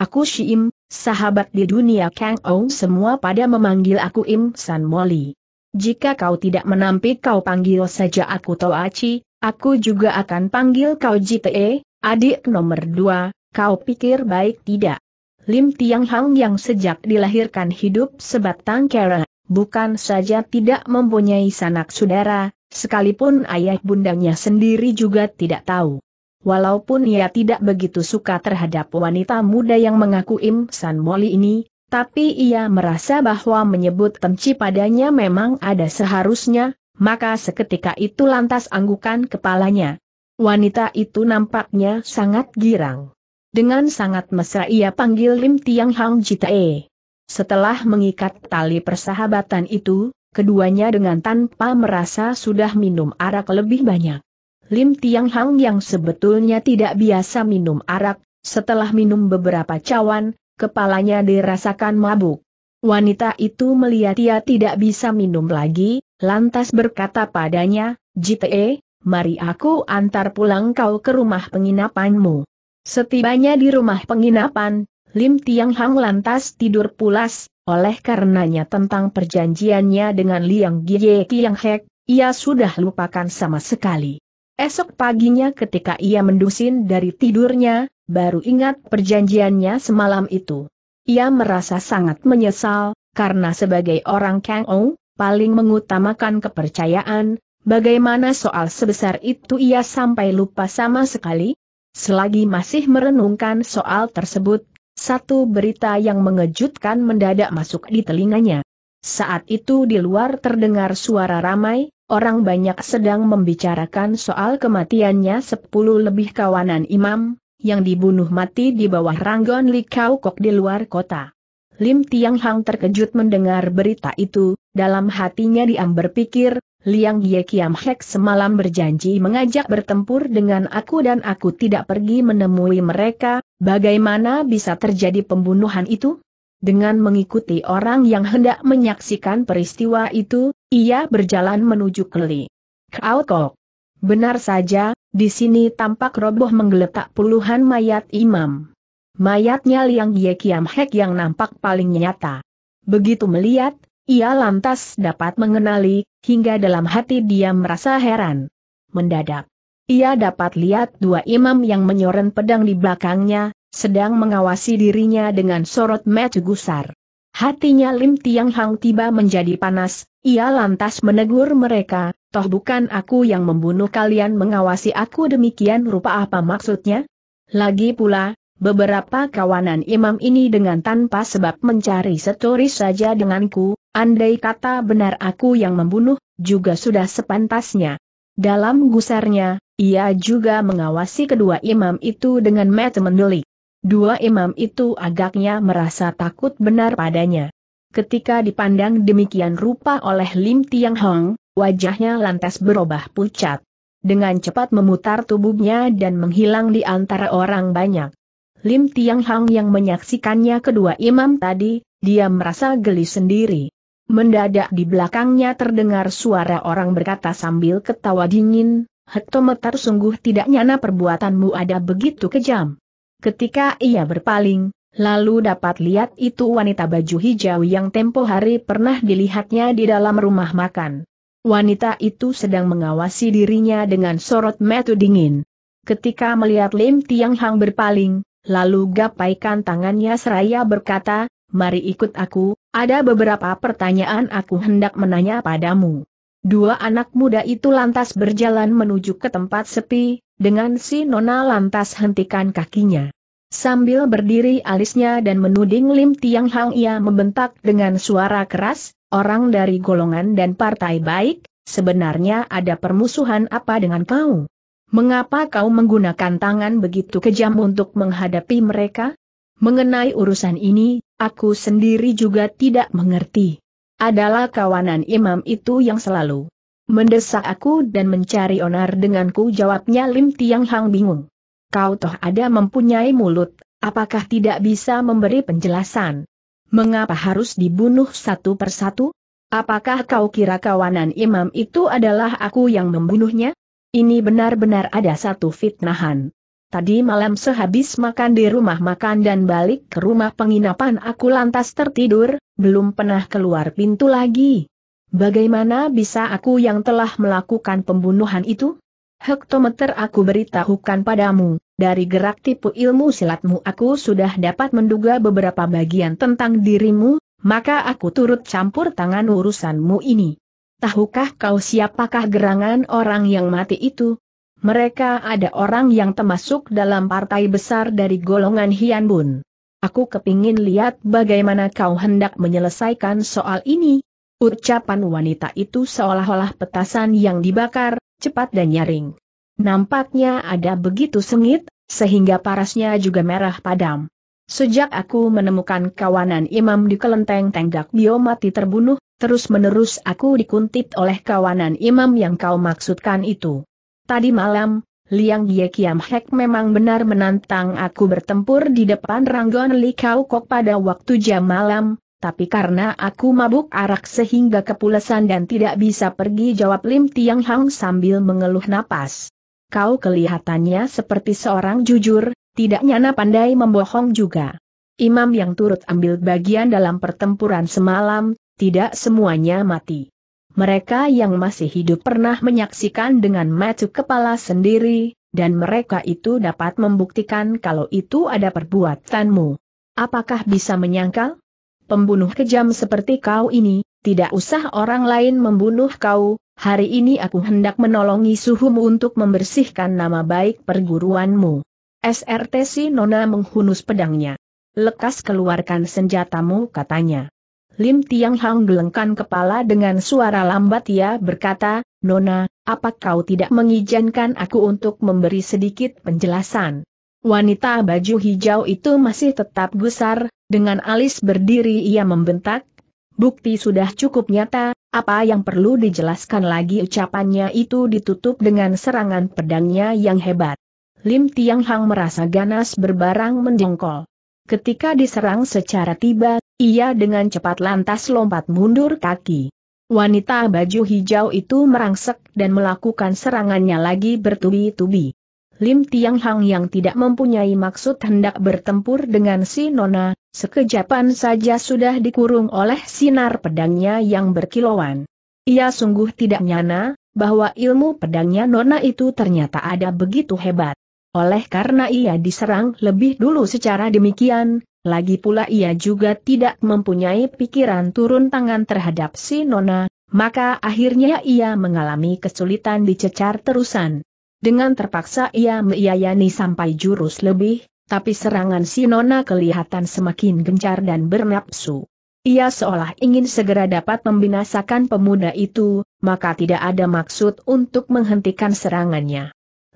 Aku Shiim, sahabat di dunia Kang Ou semua pada memanggil aku Im San Moli. Jika kau tidak menampik kau panggil saja aku Aci, aku juga akan panggil kau Jite, adik nomor dua, kau pikir baik tidak? Lim Tiang Hang yang sejak dilahirkan hidup sebatang kera, bukan saja tidak mempunyai sanak saudara, Sekalipun ayah bundanya sendiri juga tidak tahu. Walaupun ia tidak begitu suka terhadap wanita muda yang mengaku Im San Moli ini, tapi ia merasa bahwa menyebut temci padanya memang ada seharusnya, maka seketika itu lantas anggukan kepalanya. Wanita itu nampaknya sangat girang. Dengan sangat mesra ia panggil Lim Tiang Hang Jitae. Setelah mengikat tali persahabatan itu, Keduanya dengan tanpa merasa sudah minum arak lebih banyak. Lim Tiang Hang yang sebetulnya tidak biasa minum arak, setelah minum beberapa cawan, kepalanya dirasakan mabuk. Wanita itu melihat ia tidak bisa minum lagi, lantas berkata padanya, Jite, mari aku antar pulang kau ke rumah penginapanmu. Setibanya di rumah penginapan, Lim Tiang Hang lantas tidur pulas, oleh karenanya tentang perjanjiannya dengan Liang Gie Kiang Hek, ia sudah lupakan sama sekali. Esok paginya ketika ia mendusin dari tidurnya, baru ingat perjanjiannya semalam itu. Ia merasa sangat menyesal, karena sebagai orang Kang Ou, paling mengutamakan kepercayaan, bagaimana soal sebesar itu ia sampai lupa sama sekali? Selagi masih merenungkan soal tersebut, satu berita yang mengejutkan mendadak masuk di telinganya. Saat itu di luar terdengar suara ramai, orang banyak sedang membicarakan soal kematiannya sepuluh lebih kawanan imam, yang dibunuh mati di bawah ranggon Li Kau Kok di luar kota. Lim Tiang Hang terkejut mendengar berita itu, dalam hatinya diam berpikir, Liang Ye Kiam Hek semalam berjanji mengajak bertempur dengan aku dan aku tidak pergi menemui mereka, bagaimana bisa terjadi pembunuhan itu? Dengan mengikuti orang yang hendak menyaksikan peristiwa itu, ia berjalan menuju Keli. Kau Benar saja, di sini tampak roboh menggeletak puluhan mayat imam. Mayatnya Liang Ye Kiam Hek yang nampak paling nyata. Begitu melihat, ia lantas dapat mengenali, hingga dalam hati dia merasa heran. Mendadak, ia dapat lihat dua imam yang menyoren pedang di belakangnya, sedang mengawasi dirinya dengan sorot mata gusar. Hatinya Lim Tiang Hang tiba menjadi panas, ia lantas menegur mereka, toh bukan aku yang membunuh kalian mengawasi aku demikian rupa apa maksudnya? Lagi pula, Beberapa kawanan imam ini dengan tanpa sebab mencari setoris saja denganku, Andai kata benar aku yang membunuh, juga sudah sepantasnya. Dalam gusarnya, ia juga mengawasi kedua imam itu dengan mata mendelik. Dua imam itu agaknya merasa takut benar padanya. Ketika dipandang demikian rupa oleh Lim Tiang Hong, wajahnya lantas berubah pucat. Dengan cepat memutar tubuhnya dan menghilang di antara orang banyak. Lim Tiang Hong yang menyaksikannya kedua imam tadi, dia merasa geli sendiri. Mendadak di belakangnya terdengar suara orang berkata sambil ketawa dingin, Hektometer sungguh tidak nyana perbuatanmu ada begitu kejam. Ketika ia berpaling, lalu dapat lihat itu wanita baju hijau yang tempo hari pernah dilihatnya di dalam rumah makan. Wanita itu sedang mengawasi dirinya dengan sorot mata dingin. Ketika melihat Lim Tiang Hang berpaling, lalu gapaikan tangannya seraya berkata, Mari ikut aku, ada beberapa pertanyaan aku hendak menanya padamu. Dua anak muda itu lantas berjalan menuju ke tempat sepi, dengan si Nona lantas hentikan kakinya. Sambil berdiri alisnya dan menuding Lim Tiang Hang ia membentak dengan suara keras, orang dari golongan dan partai baik, sebenarnya ada permusuhan apa dengan kau? Mengapa kau menggunakan tangan begitu kejam untuk menghadapi mereka? Mengenai urusan ini, Aku sendiri juga tidak mengerti. Adalah kawanan imam itu yang selalu mendesak aku dan mencari onar denganku jawabnya Lim Tiang Hang bingung. Kau toh ada mempunyai mulut, apakah tidak bisa memberi penjelasan? Mengapa harus dibunuh satu persatu? Apakah kau kira kawanan imam itu adalah aku yang membunuhnya? Ini benar-benar ada satu fitnahan. Tadi malam sehabis makan di rumah makan dan balik ke rumah penginapan aku lantas tertidur, belum pernah keluar pintu lagi. Bagaimana bisa aku yang telah melakukan pembunuhan itu? Hektometer aku beritahukan padamu, dari gerak tipu ilmu silatmu aku sudah dapat menduga beberapa bagian tentang dirimu, maka aku turut campur tangan urusanmu ini. Tahukah kau siapakah gerangan orang yang mati itu? Mereka ada orang yang termasuk dalam partai besar dari golongan Hian Bun. Aku kepingin lihat bagaimana kau hendak menyelesaikan soal ini. Ucapan wanita itu seolah-olah petasan yang dibakar, cepat dan nyaring. Nampaknya ada begitu sengit, sehingga parasnya juga merah padam. Sejak aku menemukan kawanan imam di kelenteng Tenggak Bio mati terbunuh, terus-menerus aku dikuntit oleh kawanan imam yang kau maksudkan itu. Tadi malam, Liang Ye Kiam Hek memang benar menantang aku bertempur di depan Ranggon Li Kau Kok pada waktu jam malam, tapi karena aku mabuk arak sehingga kepulesan dan tidak bisa pergi jawab Lim Tiang Hang sambil mengeluh napas. Kau kelihatannya seperti seorang jujur, tidak nyana pandai membohong juga. Imam yang turut ambil bagian dalam pertempuran semalam, tidak semuanya mati mereka yang masih hidup pernah menyaksikan dengan mata kepala sendiri, dan mereka itu dapat membuktikan kalau itu ada perbuatanmu. Apakah bisa menyangkal? Pembunuh kejam seperti kau ini, tidak usah orang lain membunuh kau, hari ini aku hendak menolongi suhumu untuk membersihkan nama baik perguruanmu. SRT si Nona menghunus pedangnya. Lekas keluarkan senjatamu katanya. Lim Tiang Hang gelengkan kepala dengan suara lambat ia berkata, Nona, apa kau tidak mengizinkan aku untuk memberi sedikit penjelasan? Wanita baju hijau itu masih tetap gusar, dengan alis berdiri ia membentak, bukti sudah cukup nyata, apa yang perlu dijelaskan lagi ucapannya itu ditutup dengan serangan pedangnya yang hebat. Lim Tiang Hang merasa ganas berbarang menjengkol. Ketika diserang secara tiba, ia dengan cepat lantas lompat mundur kaki. Wanita baju hijau itu merangsek dan melakukan serangannya lagi bertubi-tubi. Lim Tiang Hang yang tidak mempunyai maksud hendak bertempur dengan si Nona, sekejapan saja sudah dikurung oleh sinar pedangnya yang berkilauan. Ia sungguh tidak nyana, bahwa ilmu pedangnya Nona itu ternyata ada begitu hebat. Oleh karena ia diserang lebih dulu secara demikian, lagi pula ia juga tidak mempunyai pikiran turun tangan terhadap si Nona, maka akhirnya ia mengalami kesulitan dicecar terusan. Dengan terpaksa ia meyayani sampai jurus lebih, tapi serangan si Nona kelihatan semakin gencar dan bernapsu. Ia seolah ingin segera dapat membinasakan pemuda itu, maka tidak ada maksud untuk menghentikan serangannya.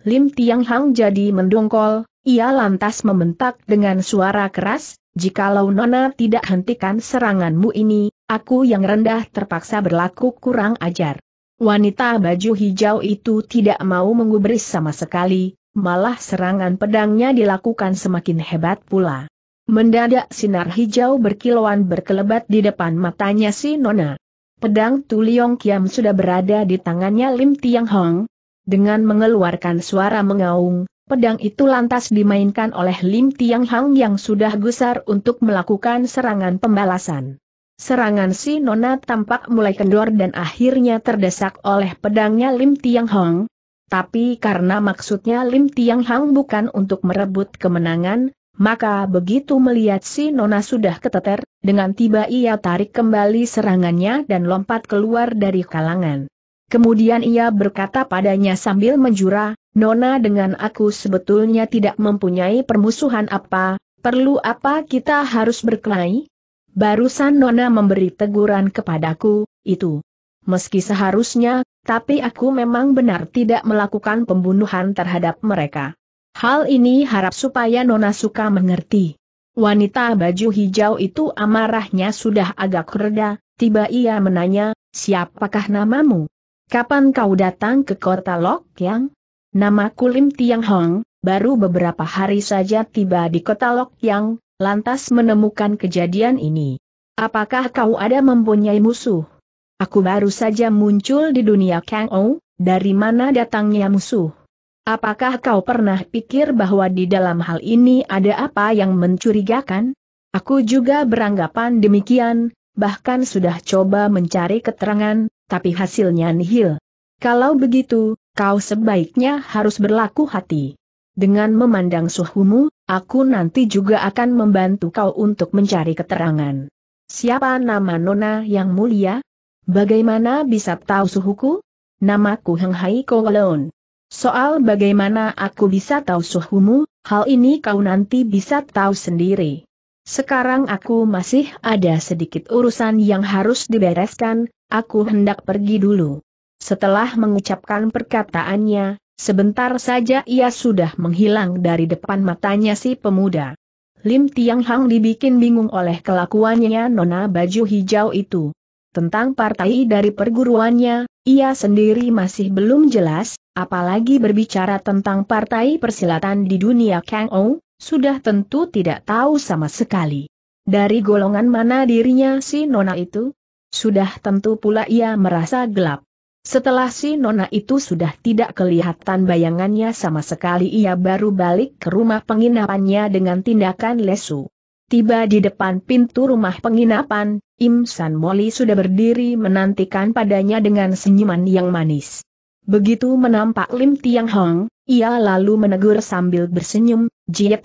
Lim Tiang Hang jadi mendongkol, ia lantas membentak dengan suara keras, jikalau Nona tidak hentikan seranganmu ini, aku yang rendah terpaksa berlaku kurang ajar. Wanita baju hijau itu tidak mau mengubris sama sekali, malah serangan pedangnya dilakukan semakin hebat pula. Mendadak sinar hijau berkilauan berkelebat di depan matanya si Nona. Pedang Tuliong Kiam sudah berada di tangannya Lim Tiang Hong. Dengan mengeluarkan suara mengaung, Pedang itu lantas dimainkan oleh Lim Tiang Hang yang sudah gusar untuk melakukan serangan pembalasan. Serangan si Nona tampak mulai kendor dan akhirnya terdesak oleh pedangnya Lim Tiang Hang. Tapi karena maksudnya Lim Tiang Hang bukan untuk merebut kemenangan, maka begitu melihat si Nona sudah keteter, dengan tiba ia tarik kembali serangannya dan lompat keluar dari kalangan. Kemudian ia berkata padanya sambil menjura, Nona dengan aku sebetulnya tidak mempunyai permusuhan apa, perlu apa kita harus berkelahi? Barusan Nona memberi teguran kepadaku, itu. Meski seharusnya, tapi aku memang benar tidak melakukan pembunuhan terhadap mereka. Hal ini harap supaya Nona suka mengerti. Wanita baju hijau itu amarahnya sudah agak reda, tiba ia menanya, siapakah namamu? Kapan kau datang ke kota Lok Yang? Nama kulim Tiang Hong, baru beberapa hari saja tiba di kota Lok Yang, lantas menemukan kejadian ini. Apakah kau ada mempunyai musuh? Aku baru saja muncul di dunia Kang Ou, dari mana datangnya musuh? Apakah kau pernah pikir bahwa di dalam hal ini ada apa yang mencurigakan? Aku juga beranggapan demikian, bahkan sudah coba mencari keterangan, tapi hasilnya nihil. Kalau begitu, kau sebaiknya harus berlaku hati. Dengan memandang suhumu, aku nanti juga akan membantu kau untuk mencari keterangan. Siapa nama Nona yang mulia? Bagaimana bisa tahu suhuku? Namaku Heng Hai Kowalon. Soal bagaimana aku bisa tahu suhumu, hal ini kau nanti bisa tahu sendiri. Sekarang aku masih ada sedikit urusan yang harus dibereskan, aku hendak pergi dulu. Setelah mengucapkan perkataannya, sebentar saja ia sudah menghilang dari depan matanya si pemuda. Lim Tiang Hang dibikin bingung oleh kelakuannya nona baju hijau itu. Tentang partai dari perguruannya, ia sendiri masih belum jelas, apalagi berbicara tentang partai persilatan di dunia Kang Ou, sudah tentu tidak tahu sama sekali. Dari golongan mana dirinya si nona itu? Sudah tentu pula ia merasa gelap. Setelah si nona itu sudah tidak kelihatan bayangannya sama sekali ia baru balik ke rumah penginapannya dengan tindakan lesu. Tiba di depan pintu rumah penginapan, Im San Moli sudah berdiri menantikan padanya dengan senyuman yang manis. Begitu menampak Lim Tiang Hong, ia lalu menegur sambil bersenyum, Jie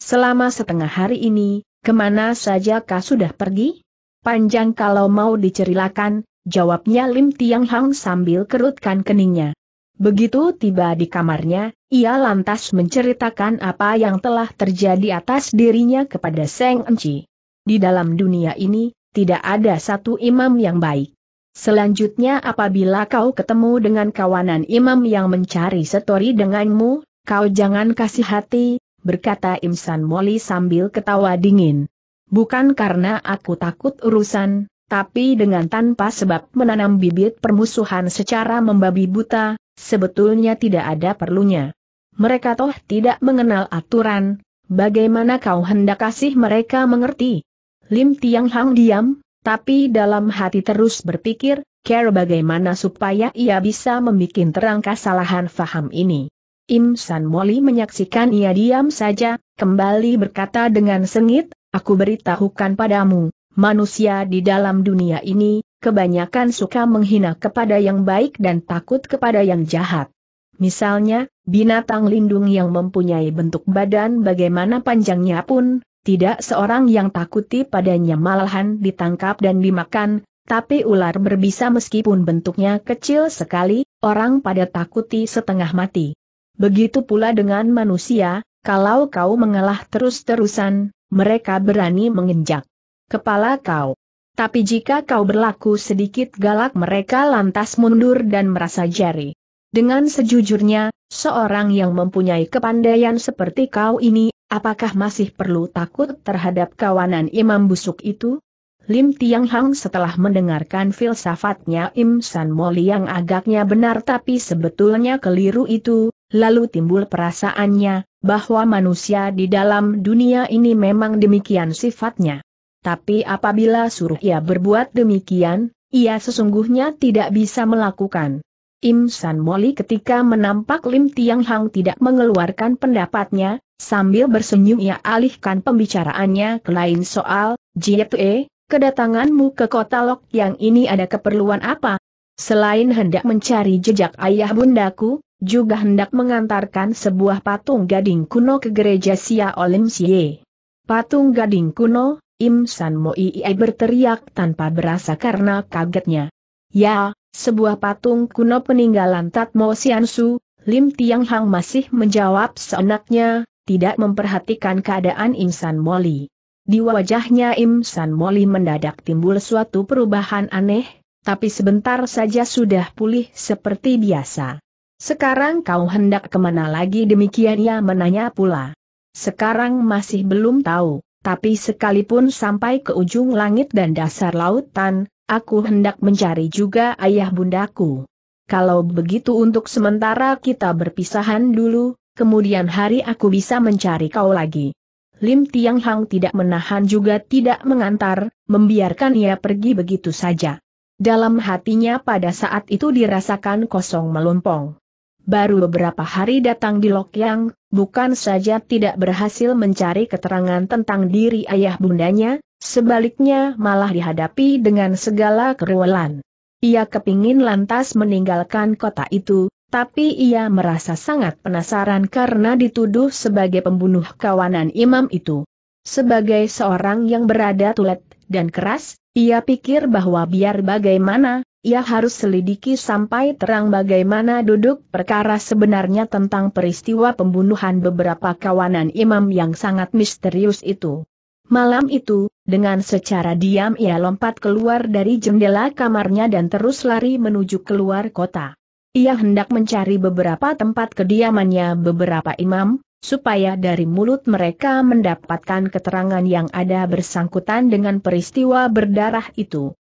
selama setengah hari ini, kemana saja kau sudah pergi? Panjang kalau mau dicerilakan, jawabnya Lim Tiang Hang sambil kerutkan keningnya. Begitu tiba di kamarnya, ia lantas menceritakan apa yang telah terjadi atas dirinya kepada Seng Enci. Di dalam dunia ini, tidak ada satu imam yang baik. Selanjutnya apabila kau ketemu dengan kawanan imam yang mencari setori denganmu, kau jangan kasih hati, berkata Imsan Moli sambil ketawa dingin. Bukan karena aku takut urusan, tapi dengan tanpa sebab menanam bibit permusuhan secara membabi buta, sebetulnya tidak ada perlunya. Mereka toh tidak mengenal aturan, bagaimana kau hendak kasih mereka mengerti? Lim Tiang Hang diam, tapi dalam hati terus berpikir, care bagaimana supaya ia bisa membuat terang kesalahan faham ini. Im San Moli menyaksikan ia diam saja, kembali berkata dengan sengit, aku beritahukan padamu, Manusia di dalam dunia ini, kebanyakan suka menghina kepada yang baik dan takut kepada yang jahat. Misalnya, binatang lindung yang mempunyai bentuk badan bagaimana panjangnya pun, tidak seorang yang takuti padanya malahan ditangkap dan dimakan, tapi ular berbisa meskipun bentuknya kecil sekali, orang pada takuti setengah mati. Begitu pula dengan manusia, kalau kau mengalah terus-terusan, mereka berani menginjak kepala kau. Tapi jika kau berlaku sedikit galak mereka lantas mundur dan merasa jari. Dengan sejujurnya, seorang yang mempunyai kepandaian seperti kau ini, apakah masih perlu takut terhadap kawanan imam busuk itu? Lim Tiang Hang setelah mendengarkan filsafatnya Im San Moli yang agaknya benar tapi sebetulnya keliru itu, lalu timbul perasaannya, bahwa manusia di dalam dunia ini memang demikian sifatnya. Tapi apabila suruh ia berbuat demikian, ia sesungguhnya tidak bisa melakukan. Im San Moli ketika menampak Lim Tiang Hang tidak mengeluarkan pendapatnya, sambil bersenyum ia alihkan pembicaraannya ke lain soal, Jietue, kedatanganmu ke kota Lok yang ini ada keperluan apa? Selain hendak mencari jejak ayah bundaku, juga hendak mengantarkan sebuah patung gading kuno ke gereja Sia Olim Sie. Patung gading kuno, Im San Mo Ie berteriak tanpa berasa karena kagetnya. Ya, sebuah patung kuno peninggalan Tatmo Siansu, Lim Tiang Hang masih menjawab seenaknya, tidak memperhatikan keadaan Im San Mo Li. Di wajahnya Im San Mo Li mendadak timbul suatu perubahan aneh, tapi sebentar saja sudah pulih seperti biasa. Sekarang kau hendak kemana lagi demikian ia menanya pula. Sekarang masih belum tahu tapi sekalipun sampai ke ujung langit dan dasar lautan, aku hendak mencari juga ayah bundaku. Kalau begitu untuk sementara kita berpisahan dulu, kemudian hari aku bisa mencari kau lagi. Lim Tiang Hang tidak menahan juga tidak mengantar, membiarkan ia pergi begitu saja. Dalam hatinya pada saat itu dirasakan kosong melompong. Baru beberapa hari datang di Lok Yang bukan saja tidak berhasil mencari keterangan tentang diri ayah bundanya, sebaliknya malah dihadapi dengan segala keruwelan. Ia kepingin lantas meninggalkan kota itu, tapi ia merasa sangat penasaran karena dituduh sebagai pembunuh kawanan imam itu. Sebagai seorang yang berada tulet dan keras, ia pikir bahwa biar bagaimana, ia harus selidiki sampai terang bagaimana duduk perkara sebenarnya tentang peristiwa pembunuhan beberapa kawanan imam yang sangat misterius itu. Malam itu, dengan secara diam ia lompat keluar dari jendela kamarnya dan terus lari menuju keluar kota. Ia hendak mencari beberapa tempat kediamannya beberapa imam, supaya dari mulut mereka mendapatkan keterangan yang ada bersangkutan dengan peristiwa berdarah itu.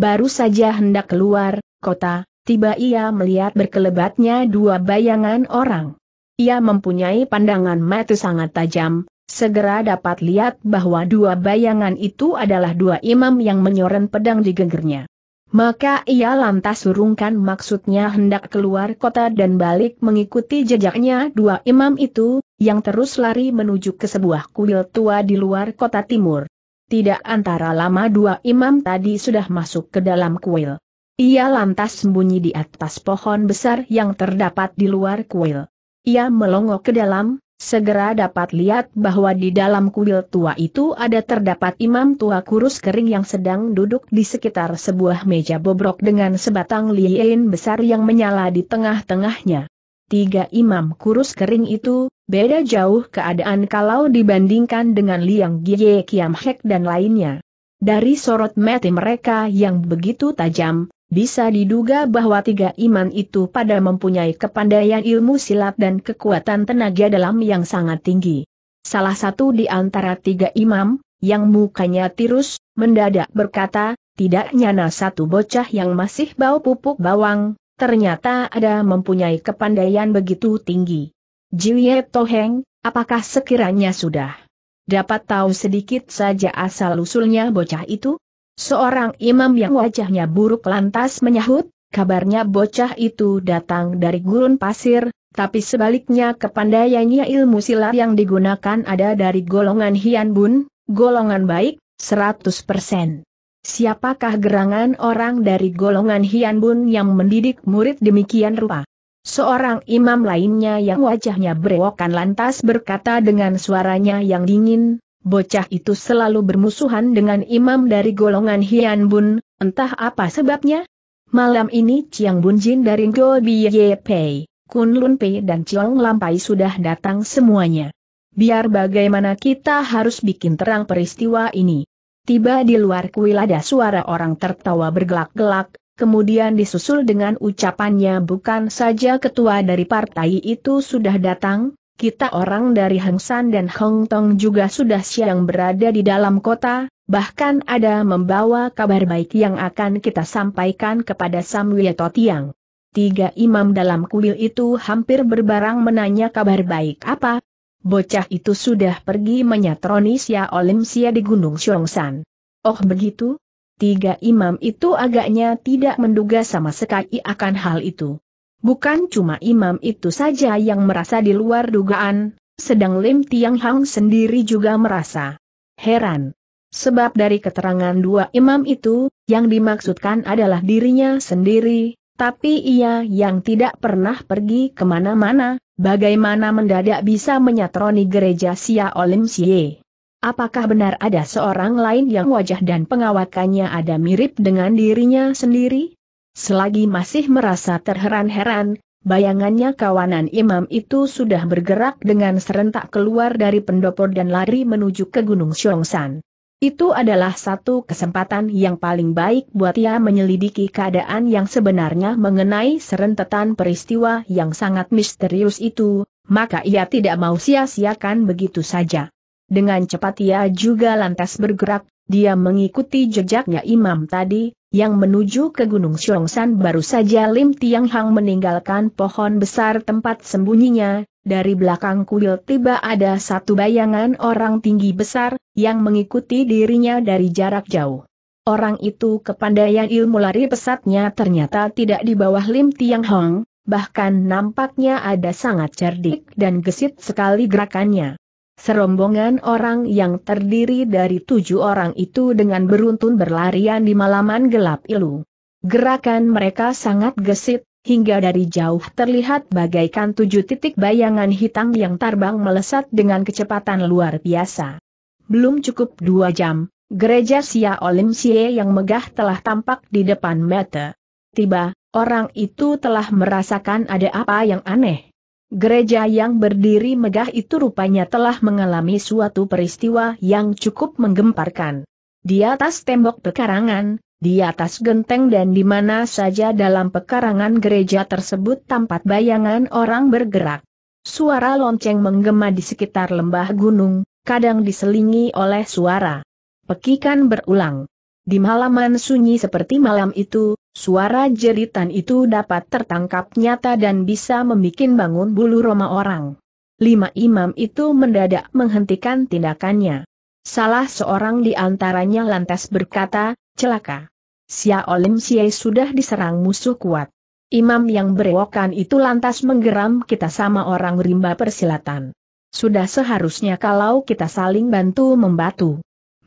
Baru saja hendak keluar kota, tiba ia melihat berkelebatnya dua bayangan orang. Ia mempunyai pandangan mata sangat tajam, segera dapat lihat bahwa dua bayangan itu adalah dua imam yang menyoren pedang di genggernya. Maka ia lantas urungkan maksudnya hendak keluar kota dan balik mengikuti jejaknya dua imam itu, yang terus lari menuju ke sebuah kuil tua di luar kota timur tidak antara lama dua imam tadi sudah masuk ke dalam kuil. Ia lantas sembunyi di atas pohon besar yang terdapat di luar kuil. Ia melongo ke dalam, segera dapat lihat bahwa di dalam kuil tua itu ada terdapat imam tua kurus kering yang sedang duduk di sekitar sebuah meja bobrok dengan sebatang lilin besar yang menyala di tengah-tengahnya. Tiga imam kurus kering itu, Beda jauh keadaan kalau dibandingkan dengan Liang Gie Kiam Hek dan lainnya. Dari sorot mata mereka yang begitu tajam, bisa diduga bahwa tiga iman itu pada mempunyai kepandaian ilmu silat dan kekuatan tenaga dalam yang sangat tinggi. Salah satu di antara tiga imam, yang mukanya tirus, mendadak berkata, tidak nyana satu bocah yang masih bau pupuk bawang, ternyata ada mempunyai kepandaian begitu tinggi. Jiuye Toheng, apakah sekiranya sudah dapat tahu sedikit saja asal-usulnya bocah itu? Seorang imam yang wajahnya buruk lantas menyahut, kabarnya bocah itu datang dari gurun pasir, tapi sebaliknya kepandaiannya ilmu silat yang digunakan ada dari golongan Hian Bun, golongan baik, 100%. Siapakah gerangan orang dari golongan Hian Bun yang mendidik murid demikian rupa? Seorang imam lainnya yang wajahnya berewokan lantas berkata dengan suaranya yang dingin, bocah itu selalu bermusuhan dengan imam dari golongan Hian Bun, entah apa sebabnya. Malam ini Chiang Bun Jin dari Go Biye Pei, Kun Lun Pei dan Chiang Lampai sudah datang semuanya. Biar bagaimana kita harus bikin terang peristiwa ini. Tiba di luar kuil ada suara orang tertawa bergelak-gelak, kemudian disusul dengan ucapannya bukan saja ketua dari partai itu sudah datang, kita orang dari Hang San dan Hong Tong juga sudah siang berada di dalam kota, bahkan ada membawa kabar baik yang akan kita sampaikan kepada Samuel Totiang. Tiga imam dalam kuil itu hampir berbarang menanya kabar baik apa. Bocah itu sudah pergi menyatroni Sia Olim Sia di Gunung Xiongsan. Oh begitu? Tiga imam itu agaknya tidak menduga sama sekali akan hal itu. Bukan cuma imam itu saja yang merasa di luar dugaan, sedang Lim Tiang Hang sendiri juga merasa heran. Sebab dari keterangan dua imam itu, yang dimaksudkan adalah dirinya sendiri, tapi ia yang tidak pernah pergi kemana-mana, bagaimana mendadak bisa menyatroni gereja Sia Olim Sie. Apakah benar ada seorang lain yang wajah dan pengawakannya ada mirip dengan dirinya sendiri? Selagi masih merasa terheran-heran, bayangannya kawanan imam itu sudah bergerak dengan serentak keluar dari pendopo dan lari menuju ke Gunung San. Itu adalah satu kesempatan yang paling baik buat ia menyelidiki keadaan yang sebenarnya mengenai serentetan peristiwa yang sangat misterius itu, maka ia tidak mau sia-siakan begitu saja. Dengan cepat ia juga lantas bergerak, dia mengikuti jejaknya imam tadi, yang menuju ke Gunung Siongsan baru saja Lim Tiang Hang meninggalkan pohon besar tempat sembunyinya, dari belakang kuil tiba ada satu bayangan orang tinggi besar, yang mengikuti dirinya dari jarak jauh. Orang itu kepandaian ilmu lari pesatnya ternyata tidak di bawah Lim Tiang Hang, bahkan nampaknya ada sangat cerdik dan gesit sekali gerakannya. Serombongan orang yang terdiri dari tujuh orang itu dengan beruntun berlarian di malaman gelap ilu. Gerakan mereka sangat gesit, hingga dari jauh terlihat bagaikan tujuh titik bayangan hitam yang terbang melesat dengan kecepatan luar biasa. Belum cukup dua jam, gereja Sia Olimsie yang megah telah tampak di depan mata. Tiba, orang itu telah merasakan ada apa yang aneh. Gereja yang berdiri megah itu rupanya telah mengalami suatu peristiwa yang cukup menggemparkan. Di atas tembok pekarangan, di atas genteng dan di mana saja dalam pekarangan gereja tersebut tampak bayangan orang bergerak. Suara lonceng menggema di sekitar lembah gunung, kadang diselingi oleh suara pekikan berulang. Di malaman sunyi seperti malam itu, suara jeritan itu dapat tertangkap nyata dan bisa membuat bangun bulu roma orang. Lima imam itu mendadak menghentikan tindakannya. Salah seorang di antaranya lantas berkata, celaka. sia olim Sia sudah diserang musuh kuat. Imam yang berewokan itu lantas menggeram kita sama orang rimba persilatan. Sudah seharusnya kalau kita saling bantu membantu.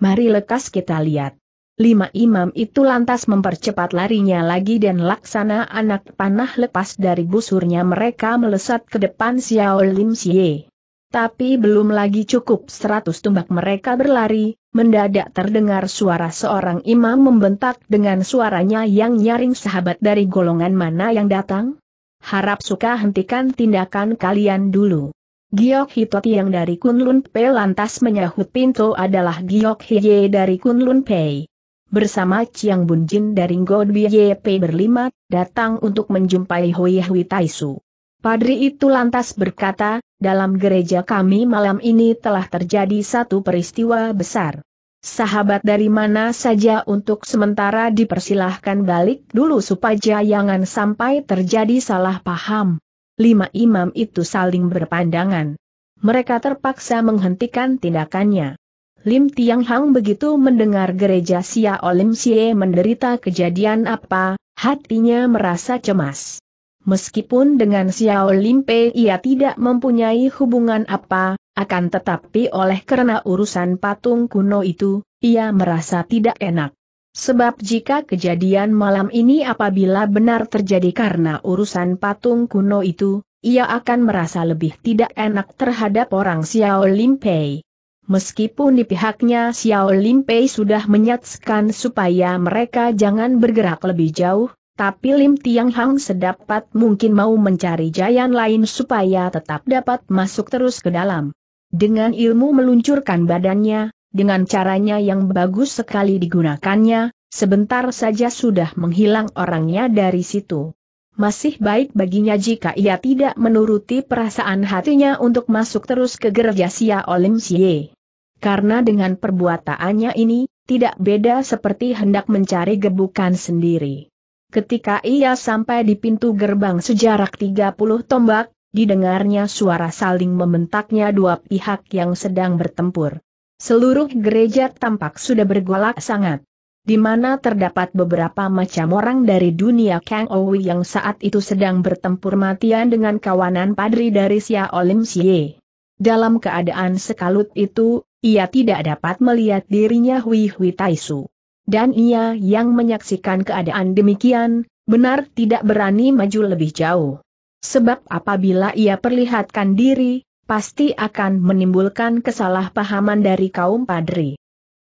Mari lekas kita lihat lima imam itu lantas mempercepat larinya lagi dan laksana anak panah lepas dari busurnya mereka melesat ke depan Xiao Lim Xie. Tapi belum lagi cukup seratus tumbak mereka berlari, mendadak terdengar suara seorang imam membentak dengan suaranya yang nyaring sahabat dari golongan mana yang datang? Harap suka hentikan tindakan kalian dulu. Giok Hitoti yang dari Kunlun Pei lantas menyahut pintu adalah Giok Hiye dari Kunlun Pei bersama Chiang Bun Jin dari God YP berlima, datang untuk menjumpai Hoi Hui Taisu. Padri itu lantas berkata, dalam gereja kami malam ini telah terjadi satu peristiwa besar. Sahabat dari mana saja untuk sementara dipersilahkan balik dulu supaya jangan sampai terjadi salah paham. Lima imam itu saling berpandangan. Mereka terpaksa menghentikan tindakannya. Lim Tiang Hang begitu mendengar gereja Sia Olim Sie menderita kejadian apa, hatinya merasa cemas. Meskipun dengan Xiao Pei ia tidak mempunyai hubungan apa, akan tetapi oleh karena urusan patung kuno itu, ia merasa tidak enak. Sebab jika kejadian malam ini apabila benar terjadi karena urusan patung kuno itu, ia akan merasa lebih tidak enak terhadap orang Xiao Pei meskipun di pihaknya Xiao Lim Pei sudah menyatakan supaya mereka jangan bergerak lebih jauh, tapi Lim Tiang Hang sedapat mungkin mau mencari jalan lain supaya tetap dapat masuk terus ke dalam. Dengan ilmu meluncurkan badannya, dengan caranya yang bagus sekali digunakannya, sebentar saja sudah menghilang orangnya dari situ masih baik baginya jika ia tidak menuruti perasaan hatinya untuk masuk terus ke gereja Sia Olim Sie. Karena dengan perbuatannya ini, tidak beda seperti hendak mencari gebukan sendiri. Ketika ia sampai di pintu gerbang sejarak 30 tombak, didengarnya suara saling membentaknya dua pihak yang sedang bertempur. Seluruh gereja tampak sudah bergolak sangat di mana terdapat beberapa macam orang dari dunia Kang Owi yang saat itu sedang bertempur matian dengan kawanan padri dari Xia Olim Xie. Dalam keadaan sekalut itu, ia tidak dapat melihat dirinya Hui Hui Taisu. Dan ia yang menyaksikan keadaan demikian, benar tidak berani maju lebih jauh. Sebab apabila ia perlihatkan diri, pasti akan menimbulkan kesalahpahaman dari kaum padri.